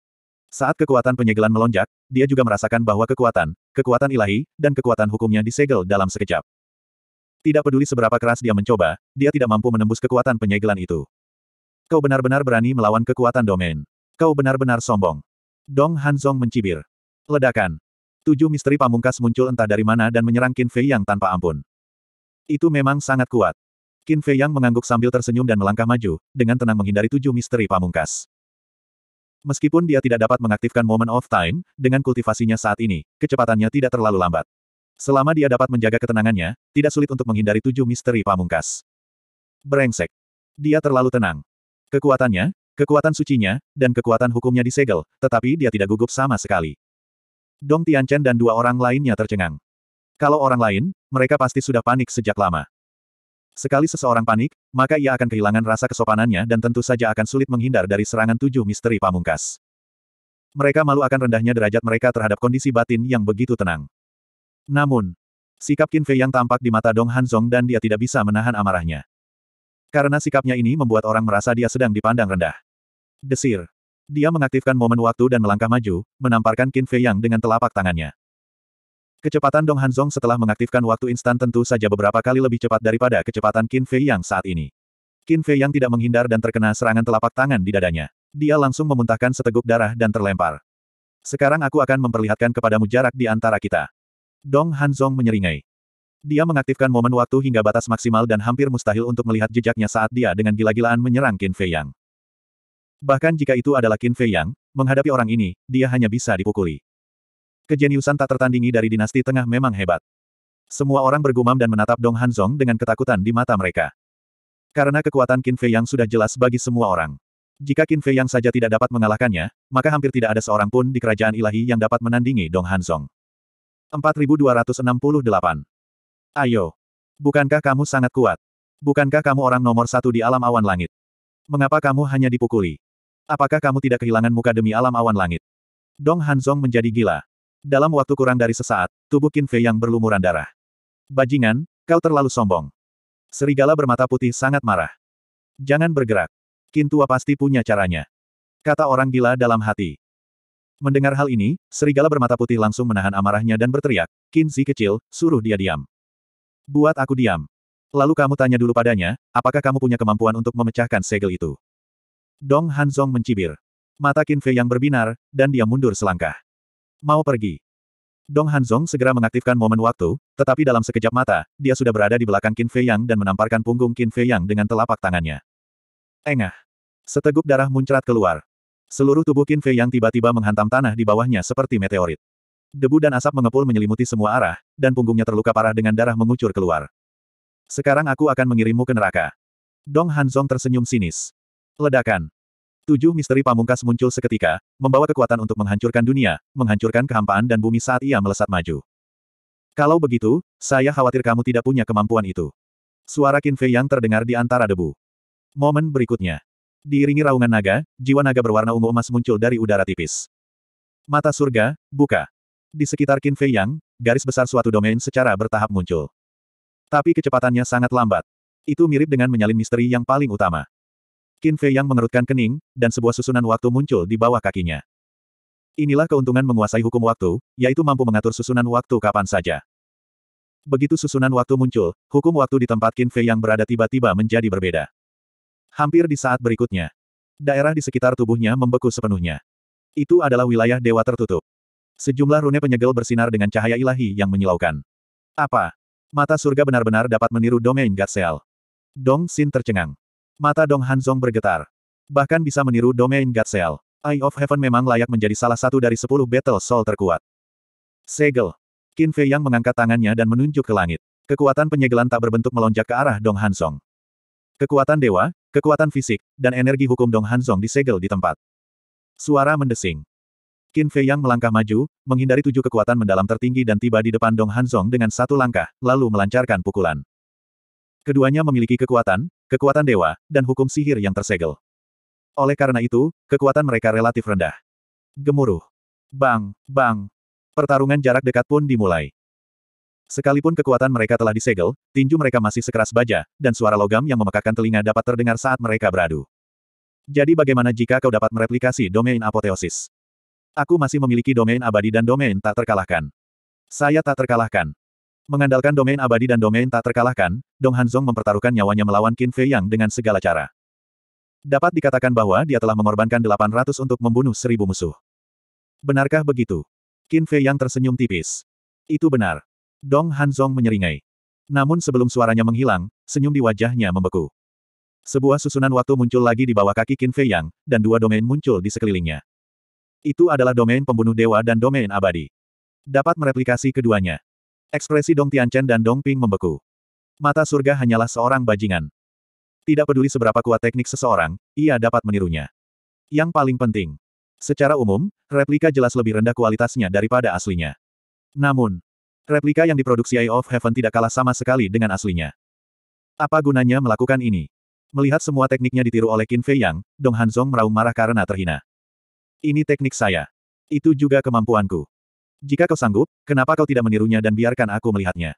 Saat kekuatan penyegelan melonjak, dia juga merasakan bahwa kekuatan, kekuatan ilahi, dan kekuatan hukumnya disegel dalam sekejap. Tidak peduli seberapa keras dia mencoba, dia tidak mampu menembus kekuatan penyegelan itu. Kau benar-benar berani melawan kekuatan domain. Kau benar-benar sombong. Dong Hanzong mencibir. Ledakan. Tujuh misteri pamungkas muncul entah dari mana dan menyerang Qin Fei Yang tanpa ampun. Itu memang sangat kuat. Qin Fei Yang mengangguk sambil tersenyum dan melangkah maju, dengan tenang menghindari tujuh misteri pamungkas. Meskipun dia tidak dapat mengaktifkan Moment of Time, dengan kultivasinya saat ini, kecepatannya tidak terlalu lambat. Selama dia dapat menjaga ketenangannya, tidak sulit untuk menghindari tujuh misteri pamungkas. Berengsek. Dia terlalu tenang. Kekuatannya, Kekuatan sucinya, dan kekuatan hukumnya disegel, tetapi dia tidak gugup sama sekali. Dong Tianchen dan dua orang lainnya tercengang. Kalau orang lain, mereka pasti sudah panik sejak lama. Sekali seseorang panik, maka ia akan kehilangan rasa kesopanannya dan tentu saja akan sulit menghindar dari serangan tujuh misteri pamungkas. Mereka malu akan rendahnya derajat mereka terhadap kondisi batin yang begitu tenang. Namun, sikap Qin Fei yang tampak di mata Dong Hanzong dan dia tidak bisa menahan amarahnya. Karena sikapnya ini membuat orang merasa dia sedang dipandang rendah. Desir. Dia mengaktifkan momen waktu dan melangkah maju, menamparkan Qin Fei Yang dengan telapak tangannya. Kecepatan Dong Hanzong setelah mengaktifkan waktu instan tentu saja beberapa kali lebih cepat daripada kecepatan Qin Fei Yang saat ini. Qin Fei Yang tidak menghindar dan terkena serangan telapak tangan di dadanya. Dia langsung memuntahkan seteguk darah dan terlempar. Sekarang aku akan memperlihatkan kepadamu jarak di antara kita. Dong Hanzong menyeringai. Dia mengaktifkan momen waktu hingga batas maksimal dan hampir mustahil untuk melihat jejaknya saat dia dengan gila-gilaan menyerang Qin Fei Yang. Bahkan jika itu adalah Qin Fei Yang, menghadapi orang ini, dia hanya bisa dipukuli. Kejeniusan tak tertandingi dari dinasti tengah memang hebat. Semua orang bergumam dan menatap Dong Hanzong dengan ketakutan di mata mereka. Karena kekuatan Qin Fei Yang sudah jelas bagi semua orang. Jika Qin Fei Yang saja tidak dapat mengalahkannya, maka hampir tidak ada seorang pun di kerajaan ilahi yang dapat menandingi Dong Hanzong. 4268. Ayo. Bukankah kamu sangat kuat? Bukankah kamu orang nomor satu di alam awan langit? Mengapa kamu hanya dipukuli? Apakah kamu tidak kehilangan muka demi alam awan langit? Dong Hanzong menjadi gila. Dalam waktu kurang dari sesaat, tubuh Qin Fei yang berlumuran darah. Bajingan, kau terlalu sombong. Serigala bermata putih sangat marah. Jangan bergerak. Qin tua pasti punya caranya. Kata orang gila dalam hati. Mendengar hal ini, serigala bermata putih langsung menahan amarahnya dan berteriak, Qin Zi kecil, suruh dia diam. Buat aku diam. Lalu kamu tanya dulu padanya, apakah kamu punya kemampuan untuk memecahkan segel itu? Dong Hanzong mencibir. Mata Qin Fei yang berbinar, dan dia mundur selangkah. Mau pergi. Dong Hanzong segera mengaktifkan momen waktu, tetapi dalam sekejap mata, dia sudah berada di belakang Qin Fei Yang dan menamparkan punggung Qin Fei Yang dengan telapak tangannya. Engah. Seteguk darah muncrat keluar. Seluruh tubuh Qin Fei Yang tiba-tiba menghantam tanah di bawahnya seperti meteorit. Debu dan asap mengepul menyelimuti semua arah, dan punggungnya terluka parah dengan darah mengucur keluar. Sekarang aku akan mengirimmu ke neraka. Dong Hanzong tersenyum sinis. Ledakan. Tujuh misteri pamungkas muncul seketika, membawa kekuatan untuk menghancurkan dunia, menghancurkan kehampaan dan bumi saat ia melesat maju. Kalau begitu, saya khawatir kamu tidak punya kemampuan itu. Suara Qin Fei yang terdengar di antara debu. Momen berikutnya. Diiringi raungan naga, jiwa naga berwarna ungu emas muncul dari udara tipis. Mata surga, buka. Di sekitar Qin Fei Yang, garis besar suatu domain secara bertahap muncul. Tapi kecepatannya sangat lambat. Itu mirip dengan menyalin misteri yang paling utama. Qin Fei yang mengerutkan kening, dan sebuah susunan waktu muncul di bawah kakinya. Inilah keuntungan menguasai hukum waktu, yaitu mampu mengatur susunan waktu kapan saja. Begitu susunan waktu muncul, hukum waktu di tempat Qin Fei yang berada tiba-tiba menjadi berbeda. Hampir di saat berikutnya, daerah di sekitar tubuhnya membeku sepenuhnya. Itu adalah wilayah dewa tertutup. Sejumlah rune penyegel bersinar dengan cahaya ilahi yang menyilaukan. Apa? Mata surga benar-benar dapat meniru domain Gatseal. Dong Xin tercengang. Mata Dong Hanzong bergetar. Bahkan bisa meniru domain God Cell. Eye of Heaven memang layak menjadi salah satu dari sepuluh Battle Soul terkuat. Segel. Qin Fei yang mengangkat tangannya dan menunjuk ke langit. Kekuatan penyegelan tak berbentuk melonjak ke arah Dong Hanzong. Kekuatan dewa, kekuatan fisik, dan energi hukum Dong Hanzong disegel di tempat. Suara mendesing. Qin Fei yang melangkah maju, menghindari tujuh kekuatan mendalam tertinggi dan tiba di depan Dong Hanzong dengan satu langkah, lalu melancarkan pukulan. Keduanya memiliki kekuatan, kekuatan dewa, dan hukum sihir yang tersegel. Oleh karena itu, kekuatan mereka relatif rendah. Gemuruh. Bang, bang. Pertarungan jarak dekat pun dimulai. Sekalipun kekuatan mereka telah disegel, tinju mereka masih sekeras baja, dan suara logam yang memekakkan telinga dapat terdengar saat mereka beradu. Jadi bagaimana jika kau dapat mereplikasi domain apoteosis? Aku masih memiliki domain abadi dan domain tak terkalahkan. Saya tak terkalahkan. Mengandalkan domain abadi dan domain tak terkalahkan, Dong Hanzong mempertaruhkan nyawanya melawan Qin Fei Yang dengan segala cara. Dapat dikatakan bahwa dia telah mengorbankan 800 untuk membunuh seribu musuh. Benarkah begitu? Qin Fei Yang tersenyum tipis. Itu benar. Dong Hanzong menyeringai. Namun sebelum suaranya menghilang, senyum di wajahnya membeku. Sebuah susunan waktu muncul lagi di bawah kaki Qin Fei Yang, dan dua domain muncul di sekelilingnya. Itu adalah domain pembunuh dewa dan domain abadi. Dapat mereplikasi keduanya. Ekspresi Dong Tianchen dan Dong Ping membeku. Mata surga hanyalah seorang bajingan. Tidak peduli seberapa kuat teknik seseorang, ia dapat menirunya. Yang paling penting, secara umum, replika jelas lebih rendah kualitasnya daripada aslinya. Namun, replika yang diproduksi Eye of Heaven tidak kalah sama sekali dengan aslinya. Apa gunanya melakukan ini? Melihat semua tekniknya ditiru oleh Qin Fei Yang, Dong Hanzong meraung marah karena terhina. Ini teknik saya. Itu juga kemampuanku. Jika kau sanggup, kenapa kau tidak menirunya dan biarkan aku melihatnya?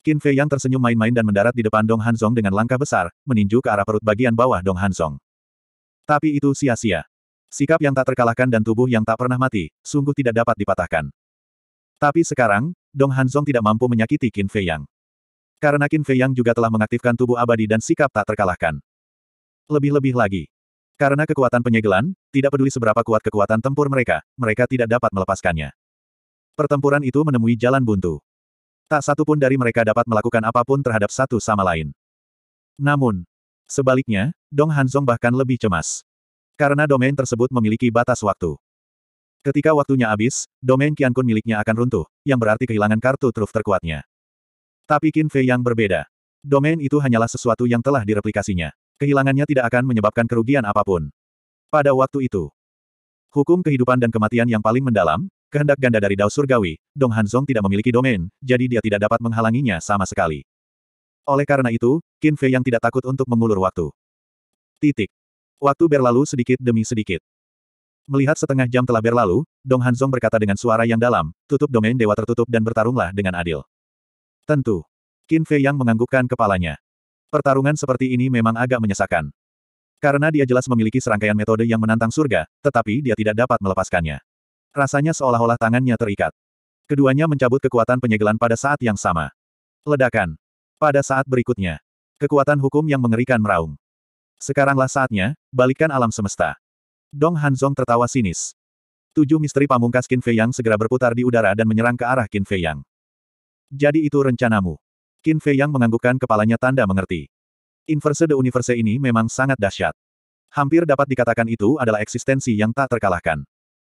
Qin Fei yang tersenyum main-main dan mendarat di depan Dong Hanzong dengan langkah besar, meninju ke arah perut bagian bawah Dong Hanzong. Tapi itu sia-sia. Sikap yang tak terkalahkan dan tubuh yang tak pernah mati, sungguh tidak dapat dipatahkan. Tapi sekarang, Dong Hanzong tidak mampu menyakiti Qin Fei Yang. Karena Qin Fei Yang juga telah mengaktifkan tubuh abadi dan sikap tak terkalahkan. Lebih-lebih lagi, karena kekuatan penyegelan, tidak peduli seberapa kuat kekuatan tempur mereka, mereka tidak dapat melepaskannya. Pertempuran itu menemui jalan buntu. Tak satu pun dari mereka dapat melakukan apapun terhadap satu sama lain. Namun, sebaliknya, Dong Hanzong bahkan lebih cemas. Karena domain tersebut memiliki batas waktu. Ketika waktunya habis, domain Kun miliknya akan runtuh, yang berarti kehilangan kartu truf terkuatnya. Tapi Qin Fei yang berbeda. Domain itu hanyalah sesuatu yang telah direplikasinya. Kehilangannya tidak akan menyebabkan kerugian apapun. Pada waktu itu, hukum kehidupan dan kematian yang paling mendalam, kehendak ganda dari Dao Surgawi, Dong Hanzong tidak memiliki domain, jadi dia tidak dapat menghalanginya sama sekali. Oleh karena itu, Qin Fei yang tidak takut untuk mengulur waktu. Titik. Waktu berlalu sedikit demi sedikit. Melihat setengah jam telah berlalu, Dong Hanzong berkata dengan suara yang dalam, tutup domain dewa tertutup dan bertarunglah dengan adil. Tentu. Qin Fei yang menganggukkan kepalanya. Pertarungan seperti ini memang agak menyesakan. Karena dia jelas memiliki serangkaian metode yang menantang surga, tetapi dia tidak dapat melepaskannya. Rasanya seolah-olah tangannya terikat. Keduanya mencabut kekuatan penyegelan pada saat yang sama. Ledakan. Pada saat berikutnya. Kekuatan hukum yang mengerikan meraung. Sekaranglah saatnya, balikan alam semesta. Dong Hanzong tertawa sinis. Tujuh misteri pamungkas Qin Fei Yang segera berputar di udara dan menyerang ke arah Qin Fei Yang. Jadi itu rencanamu. Qin Fei yang menganggukkan kepalanya tanda mengerti. Inverse the universe ini memang sangat dahsyat. Hampir dapat dikatakan itu adalah eksistensi yang tak terkalahkan.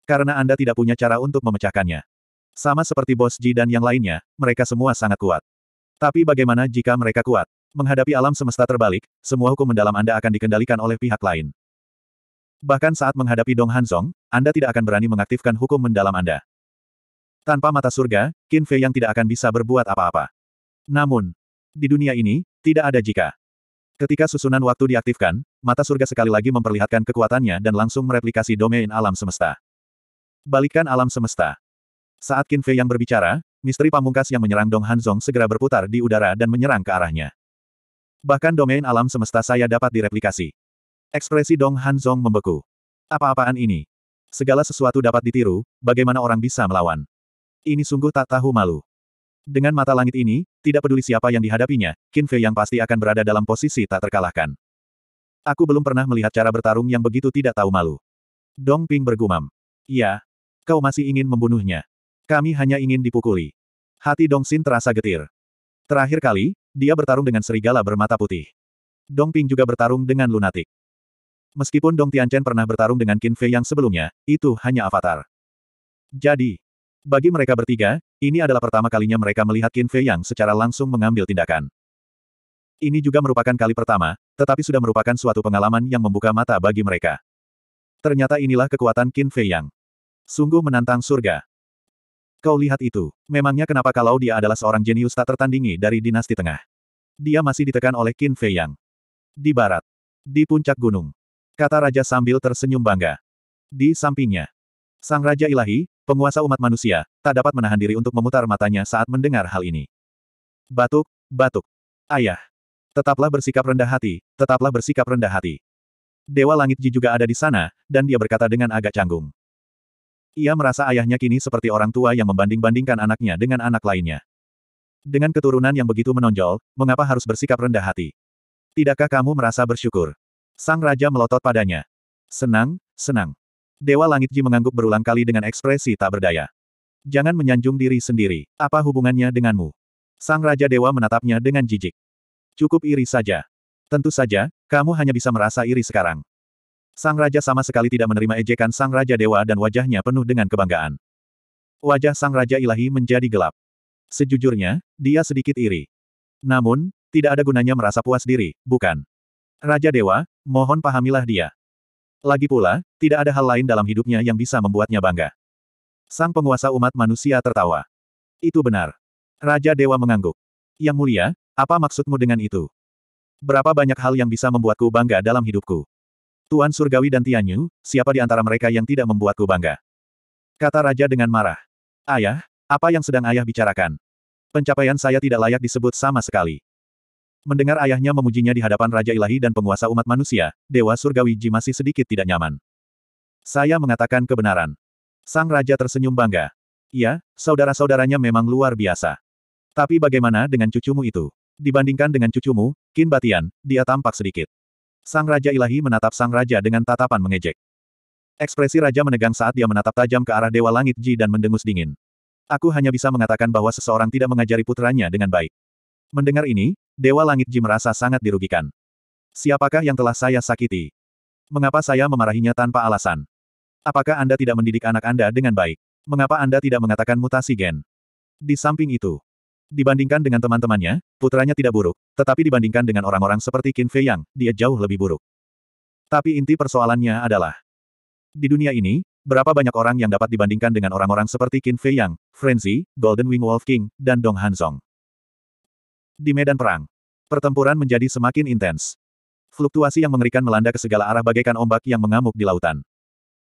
Karena Anda tidak punya cara untuk memecahkannya. Sama seperti Bos Ji dan yang lainnya, mereka semua sangat kuat. Tapi bagaimana jika mereka kuat? Menghadapi alam semesta terbalik, semua hukum mendalam Anda akan dikendalikan oleh pihak lain. Bahkan saat menghadapi Dong Hanzong, Anda tidak akan berani mengaktifkan hukum mendalam Anda. Tanpa mata surga, Qin Fei yang tidak akan bisa berbuat apa-apa. Namun, di dunia ini, tidak ada jika. Ketika susunan waktu diaktifkan, mata surga sekali lagi memperlihatkan kekuatannya dan langsung mereplikasi domain alam semesta. Balikkan alam semesta. Saat Qin Fei yang berbicara, misteri pamungkas yang menyerang Dong Hanzong segera berputar di udara dan menyerang ke arahnya. Bahkan domain alam semesta saya dapat direplikasi. Ekspresi Dong Hanzong membeku. Apa-apaan ini? Segala sesuatu dapat ditiru, bagaimana orang bisa melawan? Ini sungguh tak tahu malu. Dengan mata langit ini, tidak peduli siapa yang dihadapinya, Qin Fei yang pasti akan berada dalam posisi tak terkalahkan. Aku belum pernah melihat cara bertarung yang begitu tidak tahu malu. Dong Ping bergumam. Ya, kau masih ingin membunuhnya. Kami hanya ingin dipukuli. Hati Dong Xin terasa getir. Terakhir kali, dia bertarung dengan serigala bermata putih. Dong Ping juga bertarung dengan lunatik. Meskipun Dong Tianchen pernah bertarung dengan Qin Fei yang sebelumnya, itu hanya avatar. Jadi, bagi mereka bertiga, ini adalah pertama kalinya mereka melihat Qin Fei yang secara langsung mengambil tindakan. Ini juga merupakan kali pertama, tetapi sudah merupakan suatu pengalaman yang membuka mata bagi mereka. Ternyata inilah kekuatan Qin Fei Yang. Sungguh menantang surga. Kau lihat itu. Memangnya kenapa kalau dia adalah seorang jenius tak tertandingi dari dinasti tengah. Dia masih ditekan oleh Qin Fei Yang. Di barat. Di puncak gunung. Kata raja sambil tersenyum bangga. Di sampingnya. Sang Raja Ilahi, Penguasa umat manusia, tak dapat menahan diri untuk memutar matanya saat mendengar hal ini. Batuk, batuk. Ayah. Tetaplah bersikap rendah hati, tetaplah bersikap rendah hati. Dewa Langit Ji juga ada di sana, dan dia berkata dengan agak canggung. Ia merasa ayahnya kini seperti orang tua yang membanding-bandingkan anaknya dengan anak lainnya. Dengan keturunan yang begitu menonjol, mengapa harus bersikap rendah hati? Tidakkah kamu merasa bersyukur? Sang Raja melotot padanya. Senang, senang. Dewa Langit Ji mengangguk berulang kali dengan ekspresi tak berdaya. Jangan menyanjung diri sendiri. Apa hubungannya denganmu? Sang Raja Dewa menatapnya dengan jijik. Cukup iri saja. Tentu saja, kamu hanya bisa merasa iri sekarang. Sang Raja sama sekali tidak menerima ejekan Sang Raja Dewa dan wajahnya penuh dengan kebanggaan. Wajah Sang Raja Ilahi menjadi gelap. Sejujurnya, dia sedikit iri. Namun, tidak ada gunanya merasa puas diri, bukan? Raja Dewa, mohon pahamilah dia. Lagi pula, tidak ada hal lain dalam hidupnya yang bisa membuatnya bangga. Sang penguasa umat manusia tertawa. Itu benar. Raja Dewa mengangguk. Yang mulia, apa maksudmu dengan itu? Berapa banyak hal yang bisa membuatku bangga dalam hidupku? Tuan Surgawi dan Tianyu, siapa di antara mereka yang tidak membuatku bangga? Kata Raja dengan marah. Ayah, apa yang sedang ayah bicarakan? Pencapaian saya tidak layak disebut sama sekali. Mendengar ayahnya memujinya di hadapan Raja Ilahi dan penguasa umat manusia, Dewa Surgawi Ji masih sedikit tidak nyaman. Saya mengatakan kebenaran. Sang Raja tersenyum bangga. Ya, saudara-saudaranya memang luar biasa. Tapi bagaimana dengan cucumu itu? Dibandingkan dengan cucumu, Kin Batian, dia tampak sedikit. Sang Raja Ilahi menatap Sang Raja dengan tatapan mengejek. Ekspresi Raja menegang saat dia menatap tajam ke arah Dewa Langit Ji dan mendengus dingin. Aku hanya bisa mengatakan bahwa seseorang tidak mengajari putranya dengan baik. Mendengar ini, Dewa Langit Ji merasa sangat dirugikan. Siapakah yang telah saya sakiti? Mengapa saya memarahinya tanpa alasan? Apakah Anda tidak mendidik anak Anda dengan baik? Mengapa Anda tidak mengatakan mutasi gen? Di samping itu, Dibandingkan dengan teman-temannya, putranya tidak buruk, tetapi dibandingkan dengan orang-orang seperti Qin Fei Yang, dia jauh lebih buruk. Tapi inti persoalannya adalah, di dunia ini, berapa banyak orang yang dapat dibandingkan dengan orang-orang seperti Qin Fei Yang, Frenzy, Golden Wing Wolf King, dan Dong Hanzong. Di medan perang, pertempuran menjadi semakin intens. Fluktuasi yang mengerikan melanda ke segala arah bagaikan ombak yang mengamuk di lautan.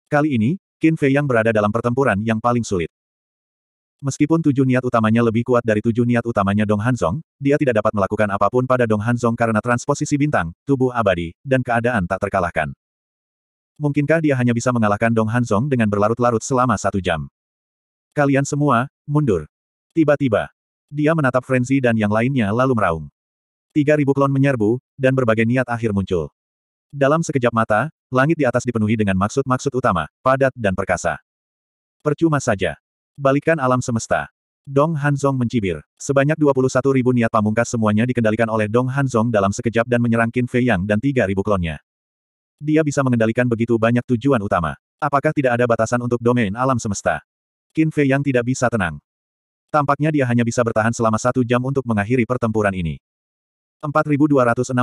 Kali ini, Qin Fei yang berada dalam pertempuran yang paling sulit. Meskipun tujuh niat utamanya lebih kuat dari tujuh niat utamanya Dong Hanzong, dia tidak dapat melakukan apapun pada Dong Hanzong karena transposisi bintang, tubuh abadi, dan keadaan tak terkalahkan. Mungkinkah dia hanya bisa mengalahkan Dong Hanzong dengan berlarut-larut selama satu jam? Kalian semua, mundur. Tiba-tiba, dia menatap Frenzy dan yang lainnya lalu meraung. Tiga ribu klon menyerbu, dan berbagai niat akhir muncul. Dalam sekejap mata, langit di atas dipenuhi dengan maksud-maksud utama, padat dan perkasa. Percuma saja. Balikan alam semesta. Dong Hanzong mencibir. Sebanyak 21 ribu niat pamungkas semuanya dikendalikan oleh Dong Hanzong dalam sekejap dan menyerang Qin Fei Yang dan tiga ribu klonnya. Dia bisa mengendalikan begitu banyak tujuan utama. Apakah tidak ada batasan untuk domain alam semesta? Qin Fei Yang tidak bisa tenang. Tampaknya dia hanya bisa bertahan selama satu jam untuk mengakhiri pertempuran ini. 4269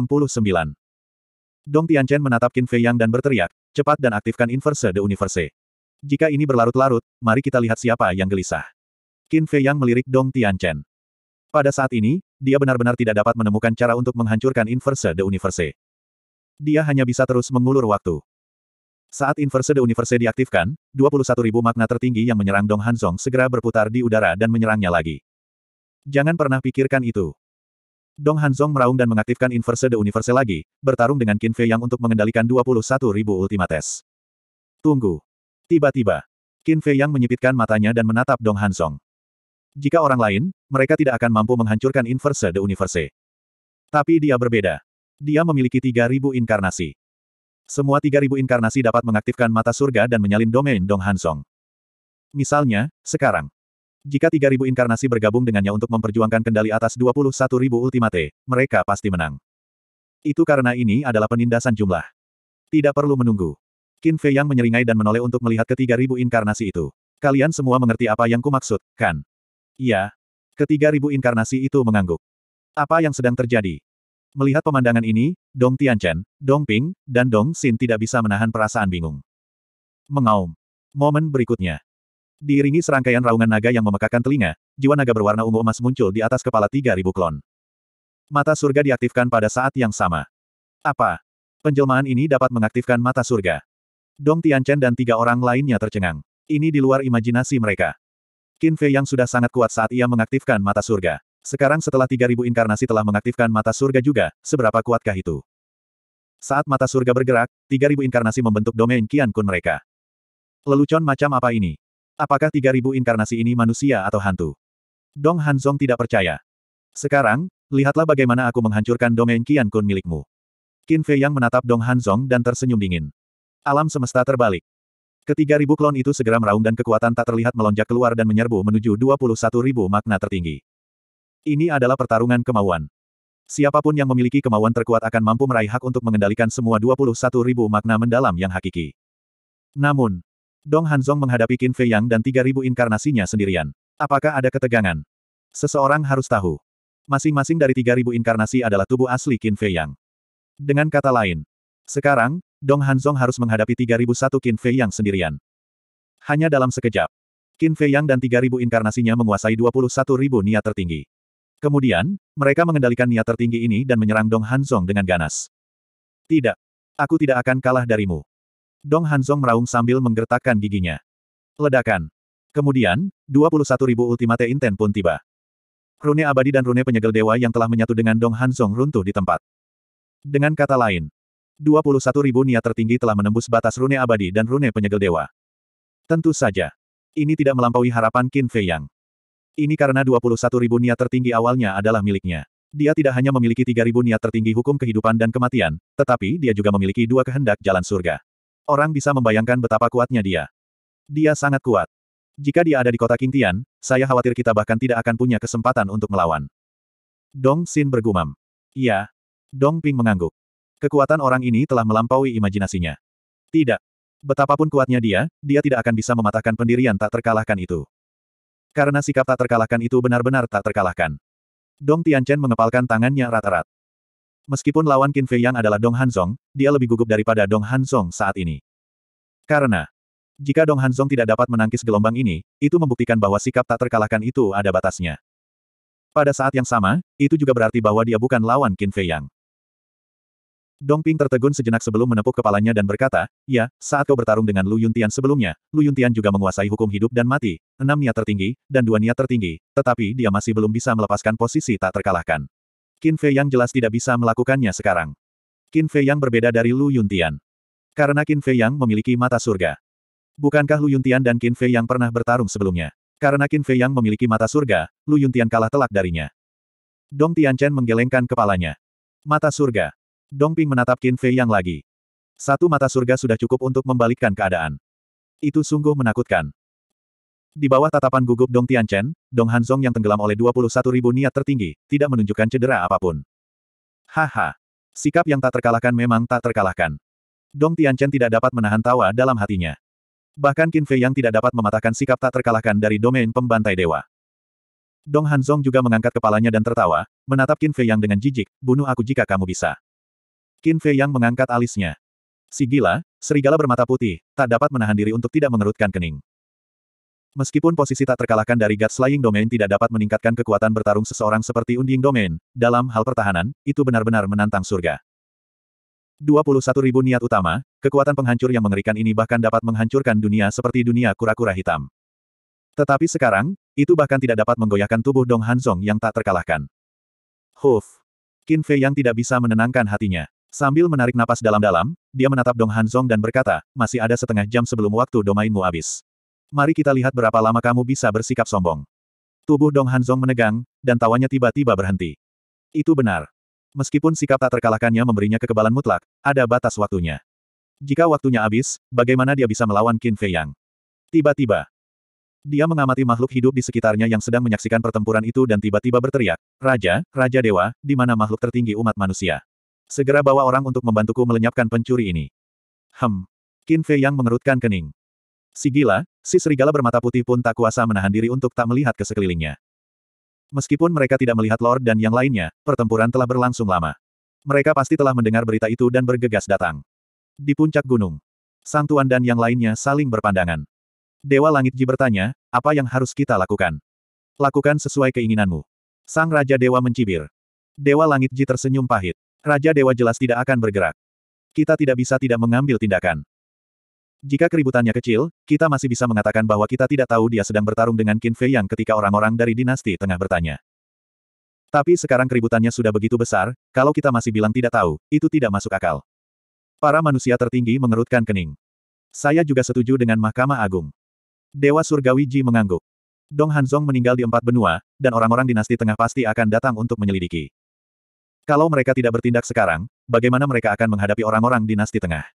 Dong Tianchen menatap Qin Fei Yang dan berteriak, cepat dan aktifkan Inverse de Universe. Jika ini berlarut-larut, mari kita lihat siapa yang gelisah. Qin Fei Yang melirik Dong Tianchen. Pada saat ini, dia benar-benar tidak dapat menemukan cara untuk menghancurkan Inverse de Universe. Dia hanya bisa terus mengulur waktu. Saat inverse de universe diaktifkan, 21.000 makna tertinggi yang menyerang Dong Hanzong segera berputar di udara dan menyerangnya lagi. Jangan pernah pikirkan itu. Dong Hanzong meraung dan mengaktifkan inverse de universe lagi, bertarung dengan Qin Fei Yang untuk mengendalikan 21.000 ultimates. Tunggu. Tiba-tiba, Qin Fei Yang menyipitkan matanya dan menatap Dong Hanzong. Jika orang lain, mereka tidak akan mampu menghancurkan inverse de universe. Tapi dia berbeda. Dia memiliki 3.000 inkarnasi. Semua 3000 inkarnasi dapat mengaktifkan mata surga dan menyalin domain Dong Hansong. Misalnya, sekarang. Jika 3000 inkarnasi bergabung dengannya untuk memperjuangkan kendali atas 21.000 ultimate, mereka pasti menang. Itu karena ini adalah penindasan jumlah. Tidak perlu menunggu. Qin Fei yang menyeringai dan menoleh untuk melihat ke 3000 inkarnasi itu. Kalian semua mengerti apa yang kumaksud, kan? Iya. Ketiga ribu inkarnasi itu mengangguk. Apa yang sedang terjadi? Melihat pemandangan ini, Dong Tianchen, Dong Ping, dan Dong Xin tidak bisa menahan perasaan bingung. Mengaum. Momen berikutnya. Diiringi serangkaian raungan naga yang memekakan telinga, jiwa naga berwarna ungu emas muncul di atas kepala 3.000 klon. Mata surga diaktifkan pada saat yang sama. Apa? Penjelmaan ini dapat mengaktifkan mata surga. Dong Tianchen dan tiga orang lainnya tercengang. Ini di luar imajinasi mereka. Qin Fei yang sudah sangat kuat saat ia mengaktifkan mata surga. Sekarang setelah 3000 inkarnasi telah mengaktifkan mata surga juga, seberapa kuatkah itu? Saat mata surga bergerak, 3000 inkarnasi membentuk domain kian Kun mereka. Lelucon macam apa ini? Apakah 3000 inkarnasi ini manusia atau hantu? Dong Hanzong tidak percaya. Sekarang, lihatlah bagaimana aku menghancurkan domain kian Kun milikmu. Qin Fei yang menatap Dong Hanzong dan tersenyum dingin. Alam semesta terbalik. Ketiga ribu klon itu segera meraung dan kekuatan tak terlihat melonjak keluar dan menyerbu menuju 21 ribu makna tertinggi. Ini adalah pertarungan kemauan. Siapapun yang memiliki kemauan terkuat akan mampu meraih hak untuk mengendalikan semua ribu makna mendalam yang hakiki. Namun, Dong Hanzong menghadapi Qin Fei Yang dan 3.000 inkarnasinya sendirian. Apakah ada ketegangan? Seseorang harus tahu. Masing-masing dari 3.000 inkarnasi adalah tubuh asli Qin Fei Yang. Dengan kata lain, sekarang, Dong Hanzong harus menghadapi 3.001 Qin Fei Yang sendirian. Hanya dalam sekejap, Qin Fei Yang dan 3.000 inkarnasinya menguasai ribu niat tertinggi. Kemudian, mereka mengendalikan niat tertinggi ini dan menyerang Dong Hanzong dengan ganas. Tidak. Aku tidak akan kalah darimu. Dong Hanzong meraung sambil menggertakkan giginya. Ledakan. Kemudian, 21.000 ultimate inten pun tiba. Rune abadi dan rune penyegel dewa yang telah menyatu dengan Dong Hanzong runtuh di tempat. Dengan kata lain, 21.000 niat tertinggi telah menembus batas rune abadi dan rune penyegel dewa. Tentu saja. Ini tidak melampaui harapan Qin Fei Yang. Ini karena 21.000 niat tertinggi awalnya adalah miliknya. Dia tidak hanya memiliki 3.000 niat tertinggi hukum kehidupan dan kematian, tetapi dia juga memiliki dua kehendak jalan surga. Orang bisa membayangkan betapa kuatnya dia. Dia sangat kuat. Jika dia ada di kota Kintian, saya khawatir kita bahkan tidak akan punya kesempatan untuk melawan. Dong Xin bergumam. Iya. Dong Ping mengangguk. Kekuatan orang ini telah melampaui imajinasinya. Tidak. Betapapun kuatnya dia, dia tidak akan bisa mematahkan pendirian tak terkalahkan itu. Karena sikap tak terkalahkan itu benar-benar tak terkalahkan. Dong Tianchen mengepalkan tangannya rata rata Meskipun lawan Qin Fei Yang adalah Dong Hanzong, dia lebih gugup daripada Dong Hanzong saat ini. Karena, jika Dong Hanzong tidak dapat menangkis gelombang ini, itu membuktikan bahwa sikap tak terkalahkan itu ada batasnya. Pada saat yang sama, itu juga berarti bahwa dia bukan lawan Qin Fei Yang. Dong Ping tertegun sejenak sebelum menepuk kepalanya dan berkata, Ya, saat kau bertarung dengan Lu Yuntian sebelumnya, Lu Yuntian juga menguasai hukum hidup dan mati, enam niat tertinggi, dan dua niat tertinggi, tetapi dia masih belum bisa melepaskan posisi tak terkalahkan. Qin Fei yang jelas tidak bisa melakukannya sekarang. Qin Fei yang berbeda dari Lu Yuntian. Karena Qin Fei yang memiliki mata surga. Bukankah Lu Yuntian dan Qin Fei yang pernah bertarung sebelumnya? Karena Qin Fei yang memiliki mata surga, Lu Yuntian kalah telak darinya. Dong Tian Chen menggelengkan kepalanya. Mata surga. Dongping menatap Qin Fei Yang lagi. Satu mata surga sudah cukup untuk membalikkan keadaan. Itu sungguh menakutkan. Di bawah tatapan gugup Dong Tianchen, Dong Hanzong yang tenggelam oleh 21 ribu niat tertinggi, tidak menunjukkan cedera apapun. Haha. Sikap yang tak terkalahkan memang tak terkalahkan. Dong Tianchen tidak dapat menahan tawa dalam hatinya. Bahkan Qin Fei Yang tidak dapat mematahkan sikap tak terkalahkan dari domain pembantai dewa. Dong Hanzong juga mengangkat kepalanya dan tertawa, menatap Qin Fei Yang dengan jijik, bunuh aku jika kamu bisa. Qin Fei yang mengangkat alisnya. Si gila, serigala bermata putih, tak dapat menahan diri untuk tidak mengerutkan kening. Meskipun posisi tak terkalahkan dari God Slaying Domain tidak dapat meningkatkan kekuatan bertarung seseorang seperti Unding Domain, dalam hal pertahanan, itu benar-benar menantang surga. 21.000 niat utama, kekuatan penghancur yang mengerikan ini bahkan dapat menghancurkan dunia seperti dunia kura-kura hitam. Tetapi sekarang, itu bahkan tidak dapat menggoyahkan tubuh Dong Hanzong yang tak terkalahkan. Huf! Qin Fei yang tidak bisa menenangkan hatinya. Sambil menarik napas dalam-dalam, dia menatap Dong Hanzong dan berkata, masih ada setengah jam sebelum waktu domainmu habis. Mari kita lihat berapa lama kamu bisa bersikap sombong. Tubuh Dong Hanzong menegang, dan tawanya tiba-tiba berhenti. Itu benar. Meskipun sikap tak terkalahkannya memberinya kekebalan mutlak, ada batas waktunya. Jika waktunya habis, bagaimana dia bisa melawan Qin Fei Yang? Tiba-tiba. Dia mengamati makhluk hidup di sekitarnya yang sedang menyaksikan pertempuran itu dan tiba-tiba berteriak, Raja, Raja Dewa, di mana makhluk tertinggi umat manusia. Segera bawa orang untuk membantuku melenyapkan pencuri ini. Hem. Qin Fei yang mengerutkan kening. Si gila, si serigala bermata putih pun tak kuasa menahan diri untuk tak melihat ke sekelilingnya. Meskipun mereka tidak melihat Lord dan yang lainnya, pertempuran telah berlangsung lama. Mereka pasti telah mendengar berita itu dan bergegas datang. Di puncak gunung, Sang Tuan dan yang lainnya saling berpandangan. Dewa Langit Ji bertanya, apa yang harus kita lakukan? Lakukan sesuai keinginanmu. Sang Raja Dewa mencibir. Dewa Langit Ji tersenyum pahit. Raja Dewa jelas tidak akan bergerak. Kita tidak bisa tidak mengambil tindakan. Jika keributannya kecil, kita masih bisa mengatakan bahwa kita tidak tahu dia sedang bertarung dengan Qin Fei Yang ketika orang-orang dari dinasti tengah bertanya. Tapi sekarang keributannya sudah begitu besar, kalau kita masih bilang tidak tahu, itu tidak masuk akal. Para manusia tertinggi mengerutkan kening. Saya juga setuju dengan Mahkamah Agung. Dewa Surgawi Ji mengangguk. Dong Hanzong meninggal di empat benua, dan orang-orang dinasti tengah pasti akan datang untuk menyelidiki. Kalau mereka tidak bertindak sekarang, bagaimana mereka akan menghadapi orang-orang dinasti tengah?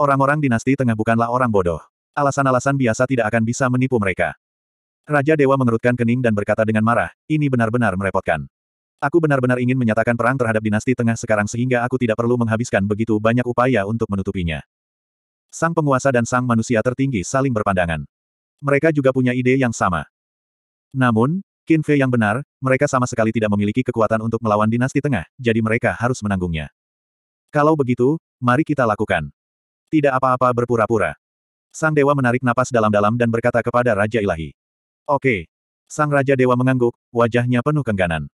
Orang-orang dinasti tengah bukanlah orang bodoh. Alasan-alasan biasa tidak akan bisa menipu mereka. Raja Dewa mengerutkan kening dan berkata dengan marah, ini benar-benar merepotkan. Aku benar-benar ingin menyatakan perang terhadap dinasti tengah sekarang sehingga aku tidak perlu menghabiskan begitu banyak upaya untuk menutupinya. Sang penguasa dan sang manusia tertinggi saling berpandangan. Mereka juga punya ide yang sama. Namun, Qin Fei yang benar, mereka sama sekali tidak memiliki kekuatan untuk melawan dinasti tengah, jadi mereka harus menanggungnya. Kalau begitu, mari kita lakukan. Tidak apa-apa berpura-pura. Sang Dewa menarik napas dalam-dalam dan berkata kepada Raja Ilahi. Oke. Sang Raja Dewa mengangguk, wajahnya penuh kengganan.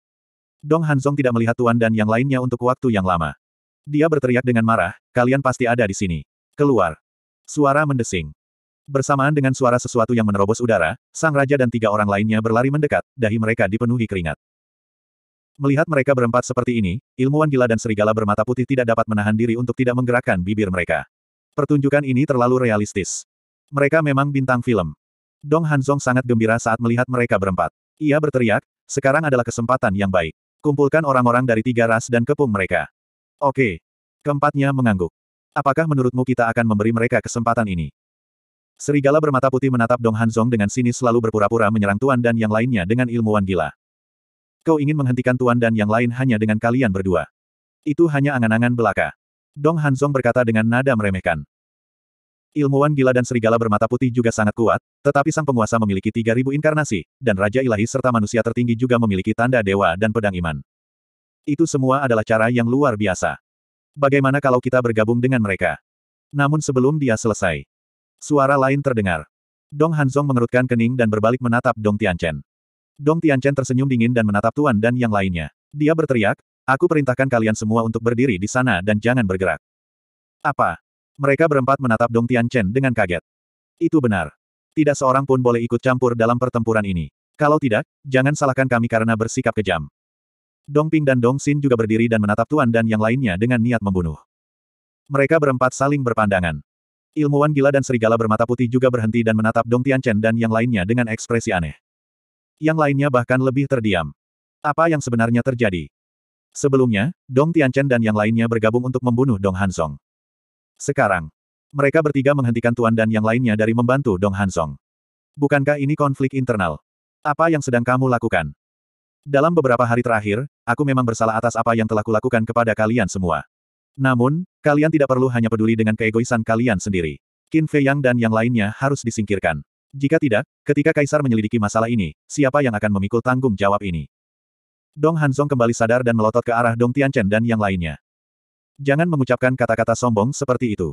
Dong Hanzong tidak melihat Tuan dan yang lainnya untuk waktu yang lama. Dia berteriak dengan marah, kalian pasti ada di sini. Keluar. Suara mendesing. Bersamaan dengan suara sesuatu yang menerobos udara, sang raja dan tiga orang lainnya berlari mendekat, dahi mereka dipenuhi keringat. Melihat mereka berempat seperti ini, ilmuwan gila dan serigala bermata putih tidak dapat menahan diri untuk tidak menggerakkan bibir mereka. Pertunjukan ini terlalu realistis. Mereka memang bintang film. Dong Hanzong sangat gembira saat melihat mereka berempat. Ia berteriak, sekarang adalah kesempatan yang baik. Kumpulkan orang-orang dari tiga ras dan kepung mereka. Oke. Keempatnya mengangguk. Apakah menurutmu kita akan memberi mereka kesempatan ini? Serigala bermata putih menatap Dong Hanzong dengan sinis selalu berpura-pura menyerang Tuan dan yang lainnya dengan ilmuwan gila. Kau ingin menghentikan Tuan dan yang lain hanya dengan kalian berdua. Itu hanya angan-angan belaka. Dong Hanzong berkata dengan nada meremehkan. Ilmuwan gila dan serigala bermata putih juga sangat kuat, tetapi sang penguasa memiliki 3.000 inkarnasi, dan Raja Ilahi serta manusia tertinggi juga memiliki tanda dewa dan pedang iman. Itu semua adalah cara yang luar biasa. Bagaimana kalau kita bergabung dengan mereka? Namun sebelum dia selesai, Suara lain terdengar. Dong Hanzong mengerutkan kening dan berbalik menatap Dong Tianchen. Dong Tianchen tersenyum dingin dan menatap Tuan dan yang lainnya. Dia berteriak, aku perintahkan kalian semua untuk berdiri di sana dan jangan bergerak. Apa? Mereka berempat menatap Dong Tianchen dengan kaget. Itu benar. Tidak seorang pun boleh ikut campur dalam pertempuran ini. Kalau tidak, jangan salahkan kami karena bersikap kejam. Dong Ping dan Dong Xin juga berdiri dan menatap Tuan dan yang lainnya dengan niat membunuh. Mereka berempat saling berpandangan. Ilmuwan gila dan serigala bermata putih juga berhenti dan menatap Dong Tianchen dan yang lainnya dengan ekspresi aneh. Yang lainnya bahkan lebih terdiam. Apa yang sebenarnya terjadi? Sebelumnya, Dong Tianchen dan yang lainnya bergabung untuk membunuh Dong Hansong. Sekarang, mereka bertiga menghentikan Tuan dan yang lainnya dari membantu Dong Hansong. Bukankah ini konflik internal? Apa yang sedang kamu lakukan? Dalam beberapa hari terakhir, aku memang bersalah atas apa yang telah kulakukan kepada kalian semua. Namun, kalian tidak perlu hanya peduli dengan keegoisan kalian sendiri. Qin Fei Yang dan yang lainnya harus disingkirkan. Jika tidak, ketika Kaisar menyelidiki masalah ini, siapa yang akan memikul tanggung jawab ini? Dong Hanzong kembali sadar dan melotot ke arah Dong Tianchen dan yang lainnya. Jangan mengucapkan kata-kata sombong seperti itu.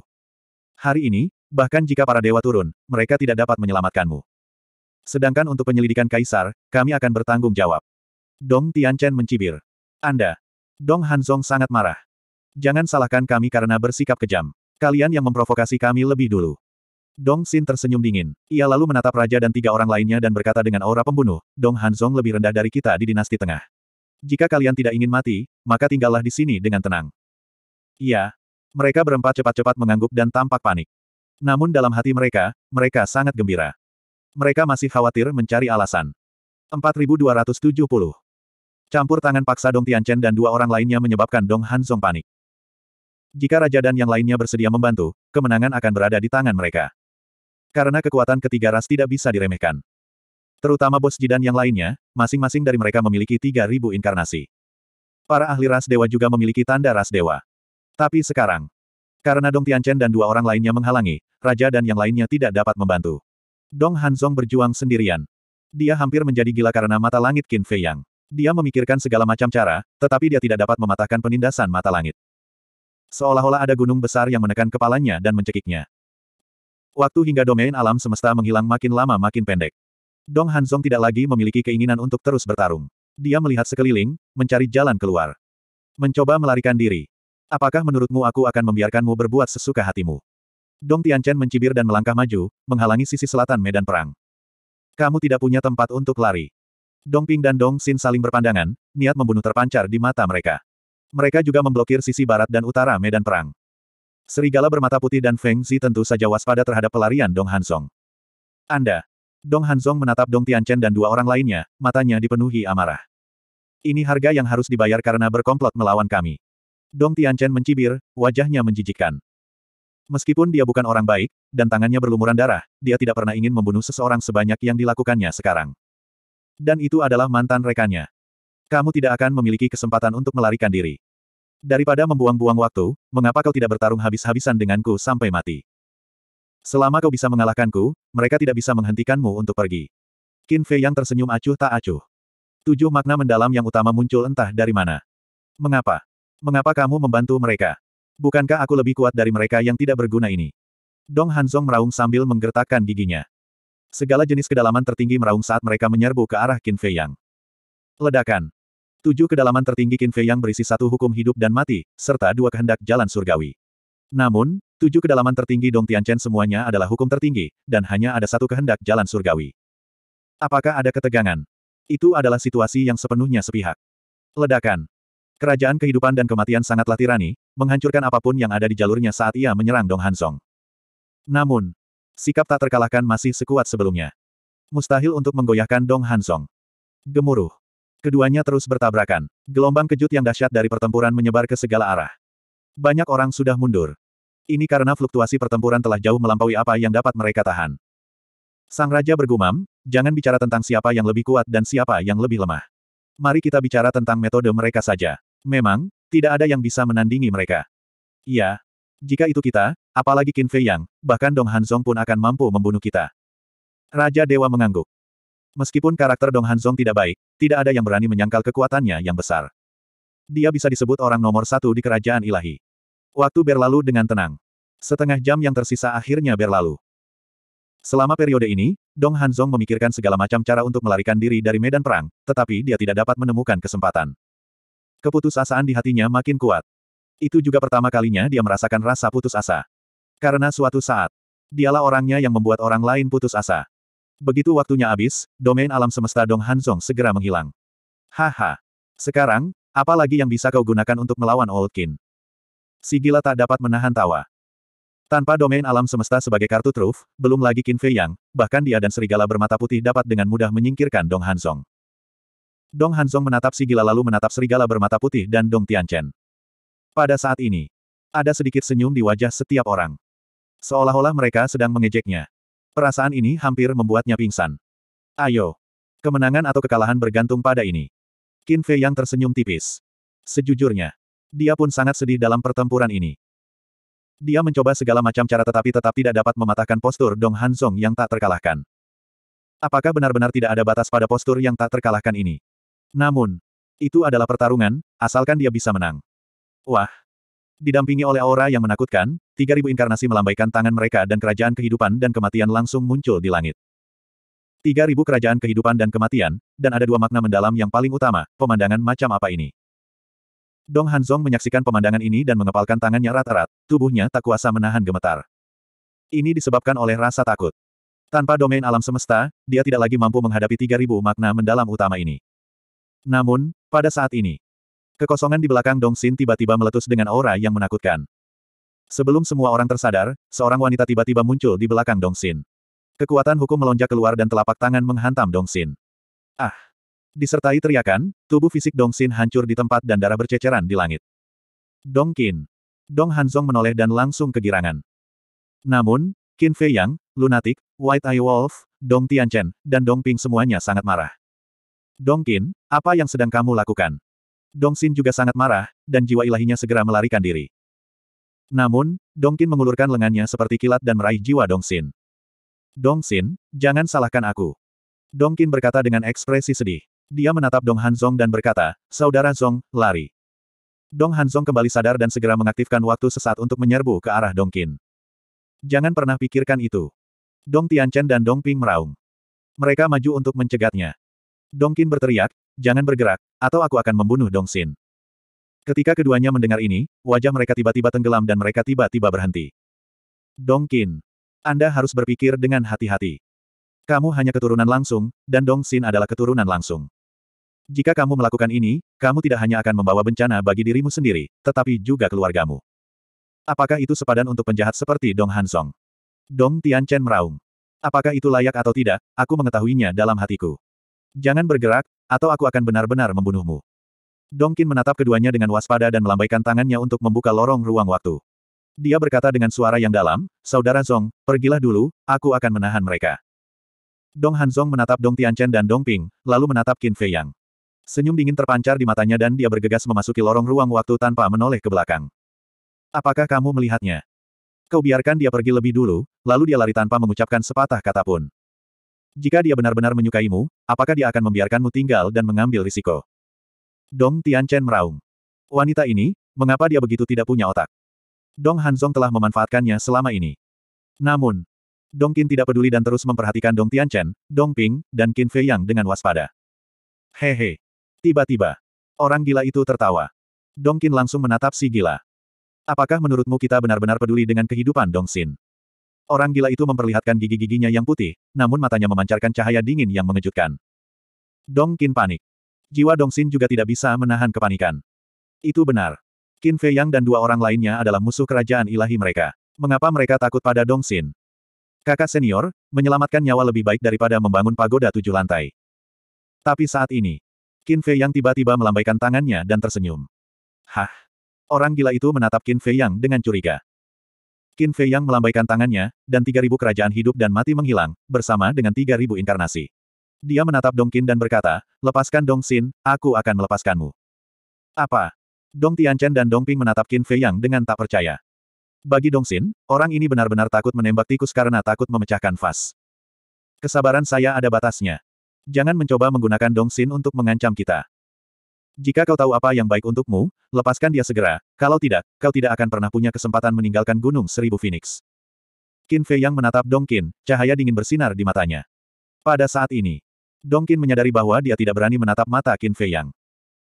Hari ini, bahkan jika para dewa turun, mereka tidak dapat menyelamatkanmu. Sedangkan untuk penyelidikan kaisar, kami akan bertanggung jawab. Dong Tianchen mencibir. Anda. Dong Hanzong sangat marah. Jangan salahkan kami karena bersikap kejam. Kalian yang memprovokasi kami lebih dulu. Dong Xin tersenyum dingin. Ia lalu menatap raja dan tiga orang lainnya dan berkata dengan aura pembunuh, Dong Hanzong lebih rendah dari kita di dinasti tengah. Jika kalian tidak ingin mati, maka tinggallah di sini dengan tenang. Iya. Mereka berempat cepat-cepat mengangguk dan tampak panik. Namun dalam hati mereka, mereka sangat gembira. Mereka masih khawatir mencari alasan. 4270 Campur tangan paksa Dong Tianchen dan dua orang lainnya menyebabkan Dong Hanzong panik. Jika raja dan yang lainnya bersedia membantu, kemenangan akan berada di tangan mereka. Karena kekuatan ketiga ras tidak bisa diremehkan. Terutama bos jidan yang lainnya, masing-masing dari mereka memiliki 3.000 inkarnasi. Para ahli ras dewa juga memiliki tanda ras dewa. Tapi sekarang, karena Dong Tianchen dan dua orang lainnya menghalangi, raja dan yang lainnya tidak dapat membantu. Dong Hanzong berjuang sendirian. Dia hampir menjadi gila karena mata langit Qin Fei Yang. Dia memikirkan segala macam cara, tetapi dia tidak dapat mematahkan penindasan mata langit. Seolah-olah ada gunung besar yang menekan kepalanya dan mencekiknya. Waktu hingga domain alam semesta menghilang makin lama makin pendek. Dong Hanzong tidak lagi memiliki keinginan untuk terus bertarung. Dia melihat sekeliling, mencari jalan keluar. Mencoba melarikan diri. Apakah menurutmu aku akan membiarkanmu berbuat sesuka hatimu? Dong Tianchen mencibir dan melangkah maju, menghalangi sisi selatan medan perang. Kamu tidak punya tempat untuk lari. Dong Ping dan Dong Xin saling berpandangan, niat membunuh terpancar di mata mereka. Mereka juga memblokir sisi barat dan utara medan perang. Serigala bermata putih dan Feng Zi tentu saja waspada terhadap pelarian Dong Hansong. Anda. Dong Hansong menatap Dong Tianchen dan dua orang lainnya, matanya dipenuhi amarah. Ini harga yang harus dibayar karena berkomplot melawan kami. Dong Tianchen mencibir, wajahnya menjijikkan. Meskipun dia bukan orang baik, dan tangannya berlumuran darah, dia tidak pernah ingin membunuh seseorang sebanyak yang dilakukannya sekarang. Dan itu adalah mantan rekannya kamu tidak akan memiliki kesempatan untuk melarikan diri. Daripada membuang-buang waktu, mengapa kau tidak bertarung habis-habisan denganku sampai mati? Selama kau bisa mengalahkanku, mereka tidak bisa menghentikanmu untuk pergi. Qin Fei yang tersenyum acuh tak acuh. Tujuh makna mendalam yang utama muncul entah dari mana. Mengapa? Mengapa kamu membantu mereka? Bukankah aku lebih kuat dari mereka yang tidak berguna ini? Dong Hanzong meraung sambil menggertakkan giginya. Segala jenis kedalaman tertinggi meraung saat mereka menyerbu ke arah Qin Fei Yang. Ledakan. Tujuh kedalaman tertinggi Qin yang berisi satu hukum hidup dan mati, serta dua kehendak jalan surgawi. Namun, tujuh kedalaman tertinggi Dong Tian Chen semuanya adalah hukum tertinggi, dan hanya ada satu kehendak jalan surgawi. Apakah ada ketegangan? Itu adalah situasi yang sepenuhnya sepihak. Ledakan. Kerajaan kehidupan dan kematian sangatlah tirani, menghancurkan apapun yang ada di jalurnya saat ia menyerang Dong Hansong. Namun, sikap tak terkalahkan masih sekuat sebelumnya. Mustahil untuk menggoyahkan Dong Hansong. Gemuruh. Keduanya terus bertabrakan. Gelombang kejut yang dahsyat dari pertempuran menyebar ke segala arah. Banyak orang sudah mundur. Ini karena fluktuasi pertempuran telah jauh melampaui apa yang dapat mereka tahan. Sang Raja bergumam, jangan bicara tentang siapa yang lebih kuat dan siapa yang lebih lemah. Mari kita bicara tentang metode mereka saja. Memang, tidak ada yang bisa menandingi mereka. Iya. Jika itu kita, apalagi Qin Fei Yang, bahkan Dong Hanzong pun akan mampu membunuh kita. Raja Dewa mengangguk. Meskipun karakter Dong Hanzong tidak baik, tidak ada yang berani menyangkal kekuatannya yang besar. Dia bisa disebut orang nomor satu di kerajaan ilahi. Waktu berlalu dengan tenang. Setengah jam yang tersisa akhirnya berlalu. Selama periode ini, Dong Hanzong memikirkan segala macam cara untuk melarikan diri dari medan perang, tetapi dia tidak dapat menemukan kesempatan. Keputusasaan di hatinya makin kuat. Itu juga pertama kalinya dia merasakan rasa putus asa. Karena suatu saat, dialah orangnya yang membuat orang lain putus asa. Begitu waktunya habis, domain alam semesta Dong Hanzong segera menghilang. Haha. Sekarang, apa lagi yang bisa kau gunakan untuk melawan Old Kin? Si gila tak dapat menahan tawa. Tanpa domain alam semesta sebagai kartu truf, belum lagi Qin Fei Yang, bahkan dia dan serigala bermata putih dapat dengan mudah menyingkirkan Dong Hanzong. Dong Hanzong menatap si gila lalu menatap serigala bermata putih dan Dong Tianchen. Pada saat ini, ada sedikit senyum di wajah setiap orang. Seolah-olah mereka sedang mengejeknya. Perasaan ini hampir membuatnya pingsan. Ayo. Kemenangan atau kekalahan bergantung pada ini. Qin Fei yang tersenyum tipis. Sejujurnya, dia pun sangat sedih dalam pertempuran ini. Dia mencoba segala macam cara tetapi tetap tidak dapat mematahkan postur Dong Han yang tak terkalahkan. Apakah benar-benar tidak ada batas pada postur yang tak terkalahkan ini? Namun, itu adalah pertarungan, asalkan dia bisa menang. Wah, Didampingi oleh aura yang menakutkan, 3000 inkarnasi melambaikan tangan mereka dan kerajaan kehidupan dan kematian langsung muncul di langit. 3000 kerajaan kehidupan dan kematian, dan ada dua makna mendalam yang paling utama, pemandangan macam apa ini. Dong Hanzong menyaksikan pemandangan ini dan mengepalkan tangannya rata rat tubuhnya tak kuasa menahan gemetar. Ini disebabkan oleh rasa takut. Tanpa domain alam semesta, dia tidak lagi mampu menghadapi 3000 makna mendalam utama ini. Namun, pada saat ini, Kekosongan di belakang Dong Xin tiba-tiba meletus dengan aura yang menakutkan. Sebelum semua orang tersadar, seorang wanita tiba-tiba muncul di belakang Dong Xin. Kekuatan hukum melonjak keluar dan telapak tangan menghantam Dong Xin. Ah! Disertai teriakan, tubuh fisik Dong Xin hancur di tempat dan darah berceceran di langit. Dong Qin. Dong Hanzong menoleh dan langsung kegirangan. Namun, Qin Fei Yang, Lunatic, White Eye Wolf, Dong Tianchen, dan Dong Ping semuanya sangat marah. Dong Qin, apa yang sedang kamu lakukan? Dong Xin juga sangat marah, dan jiwa ilahinya segera melarikan diri. Namun, Dong Qin mengulurkan lengannya seperti kilat dan meraih jiwa Dong Xin. Dong Xin, jangan salahkan aku. Dong Qin berkata dengan ekspresi sedih. Dia menatap Dong Hanzong dan berkata, Saudara Zong, lari. Dong Hanzong kembali sadar dan segera mengaktifkan waktu sesaat untuk menyerbu ke arah Dong Qin. Jangan pernah pikirkan itu. Dong Tianchen dan Dong Ping meraung. Mereka maju untuk mencegatnya. Dongkin berteriak, jangan bergerak, atau aku akan membunuh Dongsin. Ketika keduanya mendengar ini, wajah mereka tiba-tiba tenggelam dan mereka tiba-tiba berhenti. Dongkin, Anda harus berpikir dengan hati-hati. Kamu hanya keturunan langsung, dan Dongsin adalah keturunan langsung. Jika kamu melakukan ini, kamu tidak hanya akan membawa bencana bagi dirimu sendiri, tetapi juga keluargamu. Apakah itu sepadan untuk penjahat seperti Dong Hansong? Dong Tianchen meraung. Apakah itu layak atau tidak, aku mengetahuinya dalam hatiku. Jangan bergerak, atau aku akan benar-benar membunuhmu. Dongkin menatap keduanya dengan waspada dan melambaikan tangannya untuk membuka lorong ruang waktu. Dia berkata dengan suara yang dalam, Saudara Zong, pergilah dulu, aku akan menahan mereka. Dong Hanzong menatap Dong Tianchen dan Dong Ping, lalu menatap Qin Fei Yang. Senyum dingin terpancar di matanya dan dia bergegas memasuki lorong ruang waktu tanpa menoleh ke belakang. Apakah kamu melihatnya? Kau biarkan dia pergi lebih dulu, lalu dia lari tanpa mengucapkan sepatah kata pun. Jika dia benar-benar menyukaimu, apakah dia akan membiarkanmu tinggal dan mengambil risiko? Dong Tianchen meraung. Wanita ini, mengapa dia begitu tidak punya otak? Dong Hanzong telah memanfaatkannya selama ini. Namun, Dong Qin tidak peduli dan terus memperhatikan Dong Tianchen, Dong Ping, dan Qin Fei Yang dengan waspada. Hehe. Tiba-tiba, orang gila itu tertawa. Dong Qin langsung menatap si gila. Apakah menurutmu kita benar-benar peduli dengan kehidupan Dong Xin? Orang gila itu memperlihatkan gigi-giginya yang putih, namun matanya memancarkan cahaya dingin yang mengejutkan. Dong Qin panik. Jiwa Dong Xin juga tidak bisa menahan kepanikan. Itu benar. Qin Fei Yang dan dua orang lainnya adalah musuh kerajaan ilahi mereka. Mengapa mereka takut pada Dong Xin? Kakak senior, menyelamatkan nyawa lebih baik daripada membangun pagoda tujuh lantai. Tapi saat ini, Qin Fei Yang tiba-tiba melambaikan tangannya dan tersenyum. Hah? Orang gila itu menatap Qin Fei Yang dengan curiga. Qin Fei Yang melambaikan tangannya, dan 3.000 kerajaan hidup dan mati menghilang, bersama dengan 3.000 inkarnasi. Dia menatap Dong Qin dan berkata, lepaskan Dong Xin, aku akan melepaskanmu. Apa? Dong Tianchen dan Dong Ping menatap Qin Fei Yang dengan tak percaya. Bagi Dong Xin, orang ini benar-benar takut menembak tikus karena takut memecahkan vas. Kesabaran saya ada batasnya. Jangan mencoba menggunakan Dong Xin untuk mengancam kita. Jika kau tahu apa yang baik untukmu, lepaskan dia segera, kalau tidak, kau tidak akan pernah punya kesempatan meninggalkan Gunung Seribu Phoenix. Qin Fei yang menatap Dong Qin, cahaya dingin bersinar di matanya. Pada saat ini, Dong Qin menyadari bahwa dia tidak berani menatap mata Qin Fei yang.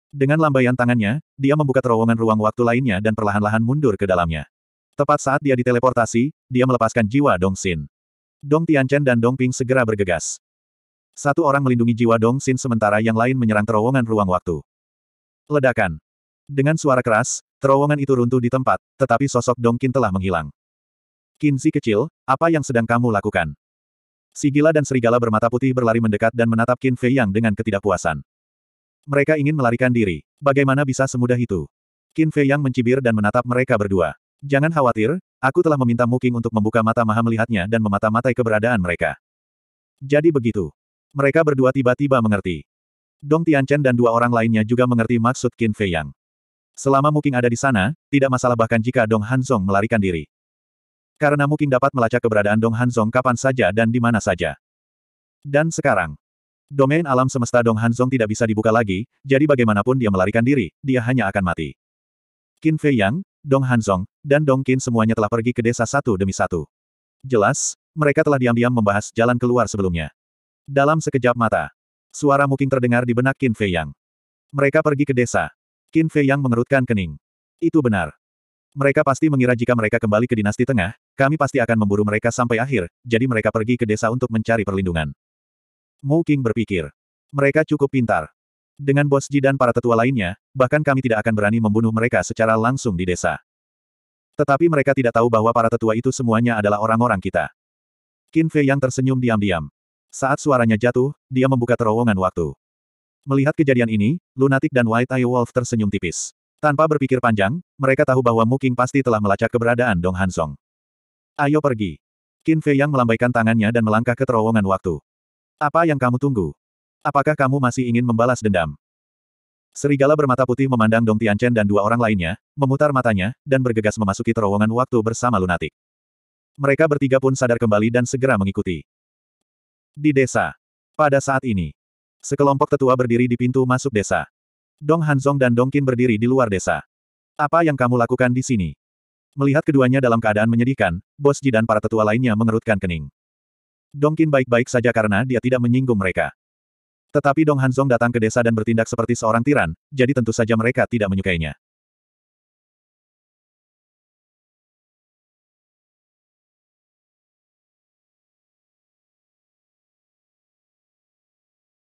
Dengan lambaian tangannya, dia membuka terowongan ruang waktu lainnya dan perlahan-lahan mundur ke dalamnya. Tepat saat dia diteleportasi, dia melepaskan jiwa Dong Xin. Dong Tianchen dan Dong Ping segera bergegas. Satu orang melindungi jiwa Dong Xin sementara yang lain menyerang terowongan ruang waktu. Ledakan. Dengan suara keras, terowongan itu runtuh di tempat, tetapi sosok Dongkin telah menghilang. Kinzi kecil, apa yang sedang kamu lakukan? Sigila dan serigala bermata putih berlari mendekat dan menatap Qin Fei Yang dengan ketidakpuasan. Mereka ingin melarikan diri. Bagaimana bisa semudah itu? Qin Fei Yang mencibir dan menatap mereka berdua. Jangan khawatir, aku telah meminta Muking untuk membuka mata maha melihatnya dan memata-matai keberadaan mereka. Jadi begitu. Mereka berdua tiba-tiba mengerti. Dong Tianchen dan dua orang lainnya juga mengerti maksud Qin Fei Yang. Selama Muking ada di sana, tidak masalah bahkan jika Dong Hanzong melarikan diri. Karena Muking dapat melacak keberadaan Dong Hanzong kapan saja dan di mana saja. Dan sekarang, domain alam semesta Dong Hanzong tidak bisa dibuka lagi, jadi bagaimanapun dia melarikan diri, dia hanya akan mati. Qin Fei Yang, Dong Hanzong, dan Dong Qin semuanya telah pergi ke desa satu demi satu. Jelas, mereka telah diam-diam membahas jalan keluar sebelumnya. Dalam sekejap mata, Suara Muking terdengar di benak Qin Fei Yang. Mereka pergi ke desa. Qin Fei Yang mengerutkan kening. Itu benar. Mereka pasti mengira jika mereka kembali ke dinasti tengah, kami pasti akan memburu mereka sampai akhir, jadi mereka pergi ke desa untuk mencari perlindungan. Mu King berpikir. Mereka cukup pintar. Dengan Bos Ji dan para tetua lainnya, bahkan kami tidak akan berani membunuh mereka secara langsung di desa. Tetapi mereka tidak tahu bahwa para tetua itu semuanya adalah orang-orang kita. Qin Fei Yang tersenyum diam-diam. Saat suaranya jatuh, dia membuka terowongan waktu. Melihat kejadian ini, Lunatic dan White Eye Wolf tersenyum tipis. Tanpa berpikir panjang, mereka tahu bahwa Muking pasti telah melacak keberadaan Dong Hansong. Ayo pergi. Qin Fei yang melambaikan tangannya dan melangkah ke terowongan waktu. Apa yang kamu tunggu? Apakah kamu masih ingin membalas dendam? Serigala bermata putih memandang Dong Tianchen dan dua orang lainnya, memutar matanya, dan bergegas memasuki terowongan waktu bersama Lunatic. Mereka bertiga pun sadar kembali dan segera mengikuti. Di desa. Pada saat ini, sekelompok tetua berdiri di pintu masuk desa. Dong Hanzong dan Dong Qin berdiri di luar desa. Apa yang kamu lakukan di sini? Melihat keduanya dalam keadaan menyedihkan, Bos Ji dan para tetua lainnya mengerutkan kening. Dong Qin baik-baik saja karena dia tidak menyinggung mereka. Tetapi Dong Hanzong datang ke desa dan bertindak seperti seorang tiran, jadi tentu saja mereka tidak menyukainya.